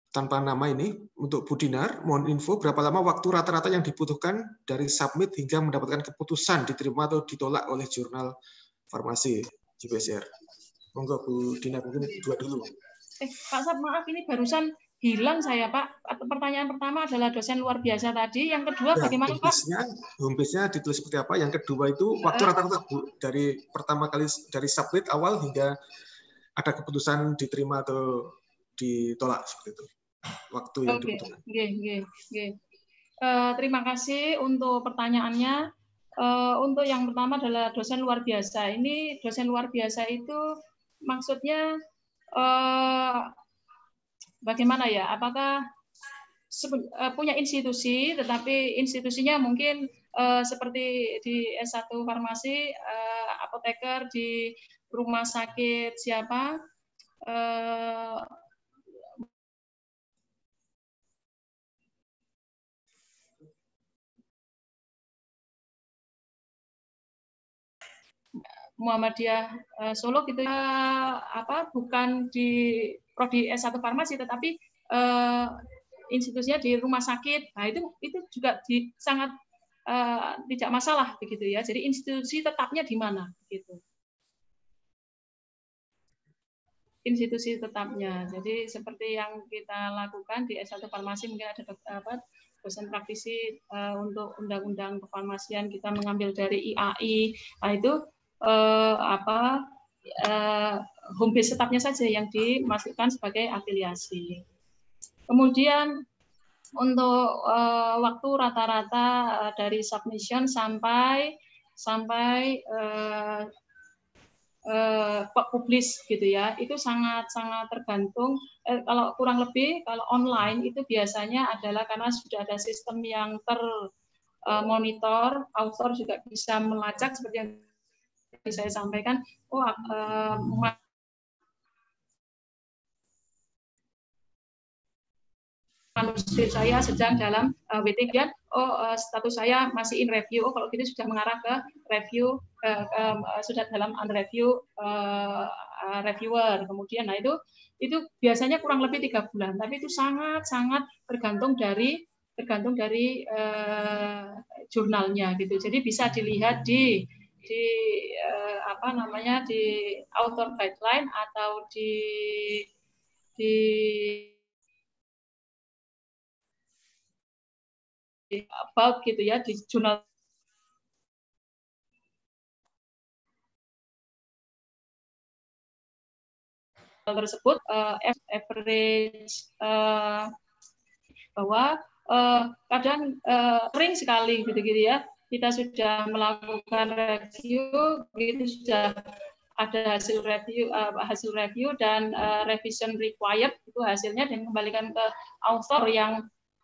tanpa nama ini untuk Budinar, mohon info berapa lama waktu rata-rata yang dibutuhkan dari submit hingga mendapatkan keputusan diterima atau ditolak oleh jurnal farmasi JPSR? Monggo Bu Dinar mungkin dua dulu. Eh, Pak Sab, maaf ini barusan hilang saya Pak. Pertanyaan pertama adalah dosen luar biasa tadi. Yang kedua ya, bagaimana Pak? homepage ditulis seperti apa? Yang kedua itu waktu eh. rata-rata dari pertama kali dari submit awal hingga ada keputusan diterima atau ditolak seperti itu waktu yang okay. dibutuhkan. Okay, okay, okay. Uh, eh, terima kasih untuk pertanyaannya. Uh, untuk yang pertama adalah dosen luar biasa. Ini dosen luar biasa itu maksudnya uh, bagaimana ya? Apakah punya institusi, tetapi institusinya mungkin uh, seperti di S1 farmasi, uh, apoteker di rumah sakit siapa eh, Muhammadiyah eh, Solo kita gitu ya, apa bukan di prodi S1 farmasi tetapi eh, institusinya di rumah sakit. Nah, itu itu juga di, sangat eh, tidak masalah begitu ya. Jadi institusi tetapnya di mana gitu institusi tetapnya. Jadi seperti yang kita lakukan di S1 Farmasi mungkin ada apa, dosen praktisi uh, untuk undang-undang kefarmasian kita mengambil dari IAI. Nah, itu uh, apa uh, home base tetapnya saja yang dimasukkan sebagai afiliasi. Kemudian untuk uh, waktu rata-rata uh, dari submission sampai sampai uh, uh, publis gitu ya itu sangat sangat tergantung eh, kalau kurang lebih kalau online itu biasanya adalah karena sudah ada sistem yang termonitor eh, monitor author juga bisa melacak seperti yang saya sampaikan oh eh, manuskrip saya sedang dalam uh, eh, WTG oh eh, status saya masih in review, oh kalau gitu sudah mengarah ke review, uh, um, sudah dalam under review uh, reviewer. Kemudian, nah itu itu biasanya kurang lebih tiga bulan, tapi itu sangat-sangat tergantung dari tergantung dari uh, jurnalnya gitu. Jadi bisa dilihat di di uh, apa namanya di author guideline atau di di about gitu ya di jurnal tersebut uh, average uh, bahwa uh, kadang uh, sekali gitu-gitu ya kita sudah melakukan review gitu sudah ada hasil review uh, hasil review dan uh, revision required itu hasilnya dan kembalikan ke author yang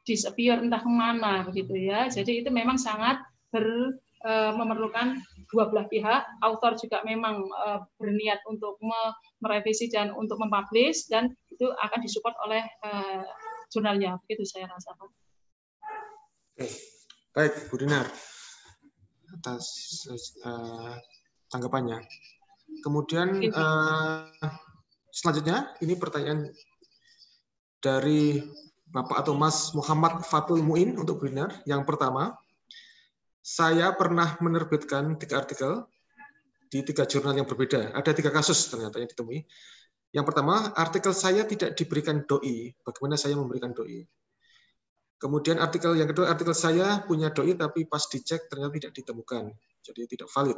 disappear entah kemana begitu ya. Jadi itu memang sangat ber, e, memerlukan dua belah pihak. Autor juga memang e, berniat untuk me, merevisi dan untuk mempublish dan itu akan disupport oleh e, jurnalnya. Begitu saya rasa Pak. Oke Baik, Bu Dinar atas uh, tanggapannya. Kemudian uh, selanjutnya ini pertanyaan dari Bapak atau Mas Muhammad Fatul Muin untuk webinar. Yang pertama, saya pernah menerbitkan tiga artikel di tiga jurnal yang berbeda. Ada tiga kasus ternyata yang ditemui. Yang pertama, artikel saya tidak diberikan doi. Bagaimana saya memberikan doi? Kemudian artikel yang kedua, artikel saya punya doi tapi pas dicek ternyata tidak ditemukan. Jadi tidak valid.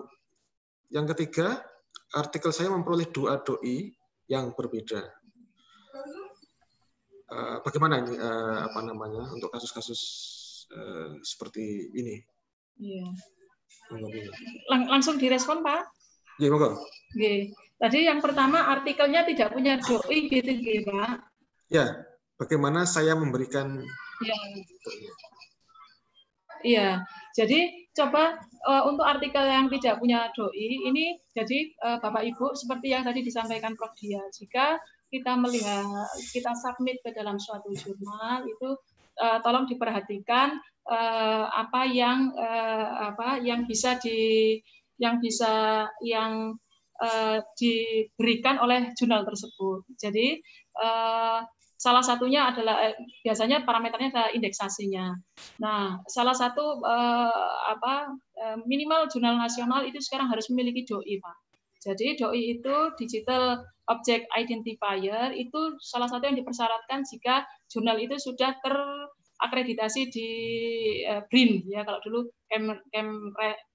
Yang ketiga, artikel saya memperoleh dua doi yang berbeda. Eh, bagaimana ini uh, apa namanya untuk kasus-kasus uh, seperti ini? Iya. Lang langsung direspon Pak? Iya, monggo. Tadi yang pertama artikelnya tidak punya doi gitu, gitu Pak. Ya, bagaimana saya memberikan Iya. Iya, jadi coba uh, untuk artikel yang tidak punya doi ini, jadi uh, Bapak Ibu seperti yang tadi disampaikan Prof Dia, jika kita melihat kita submit ke dalam suatu jurnal itu uh, tolong diperhatikan uh, apa yang uh, apa yang bisa di yang bisa yang uh, diberikan oleh jurnal tersebut. Jadi uh, salah satunya adalah eh, biasanya parameternya adalah indeksasinya. Nah, salah satu eh, apa eh, minimal jurnal nasional itu sekarang harus memiliki doi, Pak. Jadi DOI itu digital object identifier itu salah satu yang dipersyaratkan jika jurnal itu sudah terakreditasi di eh, BRIN ya kalau dulu Kem, Kem,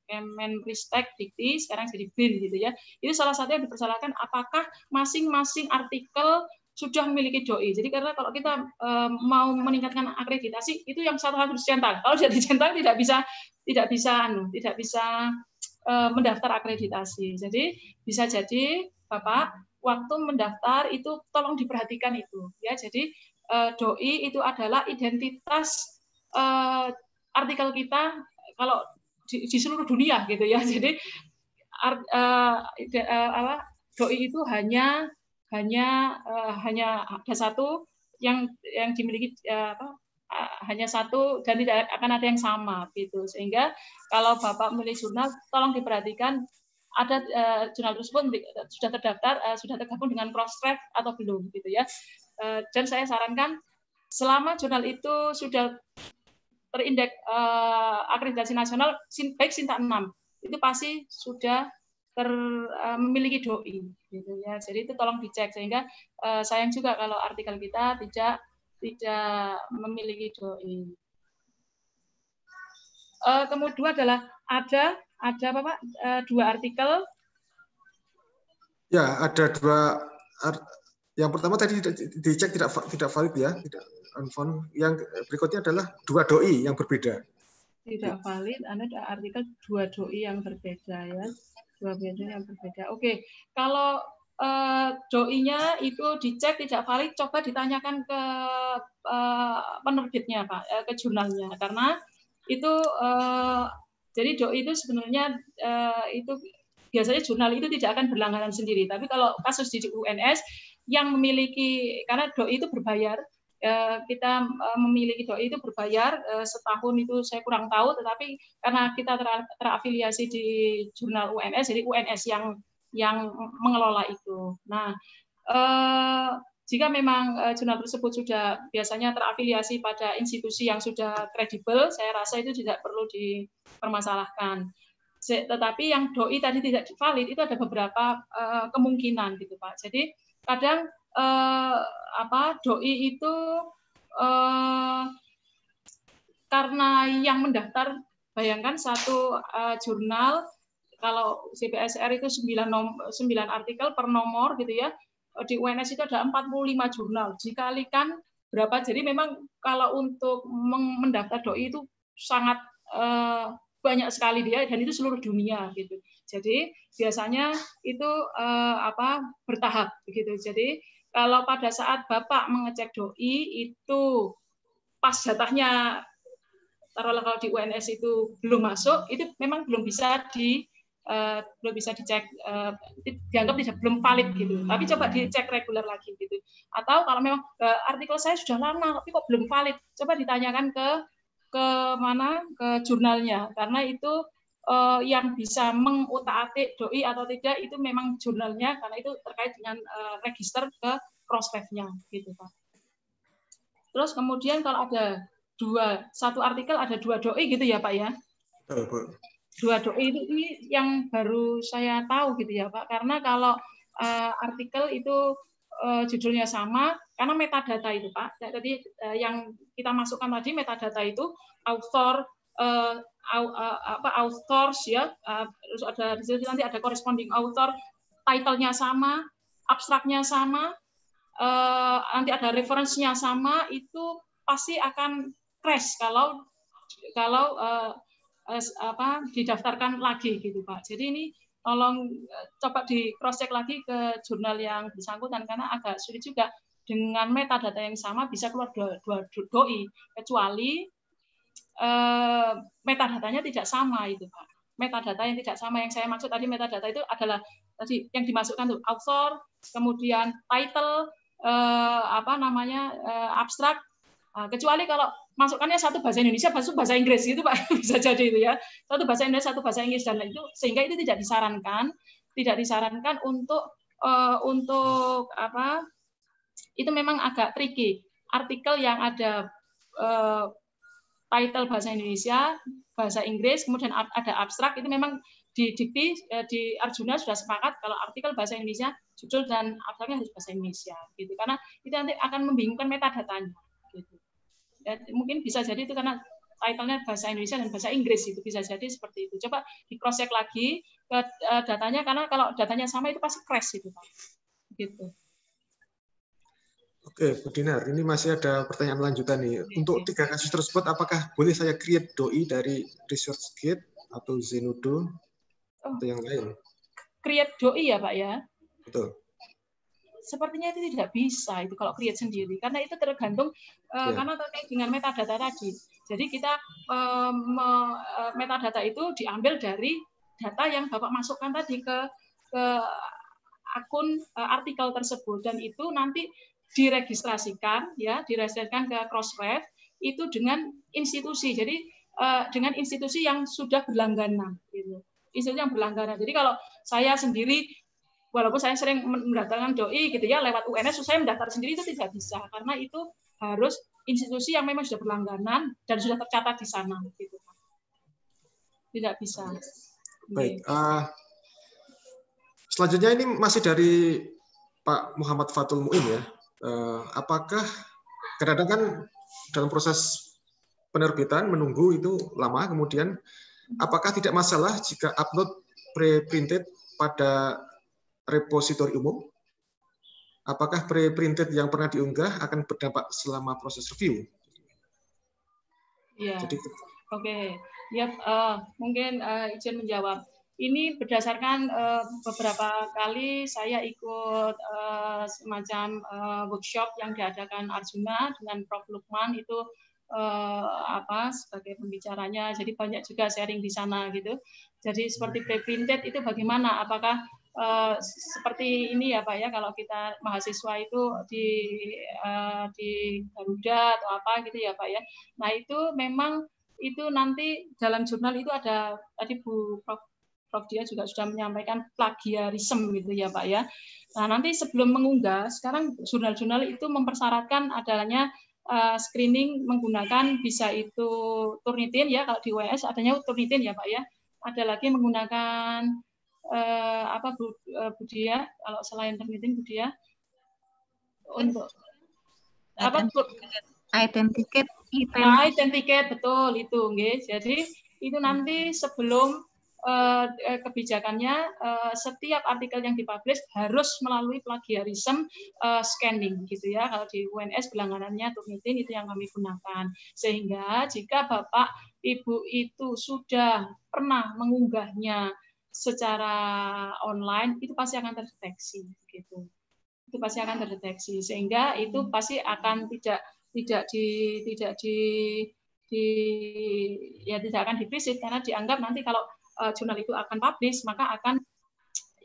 Kemenristek Dikti sekarang jadi BRIN gitu ya. Itu salah satu yang dipersyaratkan apakah masing-masing artikel sudah memiliki doi. Jadi karena kalau kita e, mau meningkatkan akreditasi itu yang satu harus dicentang. Kalau tidak dicentang tidak bisa tidak bisa anu, tidak bisa Eh, mendaftar akreditasi. Jadi bisa jadi Bapak waktu mendaftar itu tolong diperhatikan itu ya. Jadi eh, doi itu adalah identitas eh, artikel kita kalau di, di seluruh dunia gitu ya. (laughs) Jadi art, apa, doi itu hanya hanya hanya ada satu yang yang dimiliki apa hanya satu dan tidak akan ada yang sama gitu sehingga kalau bapak memilih jurnal tolong diperhatikan ada uh, jurnal tersebut sudah terdaftar uh, sudah tergabung dengan crossref atau belum gitu ya uh, dan saya sarankan selama jurnal itu sudah terindeks uh, akreditasi nasional baik Sinta 6 itu pasti sudah ter, uh, memiliki doi gitu ya jadi itu tolong dicek sehingga uh, sayang juga kalau artikel kita tidak tidak memiliki doi. Uh, eh, kemudian adalah ada ada apa Pak? Uh, dua artikel. Ya, ada dua art. yang pertama tadi dicek tidak tidak valid ya, tidak unfound. Yang berikutnya adalah dua doi yang berbeda. Tidak valid, Anda ada artikel dua doi yang berbeda ya. Dua doi yang berbeda. Oke, kalau doi eh, doinya itu dicek tidak valid, coba ditanyakan ke eh, penerbitnya Pak, eh, ke jurnalnya karena itu jadi doi itu sebenarnya itu biasanya jurnal itu tidak akan berlangganan sendiri. Tapi kalau kasus di UNS yang memiliki karena doi itu berbayar, kita memiliki doi itu berbayar setahun itu saya kurang tahu, tetapi karena kita terafiliasi di jurnal UNS, jadi UNS yang yang mengelola itu. Nah, eh, jika memang eh, jurnal tersebut sudah biasanya terafiliasi pada institusi yang sudah kredibel, saya rasa itu tidak perlu dipermasalahkan. Tetapi yang doi tadi tidak valid itu ada beberapa eh, kemungkinan gitu Pak. Jadi kadang eh, apa doi itu eh, karena yang mendaftar bayangkan satu uh, jurnal kalau CPSR itu 9, nom, 9 artikel per nomor gitu ya. Eh, di UNS itu ada 45 jurnal. Dikalikan berapa? Jadi memang kalau untuk mendaftar doi itu sangat uh, banyak sekali dia dan itu seluruh dunia gitu. Jadi biasanya itu uh, apa bertahap begitu. Jadi kalau pada saat Bapak mengecek doi itu pas jatahnya taruhlah kalau di UNS itu belum masuk, itu memang belum bisa di uh, belum bisa dicek uh, dianggap tidak belum valid gitu tapi coba dicek reguler lagi gitu atau kalau memang uh, artikel saya sudah lama tapi kok belum valid coba ditanyakan ke ke mana ke jurnalnya karena itu uh, yang bisa mengutak-atik doi atau tidak itu memang jurnalnya karena itu terkait dengan uh, register ke prospeknya gitu pak terus kemudian kalau ada dua satu artikel ada dua doi gitu ya pak ya Betul, dua doi itu ini yang baru saya tahu gitu ya Pak karena kalau uh, artikel itu uh, judulnya sama karena metadata itu Pak nah, jadi uh, yang kita masukkan tadi metadata itu author uh, uh, apa authors ya uh, terus ada nanti ada corresponding author titlenya sama abstraknya sama uh, nanti ada referensinya sama itu pasti akan crash kalau kalau uh, Eh, apa didaftarkan lagi gitu Pak. Jadi ini tolong eh, coba di cross check lagi ke jurnal yang bersangkutan karena agak sulit juga dengan metadata yang sama bisa keluar dua, dua, dua doi kecuali eh, metadatanya tidak sama itu Pak. Metadata yang tidak sama yang saya maksud tadi metadata itu adalah tadi yang dimasukkan tuh author, kemudian title, eh, apa namanya eh, abstrak Ah, kecuali kalau masukkannya satu bahasa Indonesia, satu bahasa Inggris gitu Pak, (laughs) bisa jadi itu ya. Satu bahasa Indonesia, satu bahasa Inggris dan itu sehingga itu tidak disarankan, tidak disarankan untuk uh, untuk apa? Itu memang agak tricky. Artikel yang ada uh, title bahasa Indonesia, bahasa Inggris, kemudian ada abstrak itu memang di dikti eh, di Arjuna sudah sepakat kalau artikel bahasa Indonesia judul dan abstraknya harus bahasa Indonesia gitu karena itu nanti akan membingungkan metadatanya Ya, mungkin bisa jadi itu karena titlenya bahasa Indonesia dan bahasa Inggris itu bisa jadi seperti itu. Coba di cross check lagi ke eh, datanya karena kalau datanya sama itu pasti crash itu Pak. Gitu. Oke, Bu Dinar, ini masih ada pertanyaan lanjutan nih. Untuk tiga kasus tersebut, apakah boleh saya create doi dari ResearchGate atau Zenodo oh. atau yang lain? Create doi ya, Pak ya? Betul sepertinya itu tidak bisa itu kalau create sendiri karena itu tergantung yeah. Ya. karena terkait dengan metadata tadi. Jadi kita eh, eh, metadata itu diambil dari data yang Bapak masukkan tadi ke ke akun eh, artikel tersebut dan itu nanti diregistrasikan ya diregistrasikan ke Crossref itu dengan institusi. Jadi dengan institusi yang sudah berlangganan gitu. Institusi yang berlangganan. Jadi kalau saya sendiri walaupun saya sering mendatangkan doi gitu ya lewat UNS saya mendaftar sendiri itu tidak bisa karena itu harus institusi yang memang sudah berlangganan dan sudah tercatat di sana gitu tidak bisa baik uh, selanjutnya ini masih dari Pak Muhammad Fatul Muin ya uh, apakah kadang-kadang kan dalam proses penerbitan menunggu itu lama kemudian apakah tidak masalah jika upload preprinted pada repositori umum, apakah preprinted yang pernah diunggah akan berdampak selama proses review? Ya. Jadi, Oke, ya uh, mungkin uh, izin menjawab. Ini berdasarkan uh, beberapa kali saya ikut uh, semacam uh, workshop yang diadakan Arjuna dengan Prof. Lukman itu uh, apa sebagai pembicaranya. Jadi banyak juga sharing di sana gitu. Jadi seperti preprinted itu bagaimana? Apakah Uh, seperti ini ya Pak ya kalau kita mahasiswa itu di uh, di Garuda atau apa gitu ya Pak ya. Nah itu memang itu nanti dalam jurnal itu ada tadi Bu Prof Prof dia juga sudah menyampaikan plagiarisme gitu ya Pak ya. Nah nanti sebelum mengunggah sekarang jurnal-jurnal itu mempersyaratkan adanya eh, screening menggunakan bisa itu Turnitin ya kalau di WS adanya Turnitin ya Pak ya. Ada lagi menggunakan uh, apa Bu, eh, Budia kalau selain permitting Budia untuk apa identiket nah, betul itu nge. Jadi itu nanti sebelum uh, kebijakannya uh, setiap artikel yang dipublish harus melalui plagiarism uh, scanning gitu ya kalau di UNS berlangganannya Turnitin itu yang kami gunakan sehingga jika Bapak Ibu itu sudah pernah mengunggahnya secara online itu pasti akan terdeteksi gitu itu pasti akan terdeteksi sehingga itu pasti akan tidak tidak di tidak di di ya tidak akan diprinsip karena dianggap nanti kalau uh, jurnal itu akan publish maka akan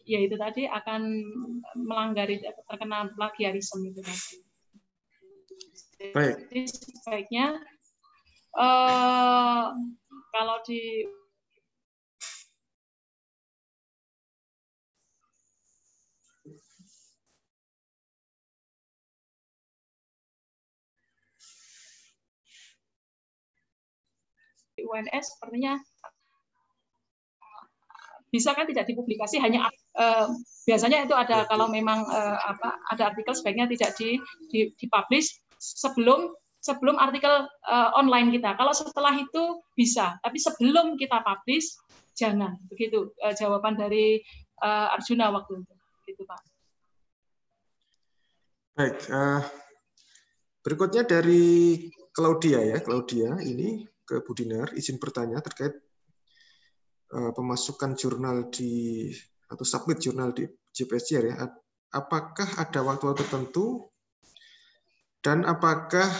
ya itu tadi akan melanggar terkena plagiarisme itu tadi. Baik. Jadi sebaiknya uh, kalau di di UNS sepertinya bisa kan tidak dipublikasi hanya eh, biasanya itu ada kalau memang eh, apa ada artikel sebaiknya tidak di, di dipublish sebelum sebelum artikel eh, online kita. Kalau setelah itu bisa, tapi sebelum kita publish jangan. Begitu eh, jawaban dari eh, Arjuna waktu itu. Gitu, Pak. Baik, uh, berikutnya dari Claudia ya, Claudia ini ke Budinar izin bertanya terkait eh, pemasukan jurnal di atau submit jurnal di JPSCR ya. Apakah ada waktu-waktu tertentu dan apakah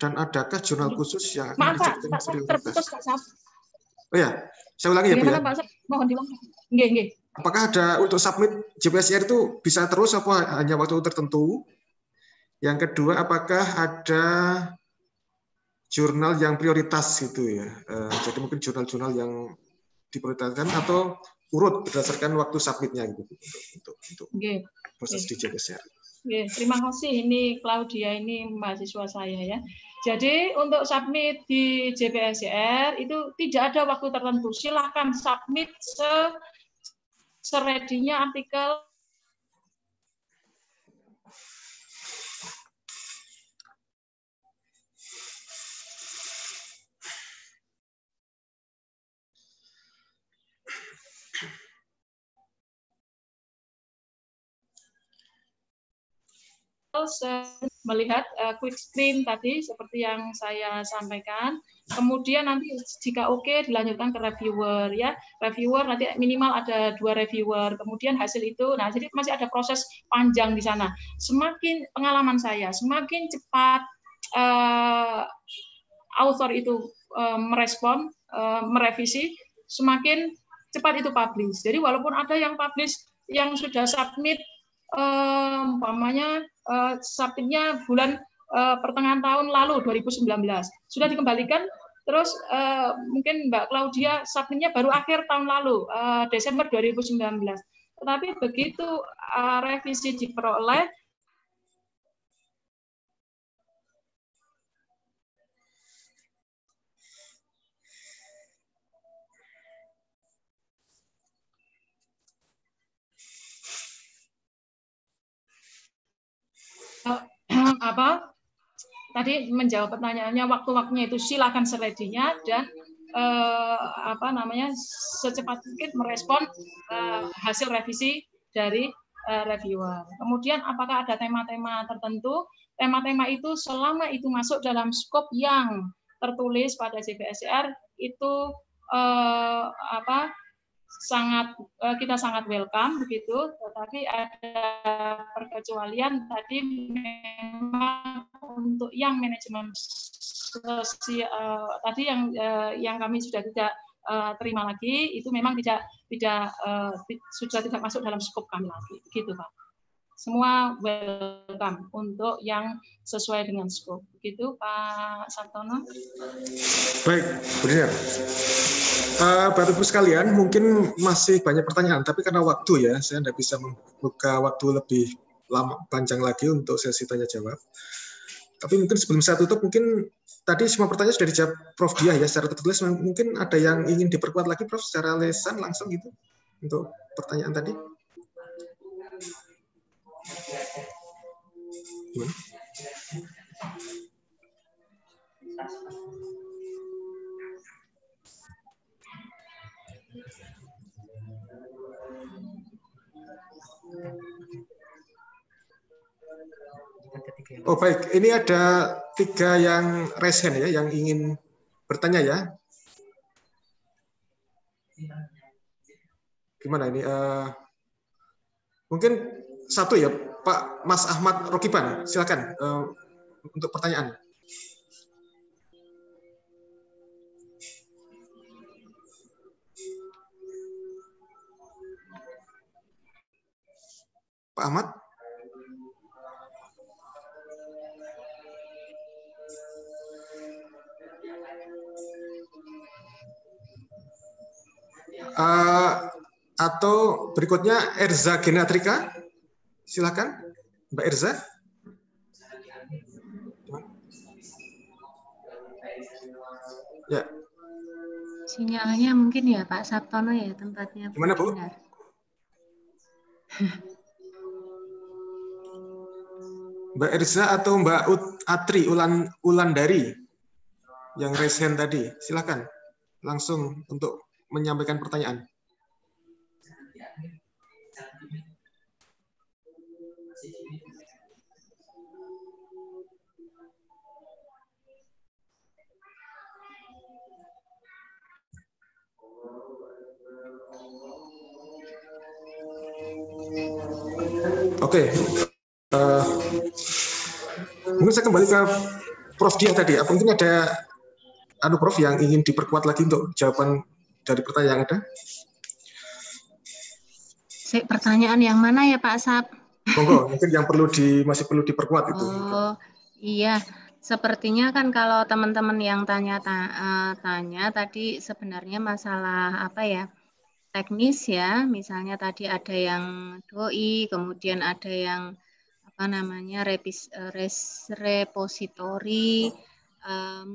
dan adakah jurnal khusus yang akan Maaf, Pak, Pak, Pak, Terputus, Pak, Oh ya, saya ulangi ya, Bu ya. Pak, mohon diulang. Apakah ada untuk submit JPSR itu bisa terus apa hanya waktu tertentu? Yang kedua, apakah ada jurnal yang prioritas itu ya. Eh, jadi mungkin jurnal-jurnal yang diprioritaskan atau urut berdasarkan waktu submitnya gitu untuk untuk okay. proses okay. DJPSR. Okay. Terima kasih ini Claudia ini mahasiswa saya ya. Jadi untuk submit di JPSR itu tidak ada waktu tertentu. Silahkan submit se seredinya artikel melihat uh, quick screen tadi seperti yang saya sampaikan. Kemudian nanti jika oke okay, dilanjutkan ke reviewer ya. Reviewer nanti minimal ada dua reviewer. Kemudian hasil itu, nah jadi masih ada proses panjang di sana. Semakin pengalaman saya, semakin cepat uh, author itu uh, merespon, uh, merevisi, semakin cepat itu publish. Jadi walaupun ada yang publish yang sudah submit umpamanya eh, subtiknya bulan eh, pertengahan tahun lalu 2019 sudah dikembalikan terus eh, mungkin Mbak Claudia subtiknya baru akhir tahun lalu Desember 2019 tetapi begitu revisi diperoleh Eh, (clears throat) apa tadi menjawab pertanyaannya waktu-waktunya itu silakan seledinya dan eh, apa namanya secepat mungkin merespon eh, hasil revisi dari eh, reviewer. Kemudian apakah ada tema-tema tertentu? Tema-tema itu selama itu masuk dalam skop yang tertulis pada CBSR e itu eh, apa sangat eh, kita sangat welcome begitu tetapi ada perkecualian tadi memang untuk yang manajemen sosial eh, tadi yang eh, yang kami sudah tidak terima lagi itu memang tidak tidak sudah tidak masuk dalam skop kami lagi gitu Pak semua welcome untuk yang sesuai dengan scope. Begitu Pak Santono. Baik, benar. Uh, Bapak-Ibu sekalian, mungkin masih banyak pertanyaan, tapi karena waktu ya, saya tidak bisa membuka waktu lebih lama panjang lagi untuk sesi tanya-jawab. Tapi mungkin sebelum saya tutup, mungkin tadi semua pertanyaan sudah dijawab Prof. Dia ya secara tertulis. Mungkin ada yang ingin diperkuat lagi Prof secara lesan langsung gitu untuk pertanyaan tadi. Gimana? Oh baik, ini ada tiga yang resen ya, yang ingin bertanya ya. Gimana ini? Uh, mungkin satu ya Pak Mas Ahmad Rokiban, silakan uh, untuk pertanyaan. Pak Ahmad? Uh, atau berikutnya Erza Genatrika. Silakan, Mbak Irza. Ya. Sinyalnya mungkin ya Pak Sabtono ya tempatnya. Gimana Bu? (laughs) Mbak Irza atau Mbak Ut Atri Ulan Ulandari yang resen tadi, silakan langsung untuk menyampaikan pertanyaan. Oke. Okay. Uh, eh, mungkin saya kembali ke Prof Dia tadi. Apa ya. mungkin ada anu Prof yang ingin diperkuat lagi untuk jawaban dari pertanyaan ada. Saya pertanyaan yang mana ya Pak Sap? Monggo, mungkin yang perlu di masih perlu diperkuat itu. Oh, iya. Sepertinya kan kalau teman-teman yang tanya tanya eh, tanya tadi sebenarnya masalah apa ya? teknis ya, misalnya tadi ada yang doi, kemudian ada yang apa namanya repis, eh, res, repositori, uh,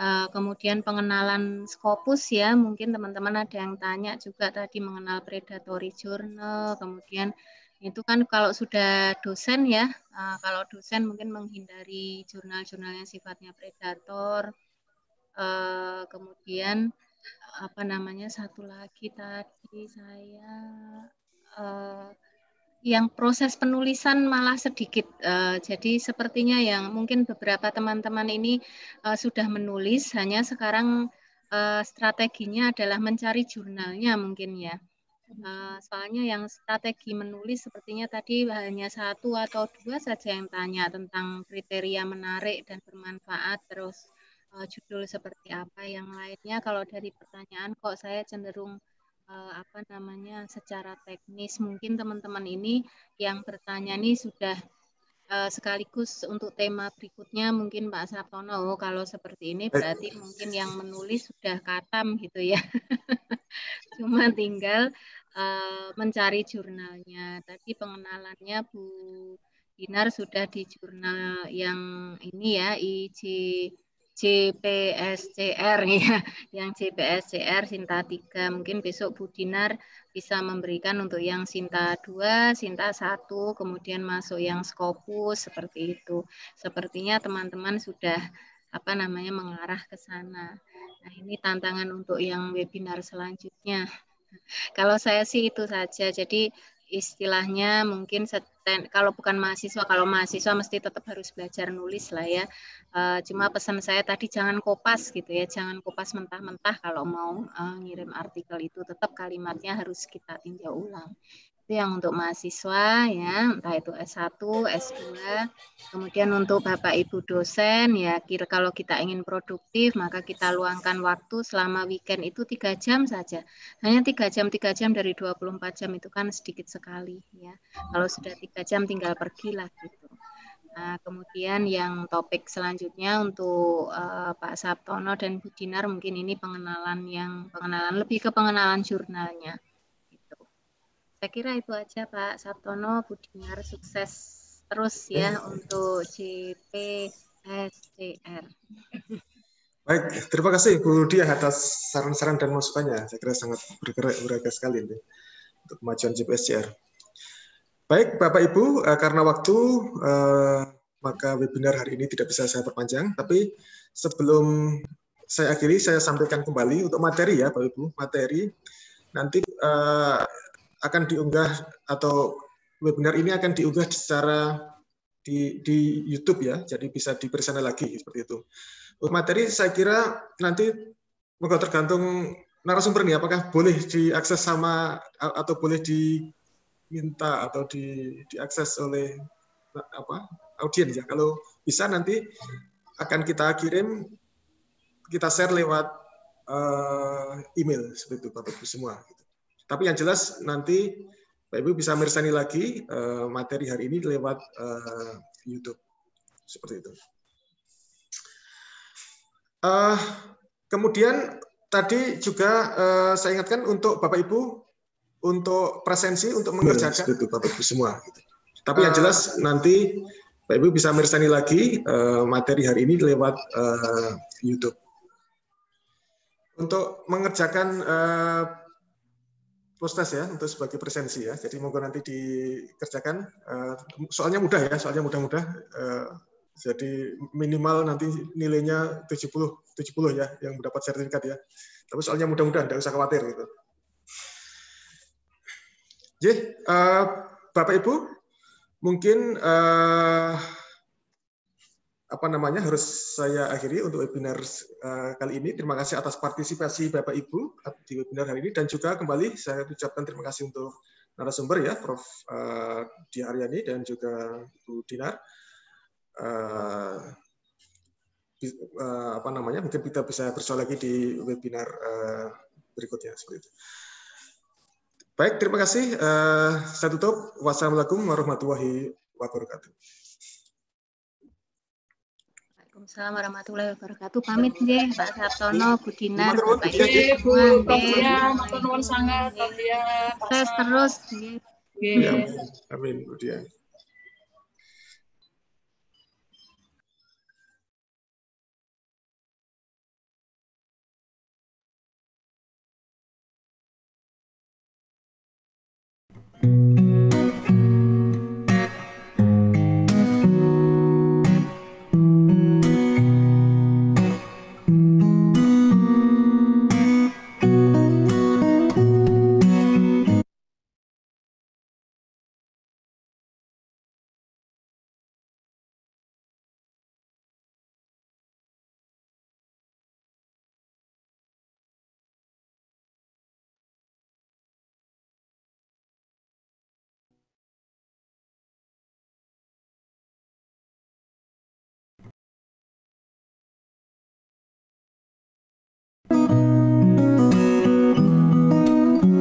uh, kemudian pengenalan Scopus ya, mungkin teman-teman ada yang tanya juga tadi mengenal predatory journal, kemudian itu kan kalau sudah dosen ya, uh, kalau dosen mungkin menghindari jurnal-jurnal yang sifatnya predator, uh, kemudian apa namanya satu lagi tadi saya uh, yang proses penulisan malah sedikit. Uh, jadi sepertinya yang mungkin beberapa teman-teman ini uh, sudah menulis, hanya sekarang uh, strateginya adalah mencari jurnalnya mungkin ya. Uh, soalnya yang strategi menulis sepertinya tadi hanya satu atau dua saja yang tanya tentang kriteria menarik dan bermanfaat terus Eh, judul seperti apa yang lainnya kalau dari pertanyaan kok saya cenderung uh, apa namanya secara teknis mungkin teman-teman ini yang bertanya nih sudah uh, sekaligus untuk tema berikutnya mungkin Pak oh, kalau seperti ini berarti mungkin yang menulis sudah katam gitu ya (laughs) cuma tinggal mencari jurnalnya tadi pengenalannya Bu Dinar sudah di jurnal yang ini ya IJ JPSCR (laughs) ya, yang JPSCR Sinta 3. Mungkin besok Bu Dinar bisa memberikan untuk yang Sinta 2, Sinta 1, kemudian masuk yang Skopus seperti itu. Sepertinya teman-teman sudah apa namanya mengarah ke sana. Nah, ini tantangan untuk yang webinar selanjutnya. (laughs) Kalau saya sih itu saja. Jadi istilahnya mungkin seten, kalau bukan mahasiswa kalau mahasiswa mesti tetap harus belajar nulis lah ya uh, cuma pesan saya tadi jangan kopas gitu ya jangan kopas mentah-mentah kalau mau uh, ngirim artikel itu tetap kalimatnya harus kita tinjau ulang itu yang untuk mahasiswa ya, entah itu S1, S2. Kemudian untuk Bapak Ibu dosen ya, kira kalau kita ingin produktif maka kita luangkan waktu selama weekend itu tiga jam saja. Hanya tiga jam, tiga jam dari 24 jam itu kan sedikit sekali ya. Kalau sudah tiga jam tinggal pergilah gitu. Nah, kemudian yang topik selanjutnya untuk uh, Pak Sabtono dan Bu Dinar mungkin ini pengenalan yang pengenalan lebih ke pengenalan jurnalnya. Saya kira itu aja Pak Sabtono Budiar sukses terus ya eh. untuk CPSDR. Baik, terima kasih Bu Dia atas saran-saran dan masukannya. Saya kira sangat bergerak sekali ini untuk kemajuan CPSDR. Baik, Bapak Ibu, eh, karena waktu eh, maka webinar hari ini tidak bisa saya perpanjang. Tapi sebelum saya akhiri, saya sampaikan kembali untuk materi ya, Bapak Ibu, materi. Nanti akan diunggah atau webinar ini akan diunggah secara di, di YouTube ya, jadi bisa dipersana lagi seperti itu. Untuk materi saya kira nanti moga tergantung narasumber nih, apakah boleh diakses sama atau boleh diminta atau di, diakses oleh apa audiens ya. Kalau bisa nanti akan kita kirim, kita share lewat uh, email seperti itu Bapak Ibu semua. Tapi yang jelas nanti Bapak Ibu bisa meresani lagi eh, materi hari ini lewat eh, YouTube. Seperti itu. Uh, kemudian tadi juga uh, saya ingatkan untuk Bapak Ibu untuk presensi untuk iya, mengerjakan itu Bapak Ibu semua. Tapi yang jelas nanti Bapak Ibu bisa meresani lagi uh, materi hari ini lewat uh, YouTube. Untuk mengerjakan uh, Pusnas ya untuk sebagai presensi ya. Jadi monggo nanti dikerjakan. Eh, soalnya mudah ya, soalnya mudah-mudah. Eh, jadi minimal nanti nilainya 70 70 ya yang mendapat sertifikat ya. Tapi soalnya mudah-mudahan, tidak usah khawatir gitu. Jadi, eh, Bapak Ibu, mungkin uh, apa namanya harus saya akhiri untuk webinar eh, kali ini. Terima kasih atas partisipasi Bapak Ibu di webinar hari ini dan juga kembali saya ucapkan terima kasih untuk narasumber ya Prof eh, Di Diaryani dan juga Bu Dinar. Eh, apa namanya mungkin kita bisa bersua lagi di webinar berikutnya seperti itu. Baik, terima kasih. saya tutup. Wassalamualaikum warahmatullahi wabarakatuh. Waalaikumsalam warahmatullahi wabarakatuh. Pamit nggih ya, Pak Sartono, Bu Dinar, Bu Bu sangat Pak terus ya, Amin Bu